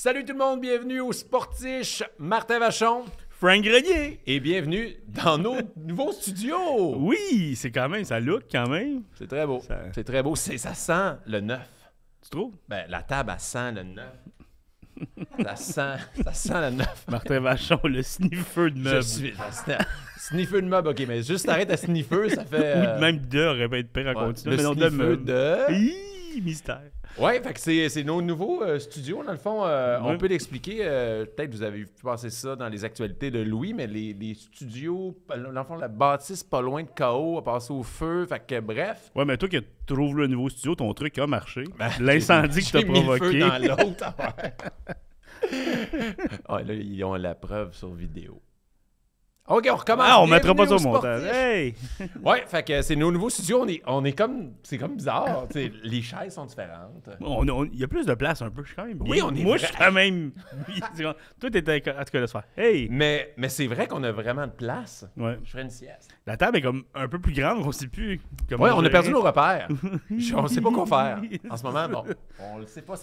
Salut tout le monde, bienvenue au Sportiche. Martin Vachon. Frank Grenier. Et bienvenue dans nos nouveaux studios. Oui, c'est quand même, ça look quand même. C'est très beau. C'est très beau. ça sent le neuf. Tu trouves? Ben, la table, elle sent le neuf. Ça sent, ça sent le neuf. Martin Vachon, le sniffeux de meubles. Je suis, ben, sniffeux de meubles, ok, mais juste arrête à sniffeux, ça fait. Ou euh, même deux, aurait pu être pire à continuer. Le mais non, de meubles. mystère. Ouais, fait que c'est nos nouveaux euh, studios, dans le fond. Euh, on peut l'expliquer. Euh, peut-être vous avez vu passer ça dans les actualités de Louis, mais les, les studios, dans le fond, la bâtisse pas loin de KO a passé au feu. Fait que bref. Ouais, mais toi qui trouves le nouveau studio, ton truc a marché. Ben, L'incendie que as provoqué. Mis dans l'autre. là, ils ont la preuve sur vidéo. OK, on recommence. Ah, on mettra pas ça au montage. Hey! ouais, fait que c'est nos nouveaux studios. On est, on est comme. C'est comme bizarre. les chaises sont différentes. Il y a plus de place un peu. Je quand même. Oui, on est. Moi, je suis quand même. Tout est à tout le soir. Hey! Mais, mais c'est vrai qu'on a vraiment de place. Ouais. Je ferai une sieste. La table est comme un peu plus grande. On sait plus. Oui, on a perdu nos repères. on sait pas quoi faire. En ce moment, bon, on le sait pas.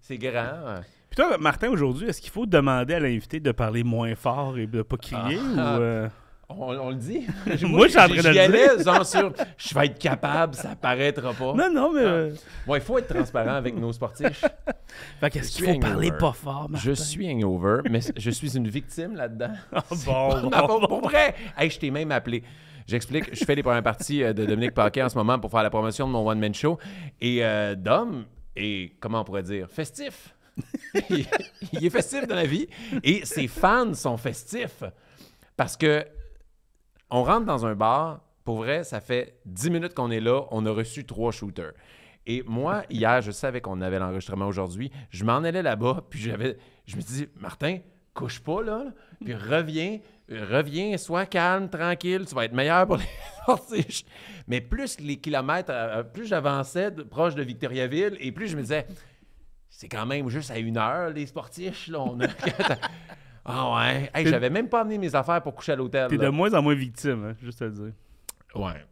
C'est grand. Puis toi, Martin, aujourd'hui, est-ce qu'il faut demander à l'invité de parler moins fort et de ne pas crier ah, ah, euh? On, le dit. Moi, je suis en train de le dire. je vais être capable, ça paraîtra pas. Non, non, mais. Euh, bon, il faut être transparent avec nos sportifs. Fait qu'est-ce qu'il faut parler pas fort, Martin? Je suis over, mais je suis une victime là-dedans. Ah, bon, Pour vrai! je t'ai même appelé. J'explique, je fais les premières parties euh, de Dominique Paquet en ce moment pour faire la promotion de mon one-man show. Et euh, Dom est, comment on pourrait dire, festif. il, est festif dans la vie et ses fans sont festifs parce que on rentre dans un bar, pour vrai, ça fait dix minutes qu'on est là, on a reçu trois shooters. Et moi, hier, je savais qu'on avait l'enregistrement aujourd'hui. Je m'en allais là-bas, puis j'avais, je me dis, Martin, couche pas là, puis reviens, reviens, sois calme, tranquille, tu vas être meilleur pour les sorties. Mais plus les kilomètres, euh, euh, plus j'avançais proche de Victoriaville, et plus je me disais, c'est quand même juste à une heure, les sportifs, là, on a... ah ouais, hey, j'avais même pas amené mes affaires pour coucher à l'hôtel. T'es de moins en moins victime, hein, juste à le dire. Ouais.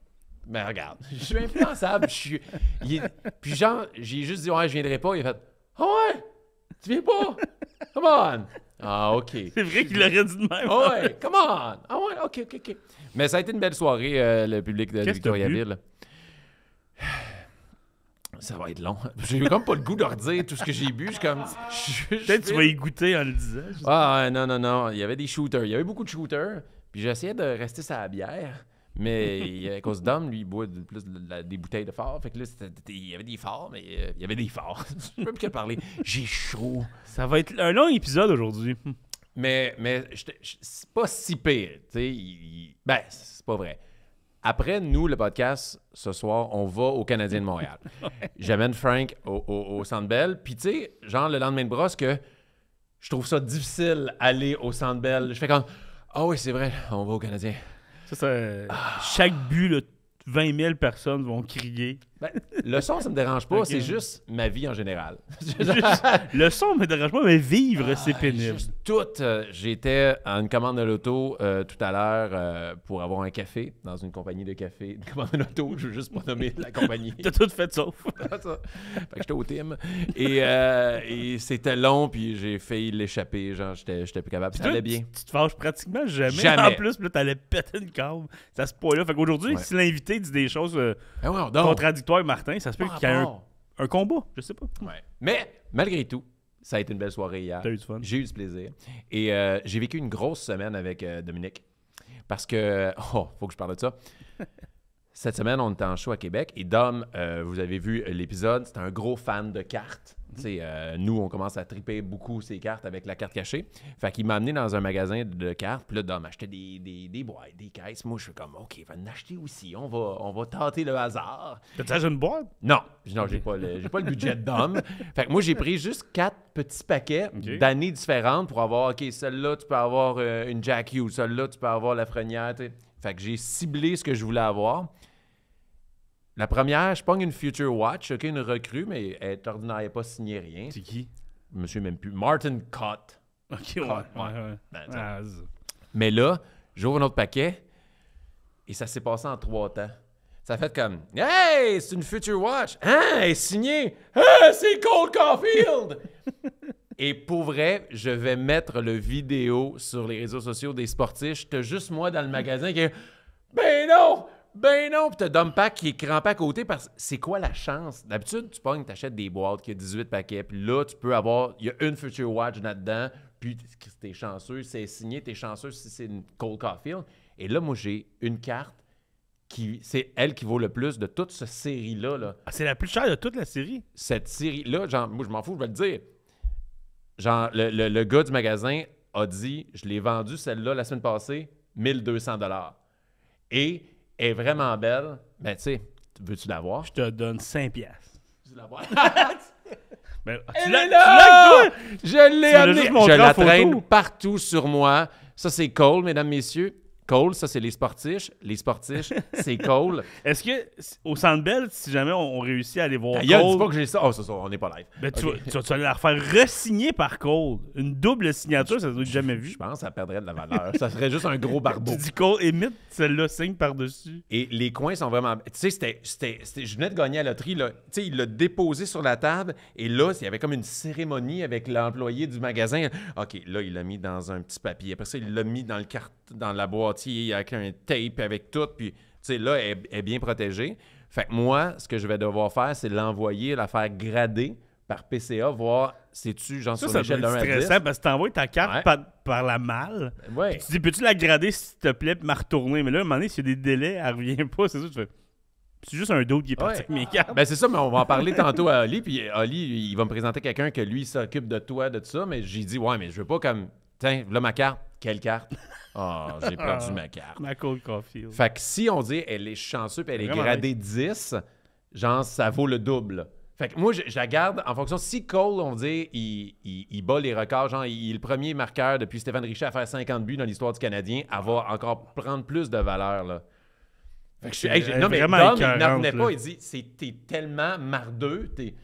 Mais regarde, je suis influençable. Puis genre, j'ai juste dit, ouais, je viendrai pas. Il a fait, ah ouais, tu viens pas? Come on! Ah, OK. C'est vrai qu'il l'aurait dit de même. Oh, ouais, come on! Ah ouais, OK, OK, OK. Mais ça a été une belle soirée, euh, le public de Victoriaville ça va être long. J'ai comme pas le goût de redire tout ce que j'ai bu. Je comme. Peut-être tu vas y goûter en le disant. Ah non, non, non. Il y avait des shooters. Il y avait beaucoup de shooters. Puis j'essayais de rester sur la bière. Mais à cause d'homme, lui, il boit plus des bouteilles de fort. Fait que là, il y avait des forts, mais euh, il y avait des forts. Je peux plus que parler. J'ai chaud. Ça va être un long épisode aujourd'hui. Mais, mais c'est pas si pire. Tu sais, ben, c'est pas vrai. Après, nous, le podcast, ce soir, on va au Canadien de Montréal. J'amène Frank au, au, Centre Bell. Puis, tu sais, genre, le lendemain de brosse, que je trouve ça difficile aller au Centre Bell. Je fais comme, ah oui, c'est vrai, on va au Canadien. Ah. Chaque but, 20 000 personnes vont crier. Ben, le son, ça me dérange pas, c'est juste ma vie en général. le son me dérange pas, mais vivre, c'est ah, pénible. Juste tout. Euh, j'étais à une commande de l'auto euh, tout à l'heure euh, pour avoir un café dans une compagnie de café. Une commande de l'auto, je veux juste pas nommer la compagnie. T'as tout fait sauf. que J'étais au team. Et, c'était long, puis j'ai failli l'échapper. Genre, j'étais plus capable. Ça allait bien. Tu, te fâches pratiquement jamais. jamais. En plus, tu allais péter une corde. Ça se point là. Fait qu'aujourd'hui, si l'invité dit des choses ben contradictoires, et Martin, ça se peut qu'il y ait un, combat. Je sais pas. Mais malgré tout, ça a été une belle soirée hier. eu du fun. J'ai eu du plaisir. Et euh, j'ai vécu une grosse semaine avec euh, Dominique. Parce que. Oh, faut que je parle de ça. Cette semaine, on était en show à Québec et Dom, euh, vous avez vu l'épisode, c'est un gros fan de cartes. Euh, nous, on commence à triper beaucoup ces cartes avec la carte cachée. Fait qu'il m'a amené dans un magasin de cartes. Puis là, Dom achetait des, des, des boîtes, des caisses. Moi, je suis comme, OK, va en acheter aussi. On va, on va tenter le hasard. Tu acheté une boîte? Non. Non, j'ai pas, le, budget de Dom. fait que moi, j'ai pris juste quatre petits paquets d'années différentes pour avoir, OK, celle-là, tu peux avoir euh, une Jack U. Celle-là, tu peux avoir la Frenière. Fait que j'ai ciblé ce que je voulais avoir. La première, je pogne une Future Watch, ok, une recrue, mais elle est ordinaire, pas signé rien. C'est qui? Je même plus. Martin Cott. Ok, ben, ah, mais là, j'ouvre un autre paquet et ça s'est passé en trois temps. Ça fait comme Hey, c'est une Future Watch. Hein, elle est signée. Hein, c'est Cole Caulfield. Et pour vrai, je vais mettre le vidéo sur les réseaux sociaux des sportifs. J'étais juste moi dans le magasin qui Ben non! Ben non, pis t'as pack qui est crampé à côté parce que c'est quoi la chance? D'habitude, tu pognes, t'achètes des boîtes qui a 18 paquets, puis là, tu peux avoir, il y a une Future Watch là-dedans, puis t'es chanceux, c'est signé, t'es chanceux si c'est une cold Caulfield. Et là, moi, j'ai une carte qui, c'est elle qui vaut le plus de toute cette série-là. Ah, c'est la plus chère de toute la série? Cette série-là, genre, moi, je m'en fous, je vais le dire. Genre, le, le, le gars du magasin a dit, je l'ai vendue, celle-là, la semaine passée, 1200 Et est vraiment belle, ben, tu sais, veux-tu l'avoir? Je te donne 5 pièces. Ben, je la voir. ben, tu est là! je l'ai amenée. Je la traîne partout sur moi. Ça, c'est Cole, mesdames, messieurs. Cole, ça, c'est les sportiches. Les sportiches, c'est Cole. Est-ce que, au Centre belle si jamais on, réussit à aller voir Cole... Ah, Cole... dis pas que j'ai ça. Oh, ça, on n'est pas live. Mais ben, tu, vas, tu, vas, la refaire par Cole. Une double signature, ça ne jamais vu. Je pense que ça perdrait de la valeur. ça serait juste un gros barbeau. tu dis Cole, émite celle-là, signe par-dessus. Et les coins sont vraiment... Tu sais, c'était, c'était, je venais de gagner à la loterie. Là. Tu sais, il l'a déposé sur la table. Et là, il y avait comme une cérémonie avec l'employé du magasin. OK, là, il l'a mis dans un petit papier. Après ça, il l'a mis dans, le cart... dans la boîte y avec un tape, avec tout. Puis, tu sais, là, elle, est bien protégée. Fait que moi, ce que je vais devoir faire, c'est l'envoyer, la faire grader par PCA, voir si tu genre, suis sur l'échelle d'un à C'est stressant parce que t'envoies ta carte par, la malle. tu dis, peux-tu la grader, s'il te plaît, puis m'a retourner? Mais là, à un moment donné, s'il y a des délais, elle revient pas. C'est ça, tu fais. C'est juste un doute qui est parti avec mes cartes. Ben c'est ça, mais on va en parler tantôt à Oli. Puis Oli, il va me présenter quelqu'un que lui s'occupe de toi, de tout ça. Mais j'ai dit, ouais, mais je veux pas comme Tiens, là, ma carte. Quelle carte? Oh, j'ai ah. perdu ma carte. Ma cold confie. Fait que si on dit elle est chanceuse puis elle est gradée 10, genre, ça vaut le double. Fait que moi, je, la garde en fonction. Si Cole, on dit, il, il, bat les records, genre, il, est le premier marqueur depuis Stéphane Richet à faire 50 buts dans l'histoire du Canadien, elle va encore prendre plus de valeur, là. Fait que je suis. non, mais Dom, il n'en pas. Il dit, t'es tellement mardeux, t'es.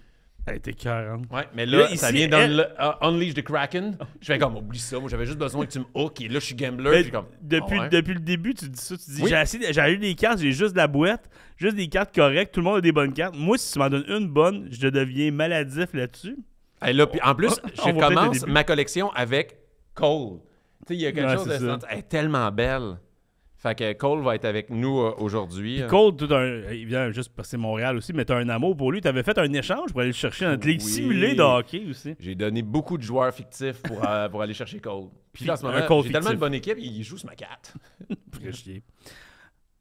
Elle était 40. Ouais, mais là, ça vient d'un dans le, euh, Unleash the Kraken. Je fais comme, oublie ça. Moi, j'avais juste besoin que tu me hook Et là, je suis gambler. depuis, ah depuis le début, tu dis ça. Tu dis, j'ai eu des cartes, j'ai juste de la boîte, juste des cartes correctes. Tout le monde a des bonnes cartes. Moi, si tu m'en donnes une bonne, je deviens maladif là-dessus. Et là, puis en plus, je commence ma collection avec Cole. Tu sais, il y a quelque chose de. Elle est tellement belle. Fait que Cole va être avec nous euh, aujourd'hui. Cole, il vient juste passer Montréal aussi, mais tu as un amour pour lui. Tu avais fait un échange pour aller le chercher un simulé de hockey aussi. J'ai donné beaucoup de joueurs fictifs pour, euh, aller chercher Cole. Puis ce moment, j'ai tellement bonne équipe, il joue sur ma carte.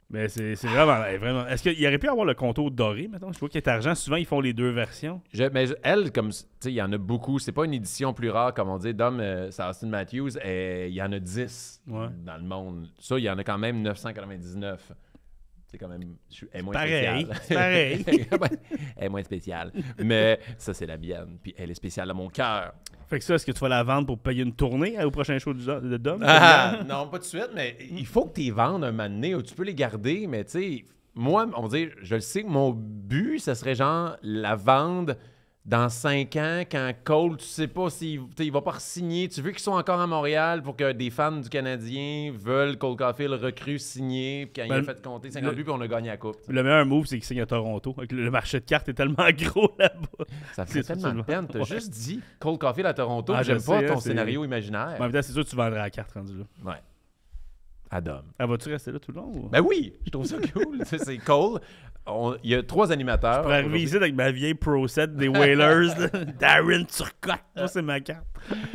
Mais ben, c'est vraiment, vraiment. Est-ce qu'il aurait pu avoir le contour doré, maintenant Je vois qu'il est argent. Souvent, ils font les deux versions. mais elle, comme, tu sais, il y en a beaucoup. C'est pas une édition plus rare, comme on dit. Dom, euh, Austin Matthews, il y en a 10 dans le monde. Ça, il y en a quand même 999. C'est quand même. elle moins pareil, spéciale. Pareil. elle est moins spéciale. Mais ça, c'est la mienne. Puis elle est spéciale à mon cœur. Fait que ça, est-ce que tu vas la vendre pour payer une tournée hein, au prochain show du, de Dom? Ah, ah! non, pas tout de suite, mais il faut que tu les vendes un moment donné. tu peux les garder, mais tu sais, moi, on dit, je le sais, mon but, ce serait genre la vendre dans cinq ans, quand Cole, tu sais pas s'il il va pas signer tu veux qu'il soit encore à Montréal pour que des fans du Canadien veulent Cole Caulfield recrue signer? puis quand a ben, fait compter 50 buts, puis on a gagné la Coupe. Le meilleur move, c'est qu'il signe à Toronto. Le marché de cartes est tellement gros là-bas. Ça fait tellement de peine. T'as juste dit Cole Caulfield à Toronto, ah, j'aime pas ton scénario imaginaire. c'est sûr que tu vendrais la carte rendue là. Ouais. Adam. Elle ah, va-tu rester là tout le long? Ou... Ben oui, je trouve ça cool. c'est Cole il y a trois animateurs. Je pourrais arriver avec ma vieille Pro set des Whalers. Darren Turcotte, moi, c'est ma carte.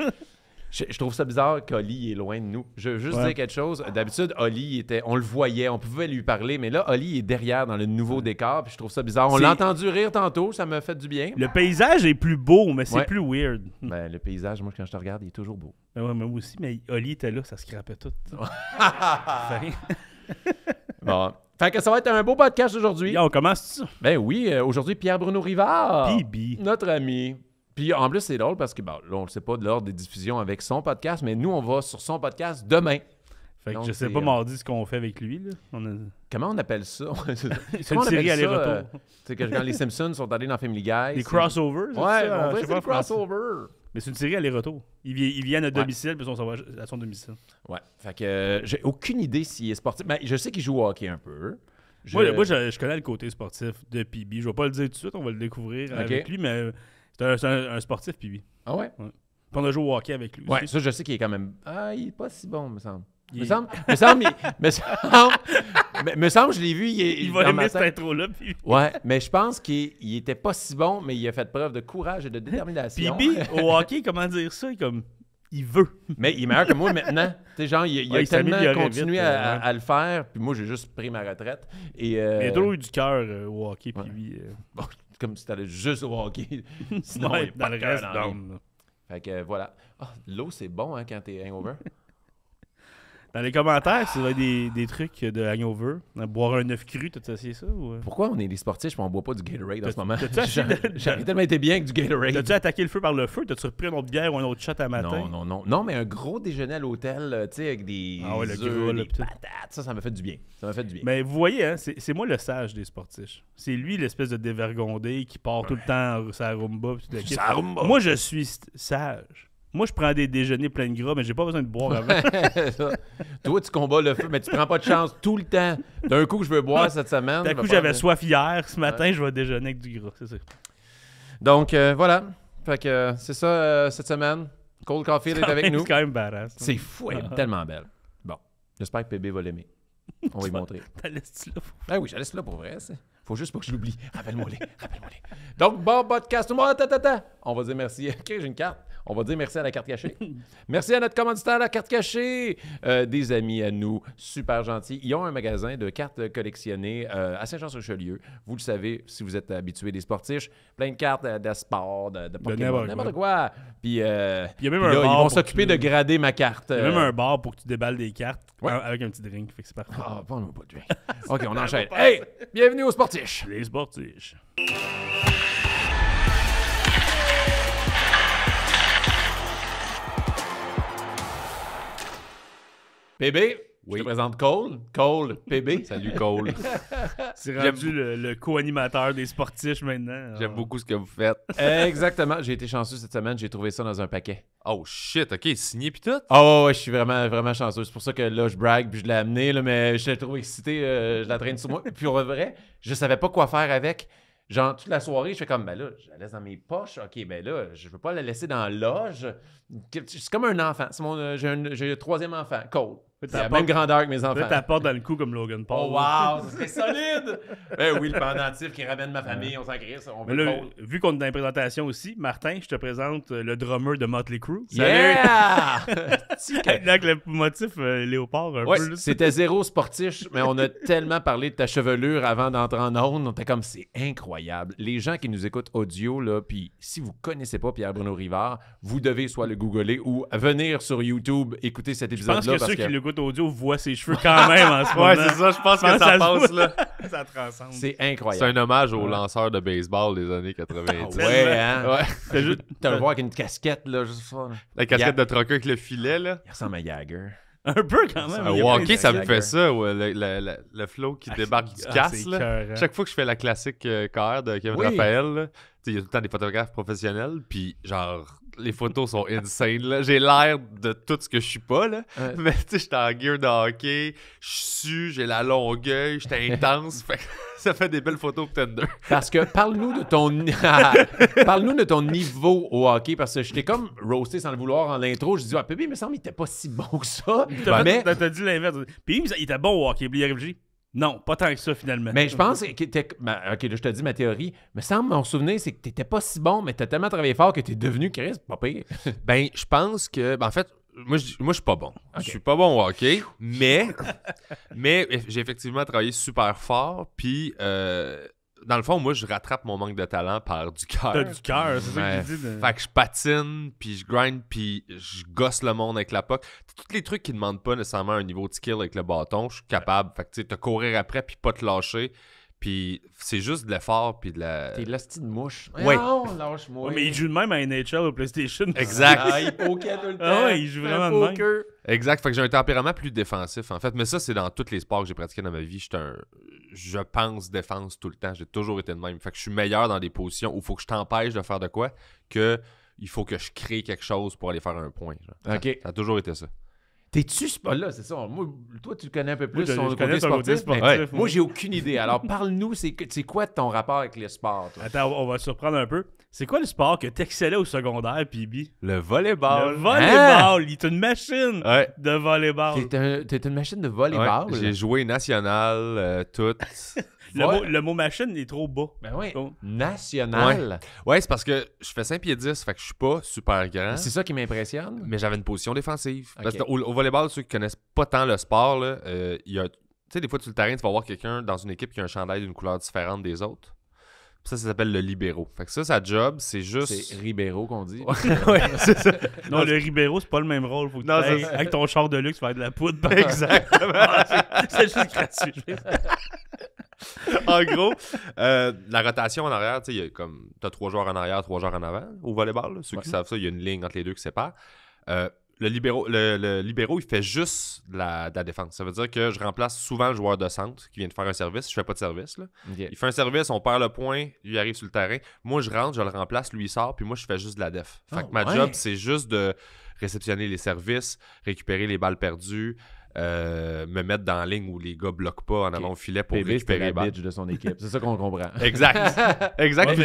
Je, trouve ça bizarre qu'Oli est loin de nous. Je veux juste dire quelque chose. D'habitude, Oli était, on le voyait, on pouvait lui parler, mais là, Oli est derrière dans le nouveau décor, puis je trouve ça bizarre. On l'a entendu rire tantôt, ça m'a fait du bien. Le paysage est plus beau, mais c'est plus weird. Ben, le paysage, moi, quand je te regarde, il est toujours beau. Ben moi aussi, mais Oli était là, ça se crapait tout. bon. Fait que ça va être un beau podcast aujourd'hui. on commence ça. Ben oui, euh, aujourd'hui, Pierre-Bruno Rivard. Bibi. Notre ami. Puis en plus, c'est drôle parce que, bon, là, on ne sait pas de l'ordre des diffusions avec son podcast, mais nous, on va sur son podcast demain. Fait que je sais pas euh, mardi ce qu'on fait avec lui. Là. Comment on appelle ça? c'est une série aller-retour. C'est euh, que quand les Simpsons sont allés dans Family Guy. Les crossovers? Ouais, des crossovers c'est une série aller-retour. Il ils, viennent à domicile, puis s'en va à son domicile. Ouais. Fait que euh, j'ai aucune idée s'il est sportif. Mais ben, je sais qu'il joue au hockey un peu. Moi, je, connais le côté sportif de Pibi. Je vais pas le dire tout de suite, on va le découvrir avec lui, mais c'est un, sportif, Pibi. Ah ouais? ouais. on a joué au hockey avec lui. Ouais, ça, je sais qu'il est quand même. Ah, il est pas si bon, me semble. Il me semble, me semble, me semble, me semble, je l'ai vu. Il, il va aimer cette intro-là. Puis... Ouais, mais je pense qu'il était pas si bon, mais il a fait preuve de courage et de détermination. Puis au hockey, comment dire ça? Comme, il veut. Mais il est meilleur que moi maintenant. Tu genre, il, a tellement continué euh, à, le faire, puis moi, j'ai juste pris ma retraite. Et, euh, Mais il a toujours eu du cœur euh, au hockey, puis comme si t'allais juste au hockey. Sinon, ouais, le reste, dans Fait que voilà. Ah, l'eau, c'est bon hein, quand t'es hangover. Dans les commentaires, si vous avez des, trucs de hangover, boire un œuf cru, t'as essayé ça euh? Pourquoi on est des sportifs et on boit pas du Gatorade en ce moment? J'avais tellement été bien avec du Gatorade. T'as-tu attaqué le feu par le feu? T'as-tu repris une autre bière ou un autre chat à matin? Non, non, non. Non, mais un gros déjeuner à l'hôtel, euh, tu sais, avec des ah le oeufs, des patates, ça, ça m'a fait du bien. Ça m'a fait du bien. Mais vous voyez, hein, c'est moi le sage des sportifs. C'est lui l'espèce de dévergondé qui part tout le temps sa rumba. Sa rumba. Moi, je suis sage. Moi, je prends des déjeuners pleins de gras, mais j'ai pas besoin de boire avant. Toi, tu combats le feu, mais tu prends pas de chance tout le temps. D'un coup, je veux boire cette semaine. D'un coup, j'avais soif hier. Ce matin, je vais déjeuner avec du gras, c'est ça. Donc, euh, voilà. Fait que euh, c'est ça euh, cette semaine. Cold Coffee est, avec nous. C'est quand même badass. Hein. C'est fou, elle est ah. tellement belle. Bon, j'espère que bébé va l'aimer. On va lui montrer. T'as laissé là pour vrai. Ben oui, je laisse là pour vrai. Faut juste pas que je l'oublie. Rappelle-moi-les. Rappelle-moi-les. Donc, bon podcast. On va dire merci. Ok, j'ai une carte. On va dire merci à la carte cachée. merci à notre commanditaire, la carte cachée. Euh, des amis à nous, super gentils. Ils ont un magasin de cartes collectionnées euh, à Saint-Jean-sur-Richelieu. Vous le savez, si vous êtes habitué des sportifs, plein de cartes de sport, n'importe quoi. Euh, puis, il y a même ils vont s'occuper de grader ma carte. même un bar pour que tu déballes des cartes avec un petit drink. Fait que c'est parfait. Ah, pas de drink. OK, on enchaîne. Hey, bienvenue aux sportiches. Les sportiches. PB, Je te présente Cole. Cole, PB. Salut Cole. C'est rendu le, le co-animateur des sportifs maintenant. Hein. J'aime beaucoup ce que vous faites. Exactement. J'ai été chanceux cette semaine. J'ai trouvé ça dans un paquet. Oh shit, ok, signé pis tout. Oh ouais, je suis vraiment, vraiment chanceux. C'est pour ça que là, je brague puis je l'ai amené, là, mais je suis trop excité. Euh, je la traîne sur moi. puis en vrai, je savais pas quoi faire avec. Genre, toute la soirée, je fais comme, ben là, je la laisse dans mes poches. OK, ben là, je veux pas la laisser dans la C'est comme un enfant. Euh, j'ai le un troisième enfant, Cole. C'est la même grandeur que mes enfants. Tu t'apporte dans le cou comme Logan Paul. Oh wow, c'est solide! ben oui, le pendentif qui ramène ma famille, on s'en crie On vu qu'on est dans la présentation aussi, Martin, je te présente euh, le drummer de Motley Crue. Yeah! Avec le motif euh, léopard un ouais, peu. C'était zéro sportif, mais on a tellement parlé de ta chevelure avant d'entrer en onde. On était comme, c'est incroyable. Les gens qui nous écoutent audio, là, puis si vous connaissez pas Pierre-Bruno Rivard, vous devez soit le googler ou venir sur YouTube écouter cet épisode-là. que ceux audio voit ses cheveux quand même en ce moment. Ouais, c'est ça, je pense que ça, passe là. ça transcende. C'est incroyable. C'est un hommage aux lanceurs de baseball des années 90. Ah ouais, hein. Ouais. Hein? Juste... T'as le voir avec une casquette là, juste ça. La casquette de trucker avec le filet là. Il ressemble à Jagger. Un peu quand même. Un walkie, ça me fait ça, ouais, le, flow qui ah, débarque du ah, casque. Là. Chaque fois que je fais la classique euh, de Kevin oui. Raphaël, il y a tout le temps des photographes professionnels, puis genre, les photos sont insane. J'ai l'air de tout ce que je suis pas. Là. Mais tu sais, j'étais en gear de hockey, je suis, j'ai la longueuil, j'étais intense. ça fait des belles photos deux. Parce que parle-nous de ton parle-nous de ton niveau au hockey parce que j'étais comme roasté sans le vouloir en intro, je dis ah bébé, il me semble qu'il était pas si bon que ça. mais t'as dit l'inverse. Puis il était bon au hockey, BRFG. Non, pas tant que ça finalement. Mais je pense que. ok, là, je te dis ma théorie. mais semble, mon souvenir, c'est que t'étais pas si bon, mais t'as tellement travaillé fort que t'es devenu Chris, pas pire. ben, je pense que. Ben, en fait, moi, je, moi, je suis pas bon. Je suis pas bon ok. mais, mais j'ai effectivement travaillé super fort. Puis, euh, dans le fond, moi, je rattrape mon manque de talent par du cœur. T'as du cœur, c'est ça que dit. Fait que je patine, puis je grind, puis je gosse le monde avec la poque. Tous les trucs qui demandent pas nécessairement un niveau de skill avec le bâton, je suis capable. Fait que tu sais, te courir après, puis pas te lâcher. Puis c'est juste de l'effort, puis de la. T'es l'hostie de mouche. Ouais. Non, lâche-moi. mais il joue de même à NHL au PlayStation. Exact. ah, il ah ouais, il joue vraiment de même. Exact. Fait que j'ai un tempérament plus défensif, en fait. Mais ça, c'est dans tous les sports que j'ai pratiqués dans ma vie. J'étais un. Je pense défense tout le temps. J'ai toujours été de même. Fait que je suis meilleur dans des positions où il faut que je t'empêche de faire de quoi que il faut que je crée quelque chose pour aller faire un point. OK. ça a toujours été ça. T'es-tu là, c'est ça. toi, tu le connais un peu plus, son côté sportif. Moi, j'ai aucune idée. Alors, parle-nous, c'est quoi ton rapport avec le sport? Attends, on va te surprendre un peu. C'est quoi le sport que t'excellais au secondaire, bi Le volleyball. Le volleyball. Il est une machine de volleyball. T'es une machine de volleyball? Ouais. J'ai joué national, toutes euh, tout. Le, mot, machine est trop bas. Ben oui. Oh. National. Ouais, c'est parce que je fais 5 pieds 10, fait que je suis pas super grand. C'est ça qui m'impressionne. Mais j'avais une position défensive. au, volleyball, ceux qui connaissent pas tant le sport, euh, tu sais, des fois, tu le terrain, tu vas voir quelqu'un dans une équipe qui a un chandail d'une couleur différente des autres. Ça, ça s'appelle le libéraux. Fait que ça, sa job, c'est juste. C'est ribéro » qu'on dit. ouais, c'est ça. Non, le ce c'est pas le même rôle. avec ton char de luxe, être de la poudre. Exactement. c'est juste gratuit. en gros, euh, la rotation en arrière, tu sais, comme t'as trois joueurs en arrière, trois joueurs en avant au volleyball. Ceux qui savent ça, il y a une ligne entre les deux qui sépare. Euh, le, libéraux, le, il fait juste de la, défense. Ça veut dire que je remplace souvent le joueur de centre qui vient de faire un service. Je fais pas de service. Il fait un service, on perd le point, lui arrive sur le terrain. Moi, je rentre, je le remplace, lui, il sort, puis moi, je fais juste de la def. Ah, ma job, c'est juste de réceptionner les services, récupérer les balles perdues, euh, me mettre dans la ligne où les gars bloquent pas en allant au filet pour récupérer la bitch de son équipe. C'est ça qu'on comprend. Exact. exact.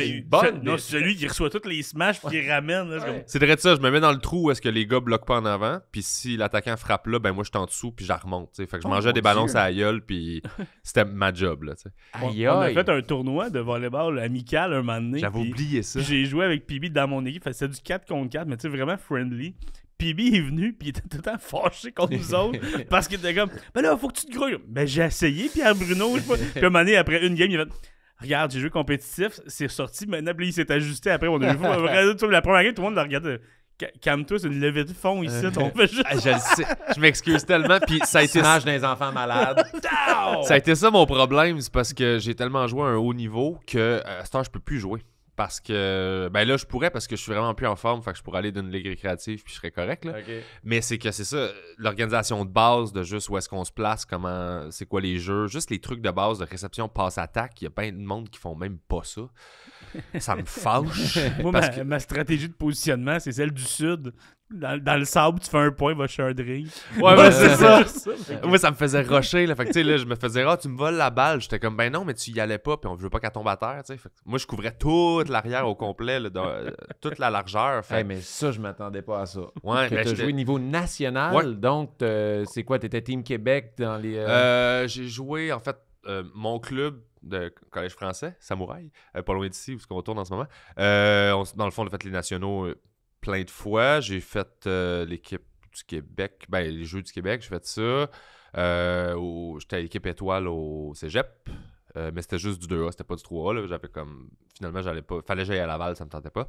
celui qui reçoit tous les smashs puis qui ramène. C'est vrai de ça. Je me mets dans le trou où est-ce que les gars bloquent pas en avant. Puis si l'attaquant frappe là, ben moi je suis en dessous puis je la remonte. Fait que je oh mangeais des ballons à la gueule puis c'était ma job. Là, On, a fait un tournoi de volleyball amical un moment donné. J'avais oublié ça. J'ai joué avec Pibi dans mon équipe. C'était du 4 contre 4, mais tu vraiment friendly. Bibi est venu, puis il était tout le temps fâché contre nous autres, parce qu'il était comme, ben là, faut que tu te grouilles. Ben j'ai essayé, Pierre Bruno, Puis à un moment donné, après une game, il a fait, regarde, j'ai joué compétitif, c'est sorti, maintenant, il s'est ajusté après, on a vu, la première game, tout le monde l'a regardé. Calme-toi, c'est une levée de fond ici. Euh, on fait juste... Ah, je le sais. Je m'excuse tellement. Puis ça a été. âge des enfants malades. ça a été ça mon problème. C'est parce que j'ai tellement joué à un haut niveau que euh, à cette heure, je peux plus jouer. Parce que, ben là, je pourrais parce que je suis vraiment plus en forme, fait que je pourrais aller d'une ligue récréative puis je serais correct. Là. Mais c'est que c'est ça, l'organisation de base de juste où est-ce qu'on se place, comment, c'est quoi les jeux, juste les trucs de base de réception, passe-attaque. Il y a plein de monde qui font même pas ça ça me fâche. Moi, ma, stratégie de positionnement, c'est celle du sud. Dans, le sable, tu fais un point, va chercher un drill. Ouais, c'est ça. Moi, ça me faisait rusher. Là. Fait que, là, je me faisais, ah, tu me voles la balle. J'étais comme, ben non, mais tu y allais pas, puis on veut pas qu'elle tombe à terre. moi, je couvrais toute l'arrière au complet, euh, toute la largeur. Fait... mais ça, je m'attendais pas à ça. Ouais, que ben, as joué niveau national. Donc, euh, c'est quoi, Tu étais Team Québec dans les. Euh, j'ai joué, en fait, mon club de collège français, Samouraï, euh, pas loin d'ici, où ce qu'on tourne en ce moment. Euh, dans le fond, on a fait les nationaux euh, plein de fois. J'ai fait l'équipe du Québec, ben, les Jeux du Québec, j'ai fait ça. J'étais à l'équipe étoile au cégep. mais c'était juste du 2A, c'était pas du 3A. J'avais comme. Finalement, j'allais pas. Fallait que j'aille à Laval, ça me tentait pas.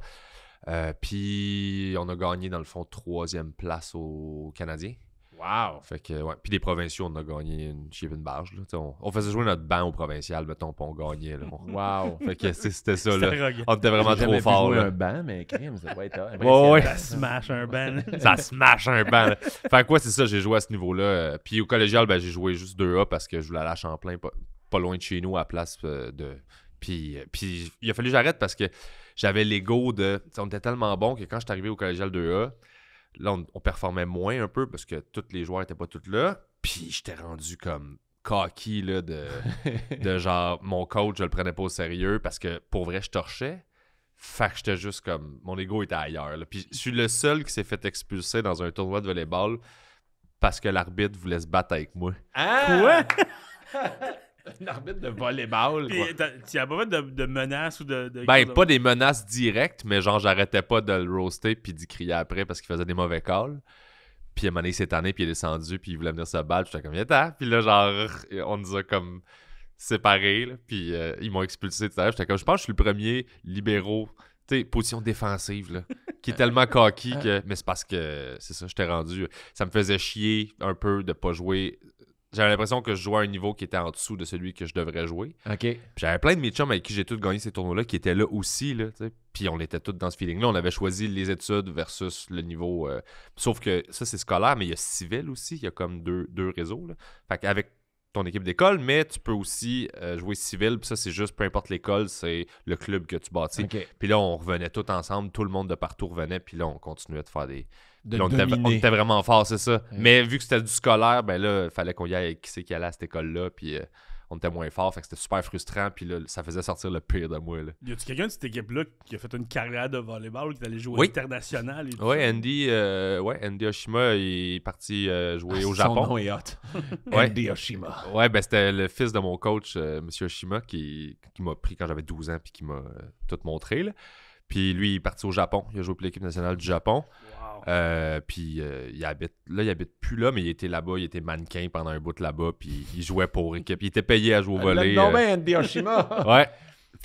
puis on a gagné dans le fond troisième place au Canadien. Wow! Fait que, Puis les provinciaux, on a gagné une chip une barge. On, faisait jouer notre ban au provincial, mettons, puis on gagnait. wow! Fait que c'était ça. On était ah, vraiment trop fort. Jouer un banc, mais crime, ça Ouais, Ça smash un ban. ça smash un ban. Fait que, c'est ça, j'ai joué à ce niveau-là. Puis au collégial, ben, j'ai joué juste 2A parce que je voulais aller à Champlain, pas, pas loin de chez nous, à place euh, de. Puis, euh, puis il a fallu que j'arrête parce que j'avais l'ego de. On était tellement bon que quand je suis arrivé au collégial 2A, là, on, performait moins un peu parce que tous les joueurs n'étaient pas tous là. Puis j'étais rendu comme cocky là, de, de genre mon coach, je le prenais pas au sérieux parce que pour vrai, je torchais. Fait que j'étais juste comme. Mon ego était ailleurs. Puis je suis le seul qui s'est fait expulser dans un tournoi de volleyball parce que l'arbitre voulait se battre avec moi. Ah! Quoi? Un arbitre de volleyball. Puis, il a pas fait de, menaces ou de. ben, pas des menaces directes, mais genre, j'arrêtais pas de le roaster puis d'y crier après parce qu'il faisait des mauvais calls. Puis il un moment cette année, puis il est descendu, puis il voulait venir se battre. Puis j'étais comme, temps! » Puis là, genre, on nous a comme séparés. Là, puis euh, ils m'ont expulsé tout à J'étais comme, je pense que je suis le premier libéraux, tu sais, position défensive, là, qui est tellement coquille que. Mais c'est parce que, c'est ça, j'étais rendu. Ça me faisait chier un peu de pas jouer j'avais l'impression que je jouais à un niveau qui était en dessous de celui que je devrais jouer. OK. J'avais plein de mes chums avec qui j'ai tous gagné ces tournois-là qui étaient là aussi. Là, puis on était tous dans ce feeling-là. On avait choisi les études versus le niveau. Euh, sauf que ça, c'est scolaire, mais il y a civil aussi. Il y a comme deux, réseaux. Là. Fait qu'avec ton équipe d'école, mais tu peux aussi euh, jouer civil. Puis ça, c'est juste peu importe l'école, c'est le club que tu bâtis. Puis là, on revenait tout ensemble, tout le monde de partout revenait, puis là, on continuait de faire des. on, était, vraiment fort, c'est ça. Mais vu que c'était du scolaire, ben là, il fallait qu'on y aille qui c'est qui allait à cette école-là. Puis euh, on était moins fort. Fait que c'était super frustrant. Puis là, ça faisait sortir le pire de moi. Là. Y a-tu quelqu'un de cette équipe-là qui a fait une carrière de volleyball, qui est allé jouer oui. international? Et Andy, euh, ouais, Andy Oshima est parti euh, jouer ah, au Japon. Son nom est hot. Andy Oshima. Ouais, ben c'était le fils de mon coach, M. Euh, Monsieur Oshima, qui, m'a pris quand j'avais 12 ans puis qui m'a tout montré. Là. Puis lui, il est parti au Japon. Il a joué pour l'équipe nationale du Japon. Euh, puis euh, il habite, là, il habite plus là, mais il était là-bas. Il était mannequin pendant un bout là-bas. Puis il jouait pour l'équipe. Il était payé à jouer au volet. Euh. ouais.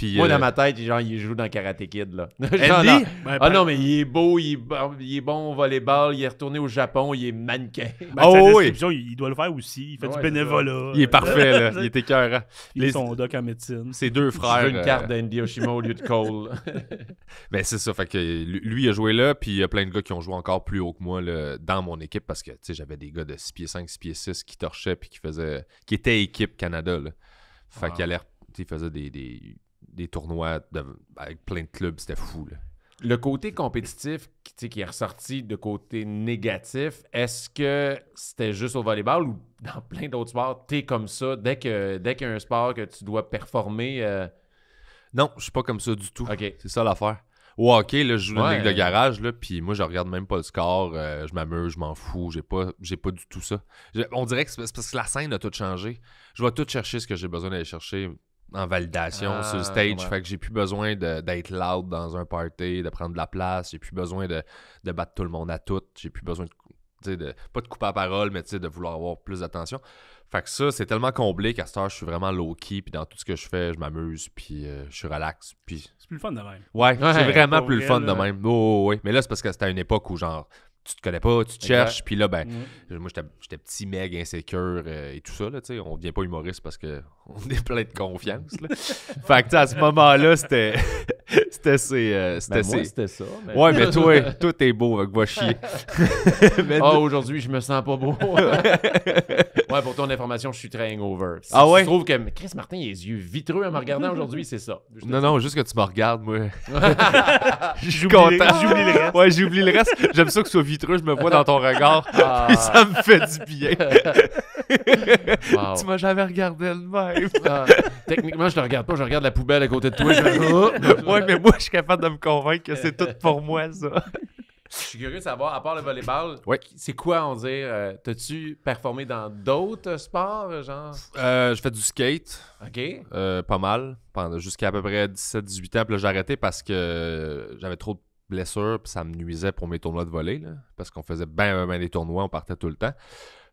Moi, dans euh, ma tête, genre, il joue dans Karate Kid. Là. Andy? Ben, ah non, mais il est beau, il est, bon, il est bon au volleyball, il est retourné au Japon, il est mannequin. oh, il doit le faire aussi. Il fait du bénévolat. Il est parfait, là. il est écœurant. Il est son doc en médecine. Ses deux frères. une euh, carte d'Andy Oshima au lieu de Cole. ben, c'est ça. Fait que lui, il a joué là, puis il y a plein de gars qui ont joué encore plus haut que moi dans mon équipe parce que j'avais des gars de 6 pieds 5, 6 pieds 6 qui torchaient puis qui faisaient. qui étaient équipe Canada. Là. Fait ah. qu'il Il faisait des des tournois avec plein de clubs, c'était fou. Le côté compétitif qui, qui est ressorti de côté négatif, est-ce que c'était juste au volleyball ou dans plein d'autres sports, t'es comme ça dès que dès qu'il y a un sport que tu dois performer? Euh? Non, je suis pas comme ça du tout. C'est ça l'affaire. Au hockey, là, je joue dans le garage, là, puis moi, je regarde même pas le score, euh, je m'amuse, je m'en fous, j'ai pas, j'ai pas du tout ça. on dirait que c'est parce que la scène a tout changé. Je vais tout chercher ce que j'ai besoin d'aller chercher en validation sur le ah, stage. Fait que j'ai plus besoin d'être loud dans un party, de prendre de la place. J'ai plus besoin de, battre tout le monde à tout. J'ai plus besoin de, de, Pas de couper la parole, mais de vouloir avoir plus d'attention. Fait que ça, c'est tellement comblé qu'à cette heure, je suis vraiment low-key. Puis dans tout ce que je fais, je m'amuse. Puis euh, je suis relax. Puis... C'est plus le fun de même. Ouais, c'est vraiment plus le fun de même. oui. Mais là, c'est parce que c'était à une époque où genre tu te connais pas, tu te cherches, puis là, ben, mm. moi, j'étais petit, meg, insécure euh, et tout ça, là, tu sais, on devient pas humoriste parce qu'on est plein de confiance, là. fait que, à ce moment-là, c'était... c'était euh, ben, assez. c'était ça. Ouais, mais toi, est beau, avec va chier. oh, aujourd'hui, je me sens pas beau. ouais, pour ton information, je suis très over. ah ouais? Je trouve que Chris Martin, il a les yeux vitreux en me regardant aujourd'hui, c'est ça. Non, non, juste que tu me regardes, moi. J'oublie le reste. Ouais, j'oublie le reste. J'aime ça que tu sois vitreux, je me vois dans ton regard. Ah. ça me fait du bien. Tu m'as jamais regardé le même. Ah, techniquement, je le regarde pas, je regarde la poubelle à côté de toi. Oh, ouais, mais moi, je suis capable de me convaincre que c'est tout pour moi, ça. Je suis curieux de savoir, à part le volleyball, c'est quoi, on dirait, euh, t'as-tu performé dans d'autres sports, genre? Euh, je fais du skate. OK. Euh, pas mal, jusqu'à à peu près 17-18 ans. Puis là, j'ai arrêté parce que j'avais trop de blessures, puis ça me nuisait pour mes tournois de volley, parce qu'on faisait bien, bien des tournois, on partait tout le temps.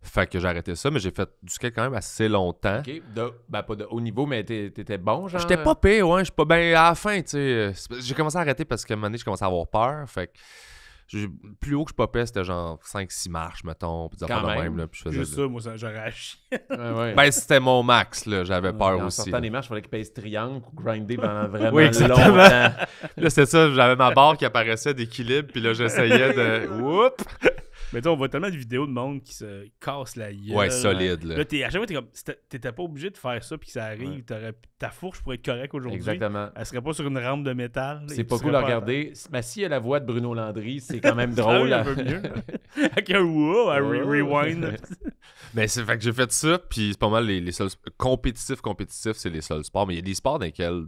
Fait que j'ai arrêté ça, mais j'ai fait du skate quand même assez longtemps. OK. Ben, pas de haut niveau, mais t'étais bon, genre? J'étais pas pire, ouais. Ben, pas bien à la fin, tu sais. Euh, j'ai commencé à arrêter parce qu'à un moment donné, je commençais à avoir peur. Fait que plus haut que je popais, c'était genre 5-6 marches, mettons. Puis quand même. même puis faisais, Juste ça, moi, j'aurais chié. Ben, c'était mon max, là. J'avais peur aussi. En sortant des marches, il fallait qu'il pèse triangle ou grinder pendant vraiment oui, longtemps. là, c'était ça. J'avais ma barre qui apparaissait d'équilibre, puis là, j'essayais de... Mais tu on voit tellement de vidéos de monde qui se casse la gueule. Ouais, solide. Là, là à chaque fois, t'es comme, t'étais pas obligé de faire ça, puis que ça arrive. Ta fourche pourrait être correcte aujourd'hui. Exactement. Elle serait pas sur une rampe de métal. C'est pas cool à regarder. Mais s'il y a la voix de Bruno Landry, c'est quand même drôle. Hein. un peu mieux. Avec un wow, un rewind. mais c'est fait que j'ai fait ça, puis c'est pas mal les, les seuls. Compétitifs, compétitifs, c'est les seuls sports. Mais il y a des sports dans lesquels,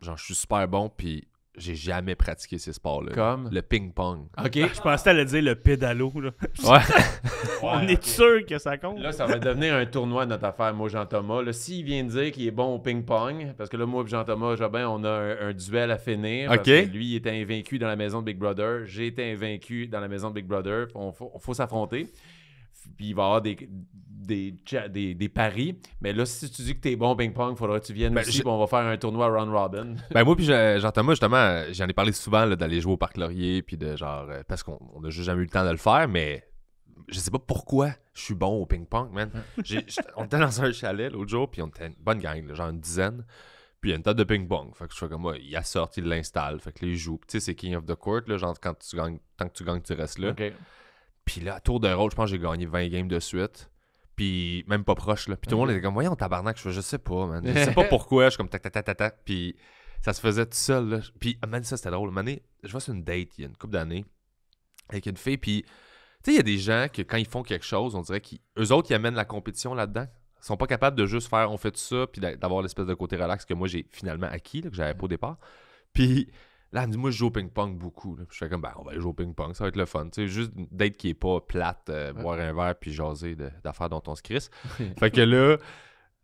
genre, je suis super bon, puis j'ai jamais pratiqué ces sports-là. Comme Le ping-pong. Ok. Je pensais aller dire le pédalo. Là. On est sûr que ça compte. Là, ça va devenir un tournoi, de notre affaire, moi, Jean-Thomas. S'il vient de dire qu'il est bon au ping-pong, parce que là, moi, Jean-Thomas Jobin, on a un, duel à finir. lui, il était invaincu dans la maison de Big Brother. J'ai été invaincu dans la maison de Big Brother. On faut s'affronter puis il va y avoir des, des, des, paris. Mais là, si tu dis que t'es bon au ping-pong, il faudra que tu viennes ben, aussi, on va faire un tournoi à round robin. Ben moi, puis j'entends, moi, justement, j'en ai parlé souvent d'aller jouer au Parc Laurier, puis de genre, euh, parce qu'on n'a juste jamais eu le temps de le faire, mais je sais pas pourquoi je suis bon au ping-pong, man. on était dans un chalet l'autre jour, puis on était une bonne gang, genre une dizaine. Puis il y a une table de ping-pong. Fait que je fais comme moi, il assort, il l'installe. Fait que les joue. Tu sais, c'est King of the Court, genre quand tu gagnes, tant que tu gagnes, tu restes là. Puis là, tour de rôle, je pense que j'ai gagné 20 games de suite. Puis même pas proche, là. Puis tout le monde mhm. était comme, voyons, tabarnak, je, je sais pas, man. Je sais pas pourquoi. Je suis comme, tac, tac, tac, tac, Puis ça se faisait tout seul, là. Puis, ah, man, ça, c'était drôle. je vois sur une date, il y a une couple d'années, avec une fille. Puis, tu sais, il y a des gens que quand ils font quelque chose, on dirait qu'eux autres, ils amènent la compétition là-dedans. Ils sont pas capables de juste faire, on fait tout ça, puis d'avoir l'espèce de côté relax que moi, j'ai finalement acquis, que j'avais mhm. pas au départ. Puis, Là, elle moi, je joue au ping-pong beaucoup. je fais comme, ben, on va aller jouer au ping-pong, ça va être le fun. Tu sais, juste d'être qui est pas plate, euh, boire un verre, puis jaser d'affaires dont on se crisse. fait que là,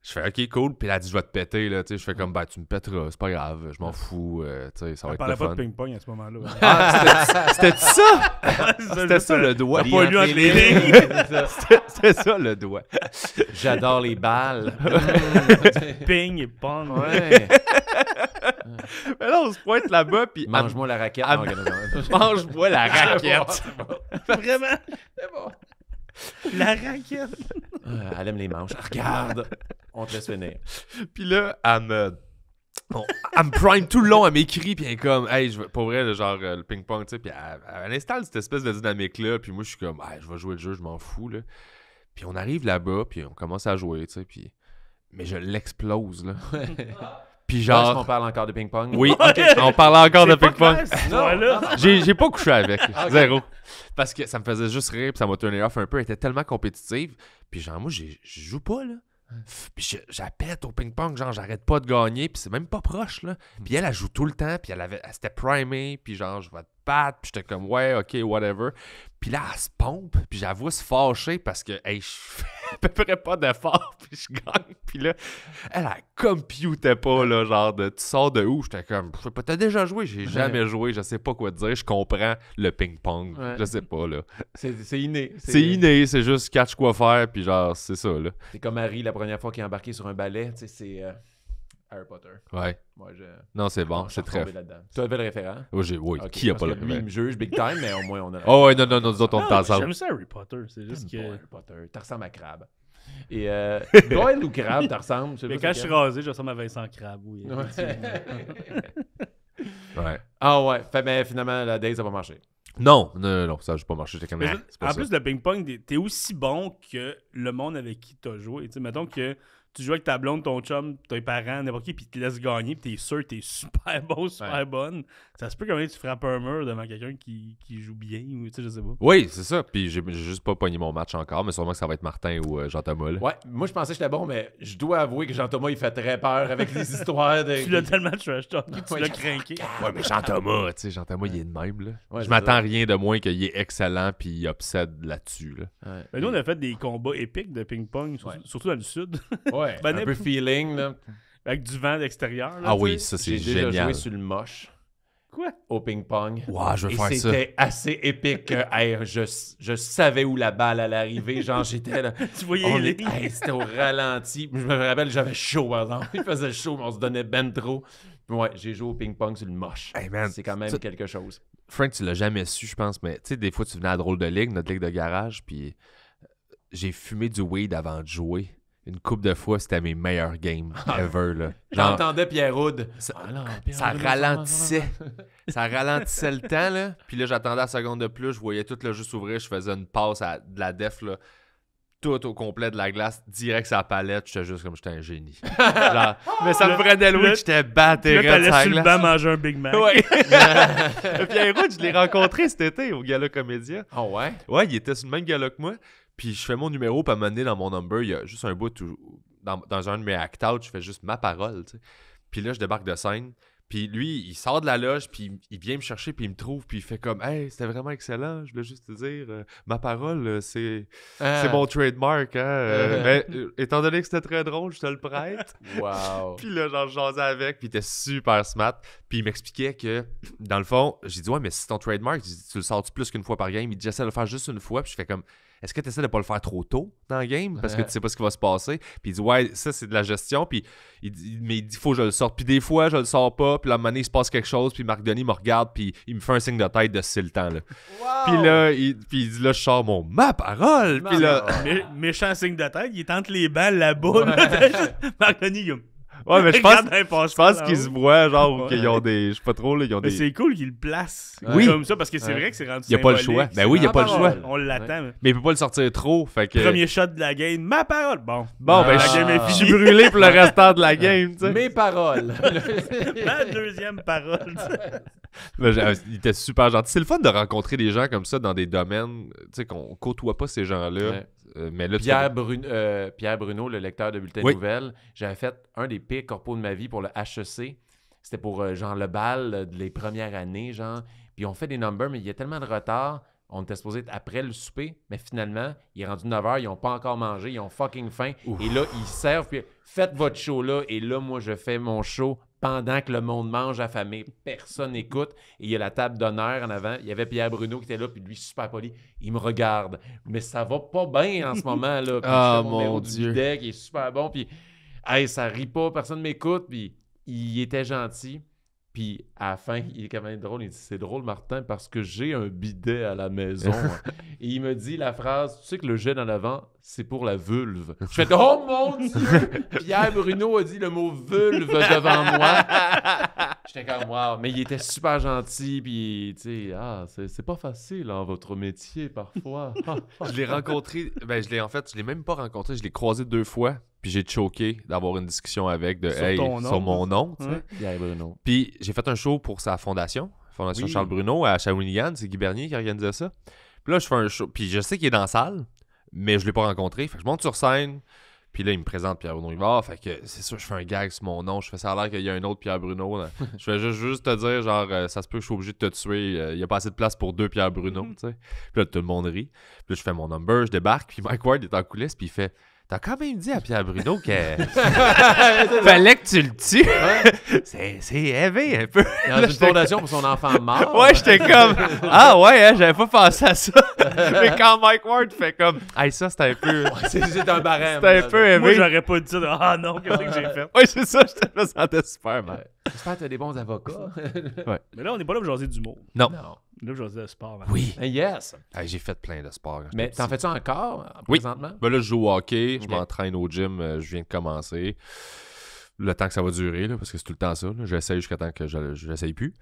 je fais OK, cool. Puis elle a dit Je vais te péter. Là, je fais comme Bah, tu me pèteras, c'est pas grave, je m'en fous. Euh, tu sais ça va elle être parlait pas de ping-pong à ce moment-là. Ah, c'était ça ah, C'était ça le doigt. Pas C'était- ça le doigt. J'adore les balles. Ping et pong. Ouais. Mais là, on se pointe là-bas, puis Mange-moi la raquette. mange-moi la raquette. Vraiment. c'est bon. La raquette. Euh, elle aime les manches. Ah, regarde, on te laisse venir. Puis là, elle me. elle prime tout le long, elle m'écrit, puis elle est comme, hey, je pour vrai, le genre euh, le ping-pong, tu sais, puis elle, installe cette espèce de dynamique-là, puis moi, je suis comme, hey, je vais jouer le jeu, je m'en fous, là. Puis on arrive là-bas, puis on commence à jouer, tu sais, puis. Mais je l'explose, là. Ah. Puis genre. Est-ce parle encore de ping-pong? Oui, on parle encore de ping-pong. J'ai pas couché avec. Zéro. Parce que ça me faisait juste rire, puis ça m'a tourné off un peu. Elle était tellement compétitive. Puis genre, moi, je joue pas, là. Puis j'appète au ping-pong, genre, j'arrête pas de gagner, puis c'est même pas proche, là. Puis elle, elle joue tout le temps, puis elle, avait, elle s'était primée, puis genre, je vois pattes. Puis j'étais comme, ouais, ok, whatever. Puis là, elle se pompe. Puis j'avoue se fâcher parce que, hey, je fais à peu près pas d'efforts, Puis je gagne. Puis là, elle, a elle t'es pas, là, genre, de, tu sors de où? J'étais comme, t'as déjà joué? J'ai jamais joué. Je sais pas quoi dire. Je comprends le ping-pong. Je sais pas, là. C'est inné. C'est inné. C'est juste catch quoi faire. Puis genre, c'est ça, là. C'est comme Harry la première fois qu'il est embarqué sur un ballet. Tu sais, c'est. Euh, Harry Potter. Ouais. Moi, je... Non, c'est bon, ah c'est très. Tu as le référent oh, Oui, qui a pas le référent Lui, il me juge big time, mais au moins on a. Oh, ouais, non, non, non, nous autres, on est ensemble. J'aime ça Harry Potter, c'est juste que. Harry Potter, t'as ressembles à Crabe. Et euh, Doyle ou Crabe, t'as ressembles. Mais quand je suis rasé, je ressemble à Vincent Crabe, oui. ouais. Ah ouais, fait, mais finalement, la date, ça va marcher. Non, non, non, ça n'a pas marché. Quand même, ah, en plus, le ping-pong, t'es aussi bon que le monde avec qui t'as joué. sais mettons que tu joues avec ta blonde, ton chum, tes parents, n'importe qui, puis tu te laisses gagner, puis t'es sûr que t'es super beau, super bonne. Ça se peut quand même que tu frappes un mur devant quelqu'un qui, qui, joue bien, ou tu sais, je sais pas. Oui, c'est ça. Puis j'ai juste pas pogné mon match encore, mais sûrement que ça va être Martin ou euh, Jean-Thomas. Ouais, moi je pensais que j'étais bon, mais je dois avouer que Jean-Thomas, il fait très peur avec les histoires de. tu l'as tellement trash talk, tu l'as craqué. Ouais, mais Jean-Thomas, tu sais, Jean-Thomas, il est de même, là. Ouais, je m'attends rien de moins qu'il est excellent, puis il obsède là-dessus, là. Mais nous, on a fait des combats épiques de ping-pong, surtout dans le sud un peu feeling, là. Avec du vent d'extérieur. Ah oui, ça, c'est génial. J'ai déjà joué sur le moche. Quoi? Au ping-pong. je veux faire ça. C'était assez épique. je, je, savais où la balle allait arriver. Genre, j'étais là. tu voyais les. c'était au ralenti. Je me rappelle, j'avais chaud, par exemple. Il faisait chaud, mais on se donnait ben trop. Ouais, j'ai joué au ping-pong sur le moche. c'est quand même quelque chose. Frank, tu l'as jamais su, je pense, mais tu sais, des fois, tu venais à la drôle de ligue, notre ligue de garage, puis j'ai fumé du weed avant de jouer une coupe de fois, c'était mes meilleurs games ah. ever. J'entendais Pierre Ça, ralentissait. ça ralentissait le temps. Là. Puis là, j'attendais la seconde de plus. Je voyais tout le jeu s'ouvrir. Je faisais une passe à de la def. tout au complet de la glace, direct sa la palette. J'étais juste comme j'étais un génie. mais ça me prenait loin, j'étais batté. Là, le banc manger un Big Mac. Pierre je l'ai rencontré cet été au Gala Comédia. Ah ouais? Ouais, il était sur le même gala que moi. Puis je fais mon numéro, puis à un dans mon number, il y a juste un bout dans, un de mes act-out, je fais juste ma parole, Puis là, je débarque de scène. Puis lui, il sort de la loge, puis il vient me chercher, puis il me trouve, puis il fait comme Hey, c'était vraiment excellent, je voulais juste te dire, euh, ma parole, euh, c'est c'est ah. mon trademark. Hein, euh, mais étant donné que c'était très drôle, je te le prête. puis là, j'en jasais avec, puis il était super smart. Puis il m'expliquait que, dans le fond, j'ai dit Ouais, mais c'est ton trademark, tu le sors-tu plus qu'une fois par game Il dit J'essaie de le faire juste une fois, puis je fais comme est-ce que tu essaies de ne pas le faire trop tôt dans le game parce que tu sais pas ce qui va se passer? Puis il dit, ouais, ça c'est de la gestion. Puis il dit, mais il dit, faut que je le sorte. Puis des fois, je le sors pas. Puis la donné, il se passe quelque chose. Puis Marc Denis me regarde. Puis il me fait un signe de tête de c'est le temps. Là. Puis là, il, puis dit, là, je sors mon ma parole. Puis là. méchant signe de tête. Il tente les balles la boule. Marc Denis, il Ouais, mais je pense, qu'ils se oh. voient, genre, qu'ils ont des. Je sais pas trop, là, ils ont des. Mais c'est cool qu'ils le placent euh, oui. comme ça, parce que c'est vrai que c'est rendu. Il n'y a pas le choix. Ben oui, il n'y a pas le ah, choix. On l'attend. Mais il peut pas le sortir trop. Fait que... Premier shot de la game, ma parole. Bon. Bon, ben, je suis brûlé pour le restant de la game, tu sais. Mes paroles. ma deuxième parole, ben, il était super gentil. C'est le fun de rencontrer des gens comme ça dans des domaines, tu sais, qu'on côtoie pas ces gens-là. Euh, euh, Pierre, Bruno, le lecteur de Bulletin Nouvelle, j'avais fait un des pires corpos de ma vie pour le HEC. C'était pour, Jean euh, le bal, les premières années, genre. Puis on fait des numbers, mais il y a tellement de retard on était supposés être après le souper, mais finalement, il est rendu 9 h, ils n'ont pas encore mangé, ils ont fucking faim. Et là, ils servent, puis faites votre show là. Et là, moi, je fais mon show pendant que le monde mange affamé. Personne n'écoute. Et il y a la table d'honneur en avant. Il y avait Pierre Bruno qui était là, puis lui, super poli. Il me regarde. Mais ça va pas bien en ce moment, là. Ah, mon, Dieu. il est super bon, puis hey, ça rit pas, personne m'écoute, puis il était gentil. Puis à la fin, il est quand même drôle. Il dit C'est drôle, Martin, parce que j'ai un bidet à la maison. Et il me dit la phrase Tu sais que le jet en avant, c'est pour la vulve. Je fais Oh mon Dieu Pierre Bruno a dit le mot vulve devant moi. J'étais comme Waouh Mais il était super gentil. Puis, tu sais, ah, c'est pas facile, en hein, votre métier, parfois. je l'ai rencontré. Ben, je l'ai en fait, je l'ai même pas rencontré. Je l'ai croisé deux fois puis j'ai choqué d'avoir une discussion avec de hey sur mon nom puis j'ai fait un show pour sa fondation fondation Charles Bruno à Shawinigan c'est Guy Bernier qui organisait ça puis là je fais un show puis je sais qu'il est dans la salle mais je l'ai pas rencontré fait que je monte sur scène puis là, il me présente Pierre Bruno Rivard. Fait que c'est ça je fais un gag sur mon nom. Je fais ça à l'air qu'il y a un autre Pierre Bruno. je fais juste, te dire, genre, euh, ça se peut que je suis obligé de te tuer. Euh, il n'y a pas assez de place pour deux Pierre Bruno. Mhm. tu sais. Puis là, tout le monde rit. Puis là, je fais mon number, je débarque. Puis Mike Ward est en coulisses. Puis il fait T'as quand même dit à Pierre Bruno que fallait que tu le tues. c'est, c'est un peu. Il a une fondation pour son enfant mort. Ouais, j'étais comme Ah ouais, hein, j'avais pas pensé à ça. Mais quand Mike Ward fait comme Hey, ça c'était un peu. c'est, un barème. C'était un peu élevé. Moi j'aurais pas dit ça. Ah non, qu'est-ce que j'ai fait? Ouais, c'est ça, je me sentais super mal. J'espère que t'as des bons avocats. Mais là, on n'est pas là pour jaser du mot. non. Là, je le sport. Oui. Yes. j'ai fait plein de sports. Mais t'en fais-tu encore euh, oui. présentement? Ben là, je joue au hockey, je m'entraîne au gym, euh, je viens de commencer. Le temps que ça va durer, parce que c'est tout le temps ça. J'essaye jusqu'à temps que je n'essaye plus.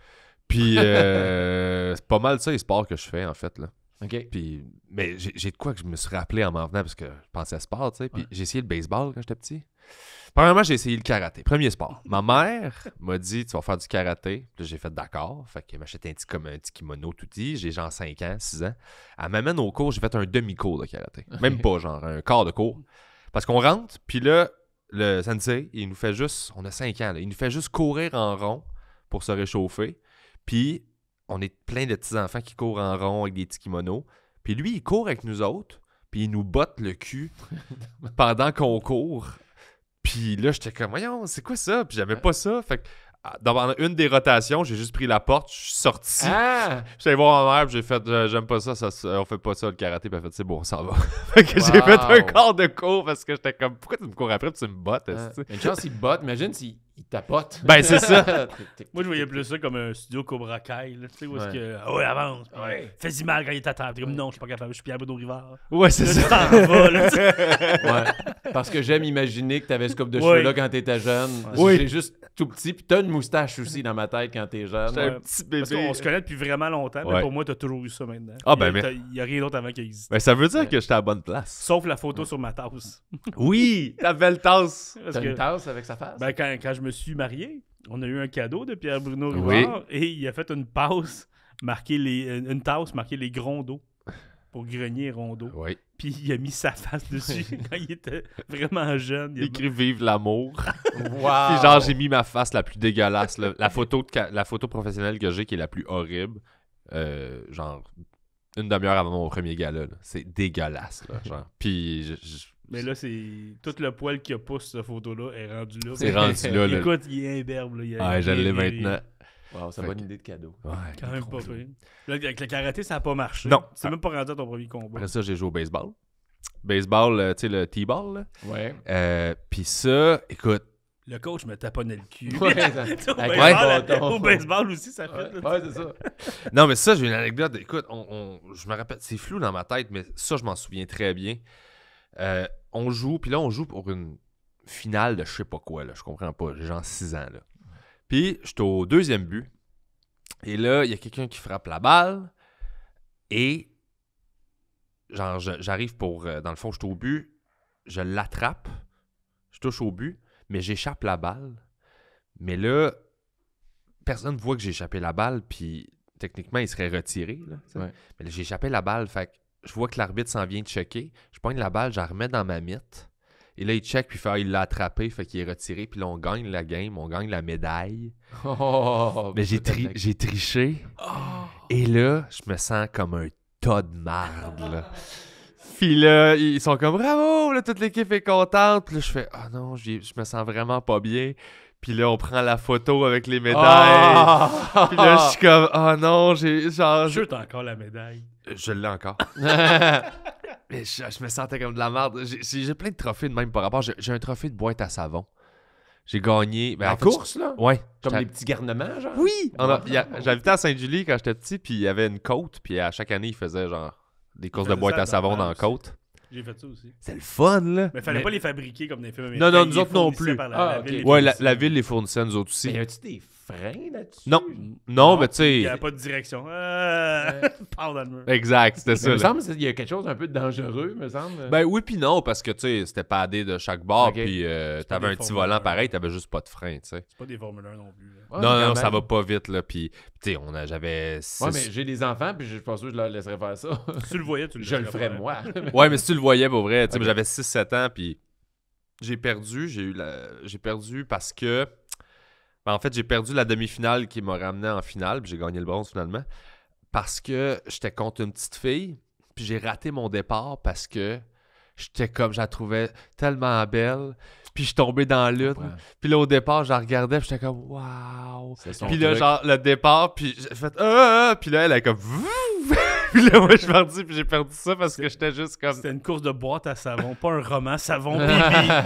Puis, euh, c'est pas mal ça, les sports que je fais, en fait. Là. OK. mais j'ai de quoi que je me suis rappelé en m'en venant, parce que je pensais à sport, tu sais. Puis, j'ai essayé le baseball quand j'étais petit. Premièrement, j'ai essayé le karaté. Premier sport. Ma mère m'a dit Tu vas faire du karaté. Puis j'ai fait d'accord. Fait qu'elle acheté un petit, comme un petit kimono tout dit. J'ai genre 5 ans, 6 ans. Elle m'amène au cours. J'ai fait un demi-cours de karaté. Même pas, genre un quart de cours. Parce qu'on rentre, puis là, le sensei, il nous fait juste. On a 5 ans, Il nous fait juste courir en rond pour se réchauffer. Puis on est plein de petits enfants qui courent en rond avec des petits kimonos. Puis lui, il court avec nous autres. Puis il nous botte le cul pendant qu'on court puis là, j'étais comme, voyons, c'est quoi ça? Puis j'avais pas ça. Fait que ah, dans une des rotations, j'ai juste pris la porte, je suis sorti. Ah! J'étais voir ma mère, puis j'ai fait euh, j'aime pas ça, on fait pas ça le karaté, puis elle fait c'est bon, ça va. fait que j'ai fait un quart de cours parce que j'étais comme pourquoi tu me cours après, tu me bottes. Une chance il botte, imagine si il tapote. Ben, c'est ça. Moi, je voyais plus ça comme un studio Cobra Kai. tu sais, où est-ce que. Ah ouais, avance. Fais-y mal quand il est à terre. comme, non, je suis pas capable. Je suis Pierre Bruno Rivard. Ouais, c'est ça. là, ouais. Parce que j'aime imaginer que t'avais ce couple de cheveux-là quand t'étais jeune. Oui. J'ai juste tout petit. Puis t'as une moustache aussi dans ma tête quand t'es jeune. C'est un petit bébé. Parce qu'on se connaît depuis vraiment longtemps. Mais pour moi, t'as toujours eu ça maintenant. Ah, ben, mais. Il n'y a rien d'autre avant qu'il existe. Ben, ça veut dire que j'étais à la bonne place. Sauf la photo sur ma tasse. Oui, ta belle tasse. T'as une tasse avec sa face? Ben, quand je me suis marié. On a eu un cadeau de Pierre-Bruno Rivard et il a fait une pause, marquée les, une tasse marquée les grondeaux pour grenier rondeau. Oui. Puis il a mis sa face dessus quand il était vraiment jeune. Il, écrit Vive l'amour. genre, j'ai mis ma face la plus dégueulasse. La, photo de, la photo professionnelle que j'ai qui est la plus horrible, euh, genre une demi-heure avant mon premier gala. C'est dégueulasse. Puis mais là, c'est tout le poil qui a poussé cette photo-là est rendu là. C'est rendu là. Écoute, il est imberbe. Là, ouais, je l'ai maintenant. Wow, c'est une bonne idée de cadeau. Ouais, quand même pas avec le karaté, ça n'a pas marché. Non. C'est même pas rendu à ton premier combat. Après ça, j'ai joué au baseball. Baseball, euh, tu sais, le T-ball. Ouais. Euh, Puis ça, écoute, le coach me taponnait le cul. Ouais, au, baseball, au, baseball, aussi, ça fait. Ouais, ouais c'est ça. non, mais ça, j'ai une anecdote. Écoute, on, je me rappelle, c'est flou dans ma tête, mais ça, je m'en souviens très bien. Euh, on joue, puis là, on joue pour une finale de je sais pas quoi, là, je comprends pas, genre 6 ans. Là. Puis, je suis au deuxième but, et là, il y a quelqu'un qui frappe la balle, et genre, j'arrive pour, euh, dans le fond, je suis au but, je l'attrape, je touche au but, mais j'échappe la balle. Mais là, personne voit que j'ai échappé la balle, puis techniquement, il serait retiré. Là, Mais j'ai échappé la balle, fait je vois que l'arbitre s'en vient checker. Je pogne la balle, je la remets dans ma mythe. Et là, il check, puis fait, ah, il l'a attrapé, fait qu'il est retiré, puis là, on gagne la game, on gagne la médaille. Oh, Mais j'ai, j'ai triché. Oh. Et là, je me sens comme un tas de marde, là. Puis là, ils sont comme bravo, là, toute l'équipe est contente. Puis là, je fais, ah oh non, je me sens vraiment pas bien. Puis là, on prend la photo avec les médailles. Ah. Puis là, je suis comme, ah non, j'ai genre. Je encore la médaille. Je l'ai encore. Mais je, me sentais comme de la merde. J'ai plein de trophées de même par rapport. J'ai un trophée de boîte à savon. J'ai gagné. Ben, la en course, là Oui. Comme des petits garnements, genre Oui ah, J'habitais à Saint-Julie quand j'étais petit, puis il y avait une côte, puis à chaque année, ils faisaient genre des courses de boîte à savon dans la côte. J'ai fait ça aussi. C'est le fun, là. Mais il fallait pas les fabriquer comme des films Non, non, nous autres non plus. Oui, la ah, ville ouais, la, ville les fournissait, nous autres aussi. Mais y a-tu frein là-dessus? Non, non, ah, mais tu sais. Il n'y a pas de direction. Euh... Exact, c'était ça. Il me semble qu'il y a quelque chose un peu dangereux, me semble. Ben oui, puis non, parce que tu sais, c'était padé de chaque bord, puis euh, tu t'avais un petit volant pareil, t'avais juste pas de frein, tu sais. C'est pas des Formule 1 non plus. non, non, ça va pas vite, là. Puis, tu sais, j'avais. Six... Ouais, mais j'ai des enfants, puis je pense que je leur laisserais faire ça. Si tu le voyais, tu le Je le ferais, moi. ouais, mais si tu le voyais, pour vrai, tu sais, j'avais 6-7 ans, puis j'ai perdu, j'ai eu la... j'ai perdu parce que ben, en fait, j'ai perdu la demi-finale qui m'a ramené en finale, puis j'ai gagné le bronze finalement, parce que j'étais contre une petite fille, puis j'ai raté mon départ parce que j'étais comme, je la trouvais tellement belle, puis je suis tombé dans l'une. Puis là, au départ, je la regardais, puis j'étais comme, waouh! Puis là, genre, le départ, puis j'ai fait, ah! Puis là, elle est comme, puis là, moi, je suis parti, puis j'ai perdu ça parce que j'étais juste comme. C'était une course de boîte à savon, pas un roman savon, bébé.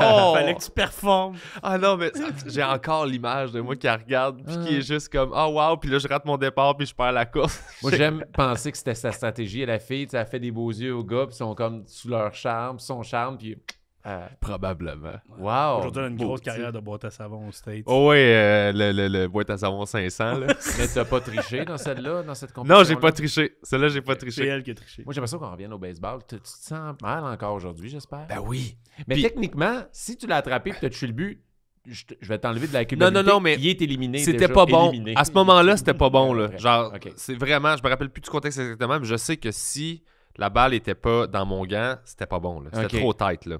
Oh! Fallait que tu performes. Ah non, mais j'ai encore l'image de moi qui regarde, puis qui ah. est juste comme, oh wow, puis là, je rate mon départ, puis je perds la course. Moi, j'aime penser que c'était sa stratégie. la fille, tu sais, fait des beaux yeux aux gars, puis ils sont comme sous leur charme, son charme, puis euh, Probablement. Wow. Aujourd'hui, elle a une grosse carrière de boîte à savon au state Oh oui, euh, le, le, le, boîte à savon 500. Mais tu t'as pas triché dans celle-là, dans cette compétition? Non, j'ai pas triché. Celle-là, j'ai pas triché. C'est elle qui a triché. Moi, j'ai l'impression qu'on revienne au baseball. Tu te sens mal encore aujourd'hui, j'espère? Ben oui. Mais techniquement, si tu l'as attrapé et as tué le but, je, vais t'enlever de la culpabilité. Non, non, non, mais il est éliminé. C'était pas bon. À ce moment-là, c'était pas bon. Là. Genre, c'est vraiment, je me rappelle plus du contexte exactement, mais je sais que si la balle était pas dans mon gant, c'était pas bon. C'était trop tight. Là.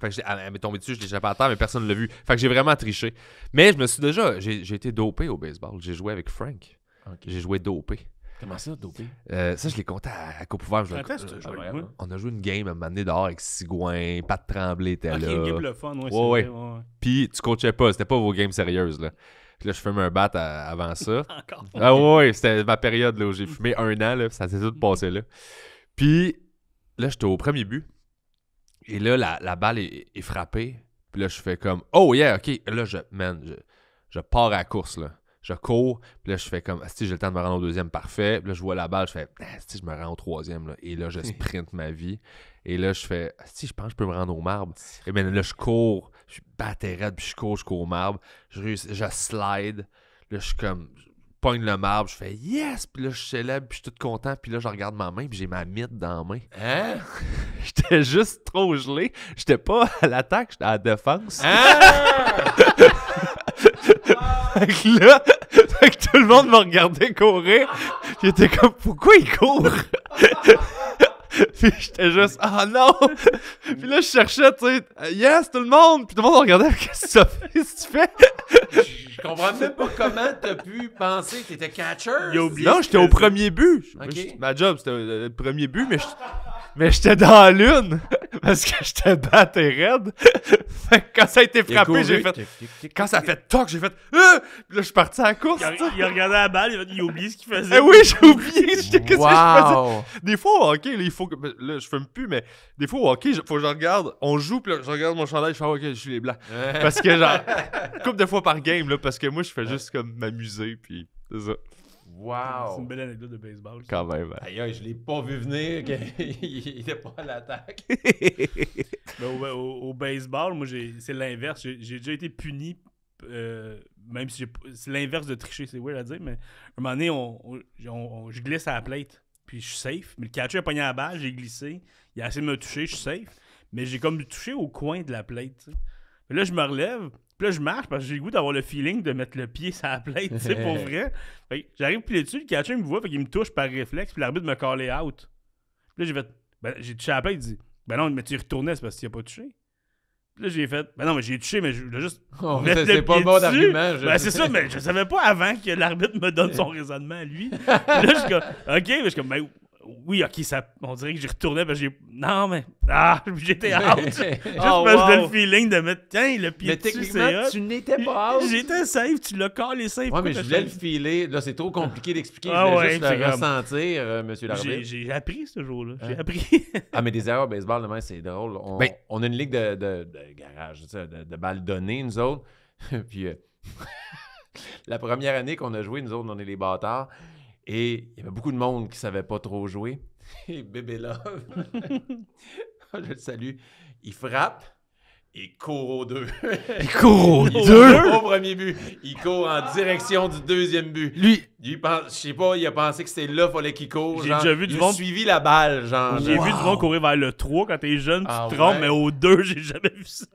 Fait que elle, m'est tombée dessus, je l'ai échappé à terre, mais personne ne l'a vu. Fait que j'ai vraiment triché. Mais je me suis déjà. J'ai été dopé au baseball. J'ai joué avec Frank. J'ai joué dopé. Comment ça, dopé? Euh, ça, je l'ai compté à, à Coupe on a joué une game à un moment donné dehors avec Sigouin, Pat Tremblay était okay, là. une game le fun, ouais, ouais, Puis tu coachais pas, c'était pas vos games sérieuses. Là. là, je fumais un bat avant ça. Encore? Ah ouais, c'était ma période là, où j'ai fumé un an, là, ça s'est tout passé là. Puis là, j'étais au premier but. Et là, la, balle est, frappée. Puis là, je fais comme Oh yeah, ok. là, je, man, je, pars à course. Là. Je cours. Puis là, je fais comme Si j'ai le temps de me rendre au deuxième, parfait. Puis là, je vois la balle. Je fais Si je me rends au troisième. Là. Et là, je sprint ma vie. Et là, je fais Si je pense que je peux me rendre au marbre. Et bien là, je cours. Je suis Puis je cours je cours au marbre. Je, je slide. Là, je suis comme pogne le marbre, je fais yes, puis là je suis célèbre, puis je suis tout content, puis là je regarde ma main, puis j'ai ma mythe dans la main. Hein? j'étais juste trop gelé, j'étais pas à l'attaque, j'étais à la défense. Hein? fait que là, que tout le monde m'a regardé courir, j'étais comme pourquoi il court? j'étais juste, ah non! puis là, je cherchais, tu sais, euh, yes, tout le monde! Puis tout le monde regardait, qu'est-ce que tu fais? je comprends même pas comment t'as pu penser que t'étais catcher. Non, j'étais au premier but. Ma job, c'était euh, le premier but, mais mais j'étais dans la lune parce que j'étais batté raide. quand ça a été frappé, j'ai fait. Quand ça a fait toc, j'ai fait. Euh! Puis là, je suis parti à la course. Il a, regardé la balle, il a oublié ce qu'il faisait. Mais eh oui, j'ai oublié. Qu'est-ce que je faisais? Des fois, ok, là, il faut que là, je fume plus, mais des fois, ok hockey, faut que je regarde, on joue, puis je regarde mon chandail, je fais, ah, ok, je suis les blancs. parce que, genre, couple de fois par game, là, parce que moi, je fais juste comme m'amuser, puis c'est ça. Wow! C'est une belle anecdote de baseball. Quand même. Hein. Aïe, je l'ai pas vu venir, il était pas à l'attaque. Ben, ben, au, au, baseball, moi, c'est l'inverse. J'ai déjà été puni, euh, même si c'est l'inverse de tricher, c'est weird à dire, mais à un moment donné, on, on, je glisse à la plate puis je suis safe. Mais le catcher a pogné la balle, j'ai glissé, il a essayé de me toucher, je suis safe. Mais j'ai comme touché au coin de la plate, là, je me relève, puis là, je marche parce que j'ai le goût d'avoir le feeling de mettre le pied sur la plate, tu sais, pour vrai. j'arrive plus là-dessus, le catcher me voit, fait qu'il me touche par réflexe, puis l'arbitre me callait out. Puis là, j'ai fait, ben, j'ai touché à la plate, il dit, ben non, mais tu retournais, c'est parce qu'il a pas touché. Là, j'ai fait. Ben non, mais j'ai touché, mais je voulais juste. Oh, c'est pas bon argument. Ben, c'est ça, mais je savais pas avant que l'arbitre me donne son raisonnement à lui. là, je suis comme. Ok, mais je suis comme. Ben, oui, ok, ça, on dirait que j'ai retournais, parce que j'ai. Non, mais. Ah, j'étais out! Juste parce oh, que le feeling de mettre. Tiens, le pied dessus, tu n'étais pas out! J'étais safe, tu l'as collé safe. Ouais, mais je voulais le filer. Là, c'est trop compliqué ah. d'expliquer. Ah je voulais juste le ressentir, euh, M. monsieur J'ai appris ce jour-là. J'ai hein? appris. ah, mais des erreurs baseball, demain, c'est drôle. Ben- on, a une ligue de, de, garage, de, balles données, nous autres. Puis. Euh, la première année qu'on a joué, nous autres, on est les bâtards. Et il y avait beaucoup de monde qui ne savait pas trop jouer. Et Bébé Love, je le salue, il frappe. Il court au deux. Il court aux il deux? au premier but. Il court en direction du deuxième but. Lui. Lui pense, je sais pas, il a pensé que c'était là, fallait qu'il court. J'ai déjà vu du monde. suivi la balle, genre. J'ai vu du monde courir vers le 3 quand t'es jeune, tu ah te trompes, mais au deux, j'ai jamais vu ça.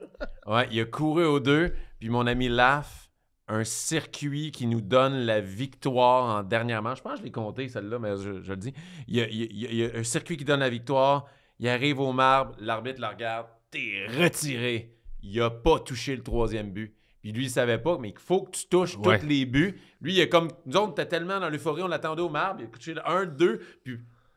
Ouais, il a couru au deux. puis mon ami Laf un circuit qui nous donne la victoire en dernièrement. Je pense que je l'ai compté, celle-là, mais je, le dis. Il y, a, un circuit qui donne la victoire. Il arrive au marbre, l'arbitre la regarde. T'es retiré. Il a pas touché le troisième but. Puis lui, il savait pas, mais il faut que tu touches tous les buts. Lui, il est comme. Nous autres, t'es tellement dans l'euphorie, on l'attendait au marbre. Il a touché le 1, 2, puis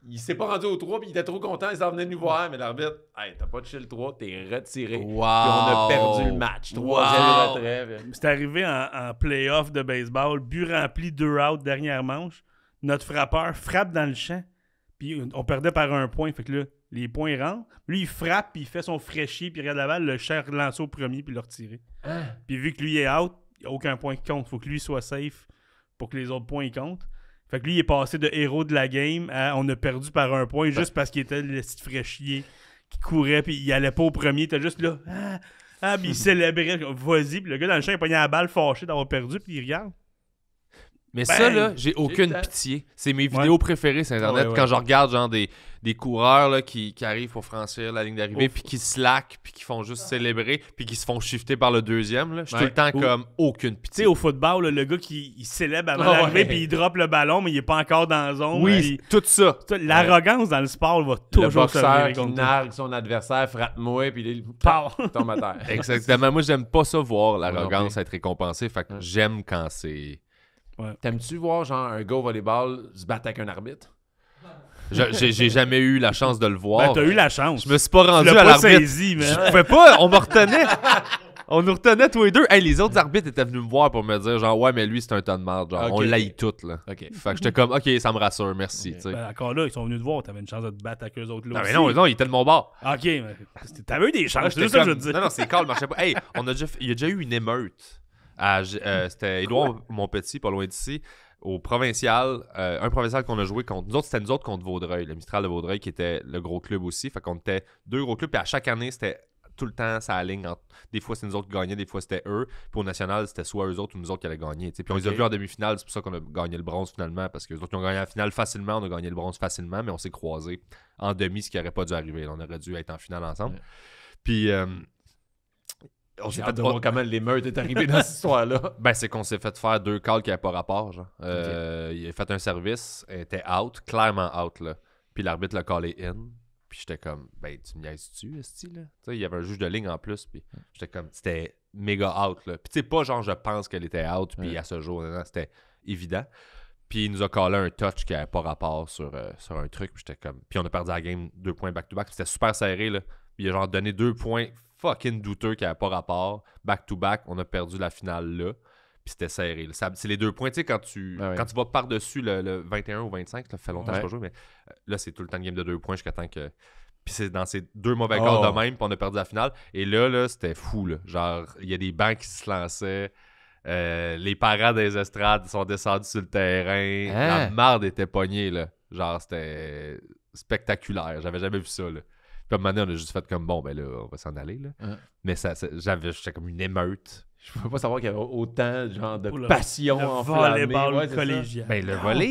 il s'est pas rendu au 3, puis il était trop content, il s'en venait nous voir, mais l'arbitre, hey, t'as pas touché le 3, t'es retiré. Wow. Puis on a perdu le match. troisième C'est arrivé en, playoff de baseball, but rempli, deux outs, dernière manche. Notre frappeur frappe dans le champ, puis on perdait par un point. Fait que là, les points rentrent. Lui, il frappe, puis il fait son fraîchier, puis regarde la balle, le cher lance au premier, puis le retirer. Hein? Puis vu que lui est out, il n'y a aucun point qui compte. Faut que lui soit safe pour que les autres points comptent. Fait que lui, il est passé de héros de la game à on a perdu par un point juste parce qu'il était le petit fraîchier qui courait puis il allait pas au premier. était juste là. Ah, ah puis il célébrait. Vas-y. Puis le gars dans le champ, il pognait la balle fâché d'avoir perdu puis il regarde. Mais ça, là, j'ai aucune pitié. C'est mes vidéos préférées sur Internet. Quand je regarde, genre, des, des coureurs qui, qui, arrivent pour franchir la ligne d'arrivée, puis qui slack, puis qui font juste célébrer, puis qui se font shifter par le deuxième, je suis tout le temps comme aucune pitié. Tu sais, au football, le gars qui célèbre avant d'arriver ah puis il drop le ballon, mais il est pas encore dans la zone. Oui, tout ça. L'arrogance dans le sport va toujours le boxeur qui nargue son adversaire, frappe-moi, puis il tombe à terre. Exactement. Moi, j'aime pas ça voir l'arrogance être récompensée. Fait que hein. j'aime quand c'est T'aimes-tu voir genre un gars au volleyball se battre avec un arbitre? J'ai jamais eu la chance de le ben, voir. Ben, t'as eu la chance. Je me suis pas rendu à l'arbitre. Je pouvais pas, on me retenait. on nous retenait tous les deux. Hey, les autres arbitres étaient venus me voir pour me dire genre ouais mais lui c'est un ton de merde genre on l'aille toutes là. Fait que j'étais comme ok ça me rassure merci. Ben, encore là ils sont venus te voir t'avais une chance de te battre avec eux autres là. Non mais non ils étaient de mon bord. Ok mais t'avais eu des chances. c'est ça que je te dire. Non non c'est calme marchait pas. Hey on a déjà il y a déjà eu une émeute euh, mm. c'était ah Édouard petit, pas loin d'ici, au provincial. Euh, un provincial qu'on a joué contre. Nous autres, c'était nous autres contre Vaudreuil, le Mistral de Vaudreuil, qui était le gros club aussi. Fait qu'on était deux gros clubs. Puis à chaque année, c'était tout le temps ça aligne. Des fois, c'est nous autres qui gagnaient, des fois, c'était eux. Puis au national, c'était soit eux autres ou nous autres qui allaient gagner. Puis on les a vus en demi-finale, c'est pour ça qu'on a gagné le bronze finalement, parce que qui ont gagné la finale facilement, on a gagné le bronze facilement, mais on s'est croisés en demi, ce qui n'aurait pas dû arriver. On aurait dû être en finale ensemble. Puis. Euh, on s'est pas de comment l'émeute est arrivée dans cette histoire-là. Ben, c'est qu'on s'est fait faire deux calls qui n'avaient pas rapport. Genre. Euh, il a fait un service, il était out, clairement out. Là. Puis l'arbitre l'a callé in. Puis j'étais comme, ben, tu me niaises-tu, là? Tu sais, il y avait un juge de ligne en plus. Puis j'étais comme, c'était méga out, là. Puis tu sais, pas genre, je pense qu'elle était out. Puis à ce jour, c'était évident. Puis il nous a collé un touch qui n'avait pas rapport sur, euh, sur un truc. Puis j'étais comme, puis on a perdu la game deux points back-to-back. C'était super serré, là. Il a genre donné deux points fucking douteux qui n'avait pas rapport. Back-to-back, on a perdu la finale là. Puis c'était serré. C'est les deux points. Tu sais, quand tu, ah quand tu vas par-dessus le, 21 ou 25, ça fait longtemps que je pas joué, mais euh, là, c'est tout le temps une game de deux points jusqu'à temps que. Puis c'est dans ces deux mauvais oh. de même, puis on a perdu la finale. Et là, là c'était fou. Genre, il y a des bancs qui se lançaient. Euh, les parents des estrades sont descendus sur le terrain. La hein? marde était pognée. Là. Genre, c'était spectaculaire. J'avais jamais vu ça. Là. Puis à on a juste fait comme bon, ben là, on va s'en aller. Mais ça, j'avais, comme une émeute. Je pouvais pas savoir qu'il y avait autant genre, de passion le Volleyball ouais, collégial. Ben, le volley,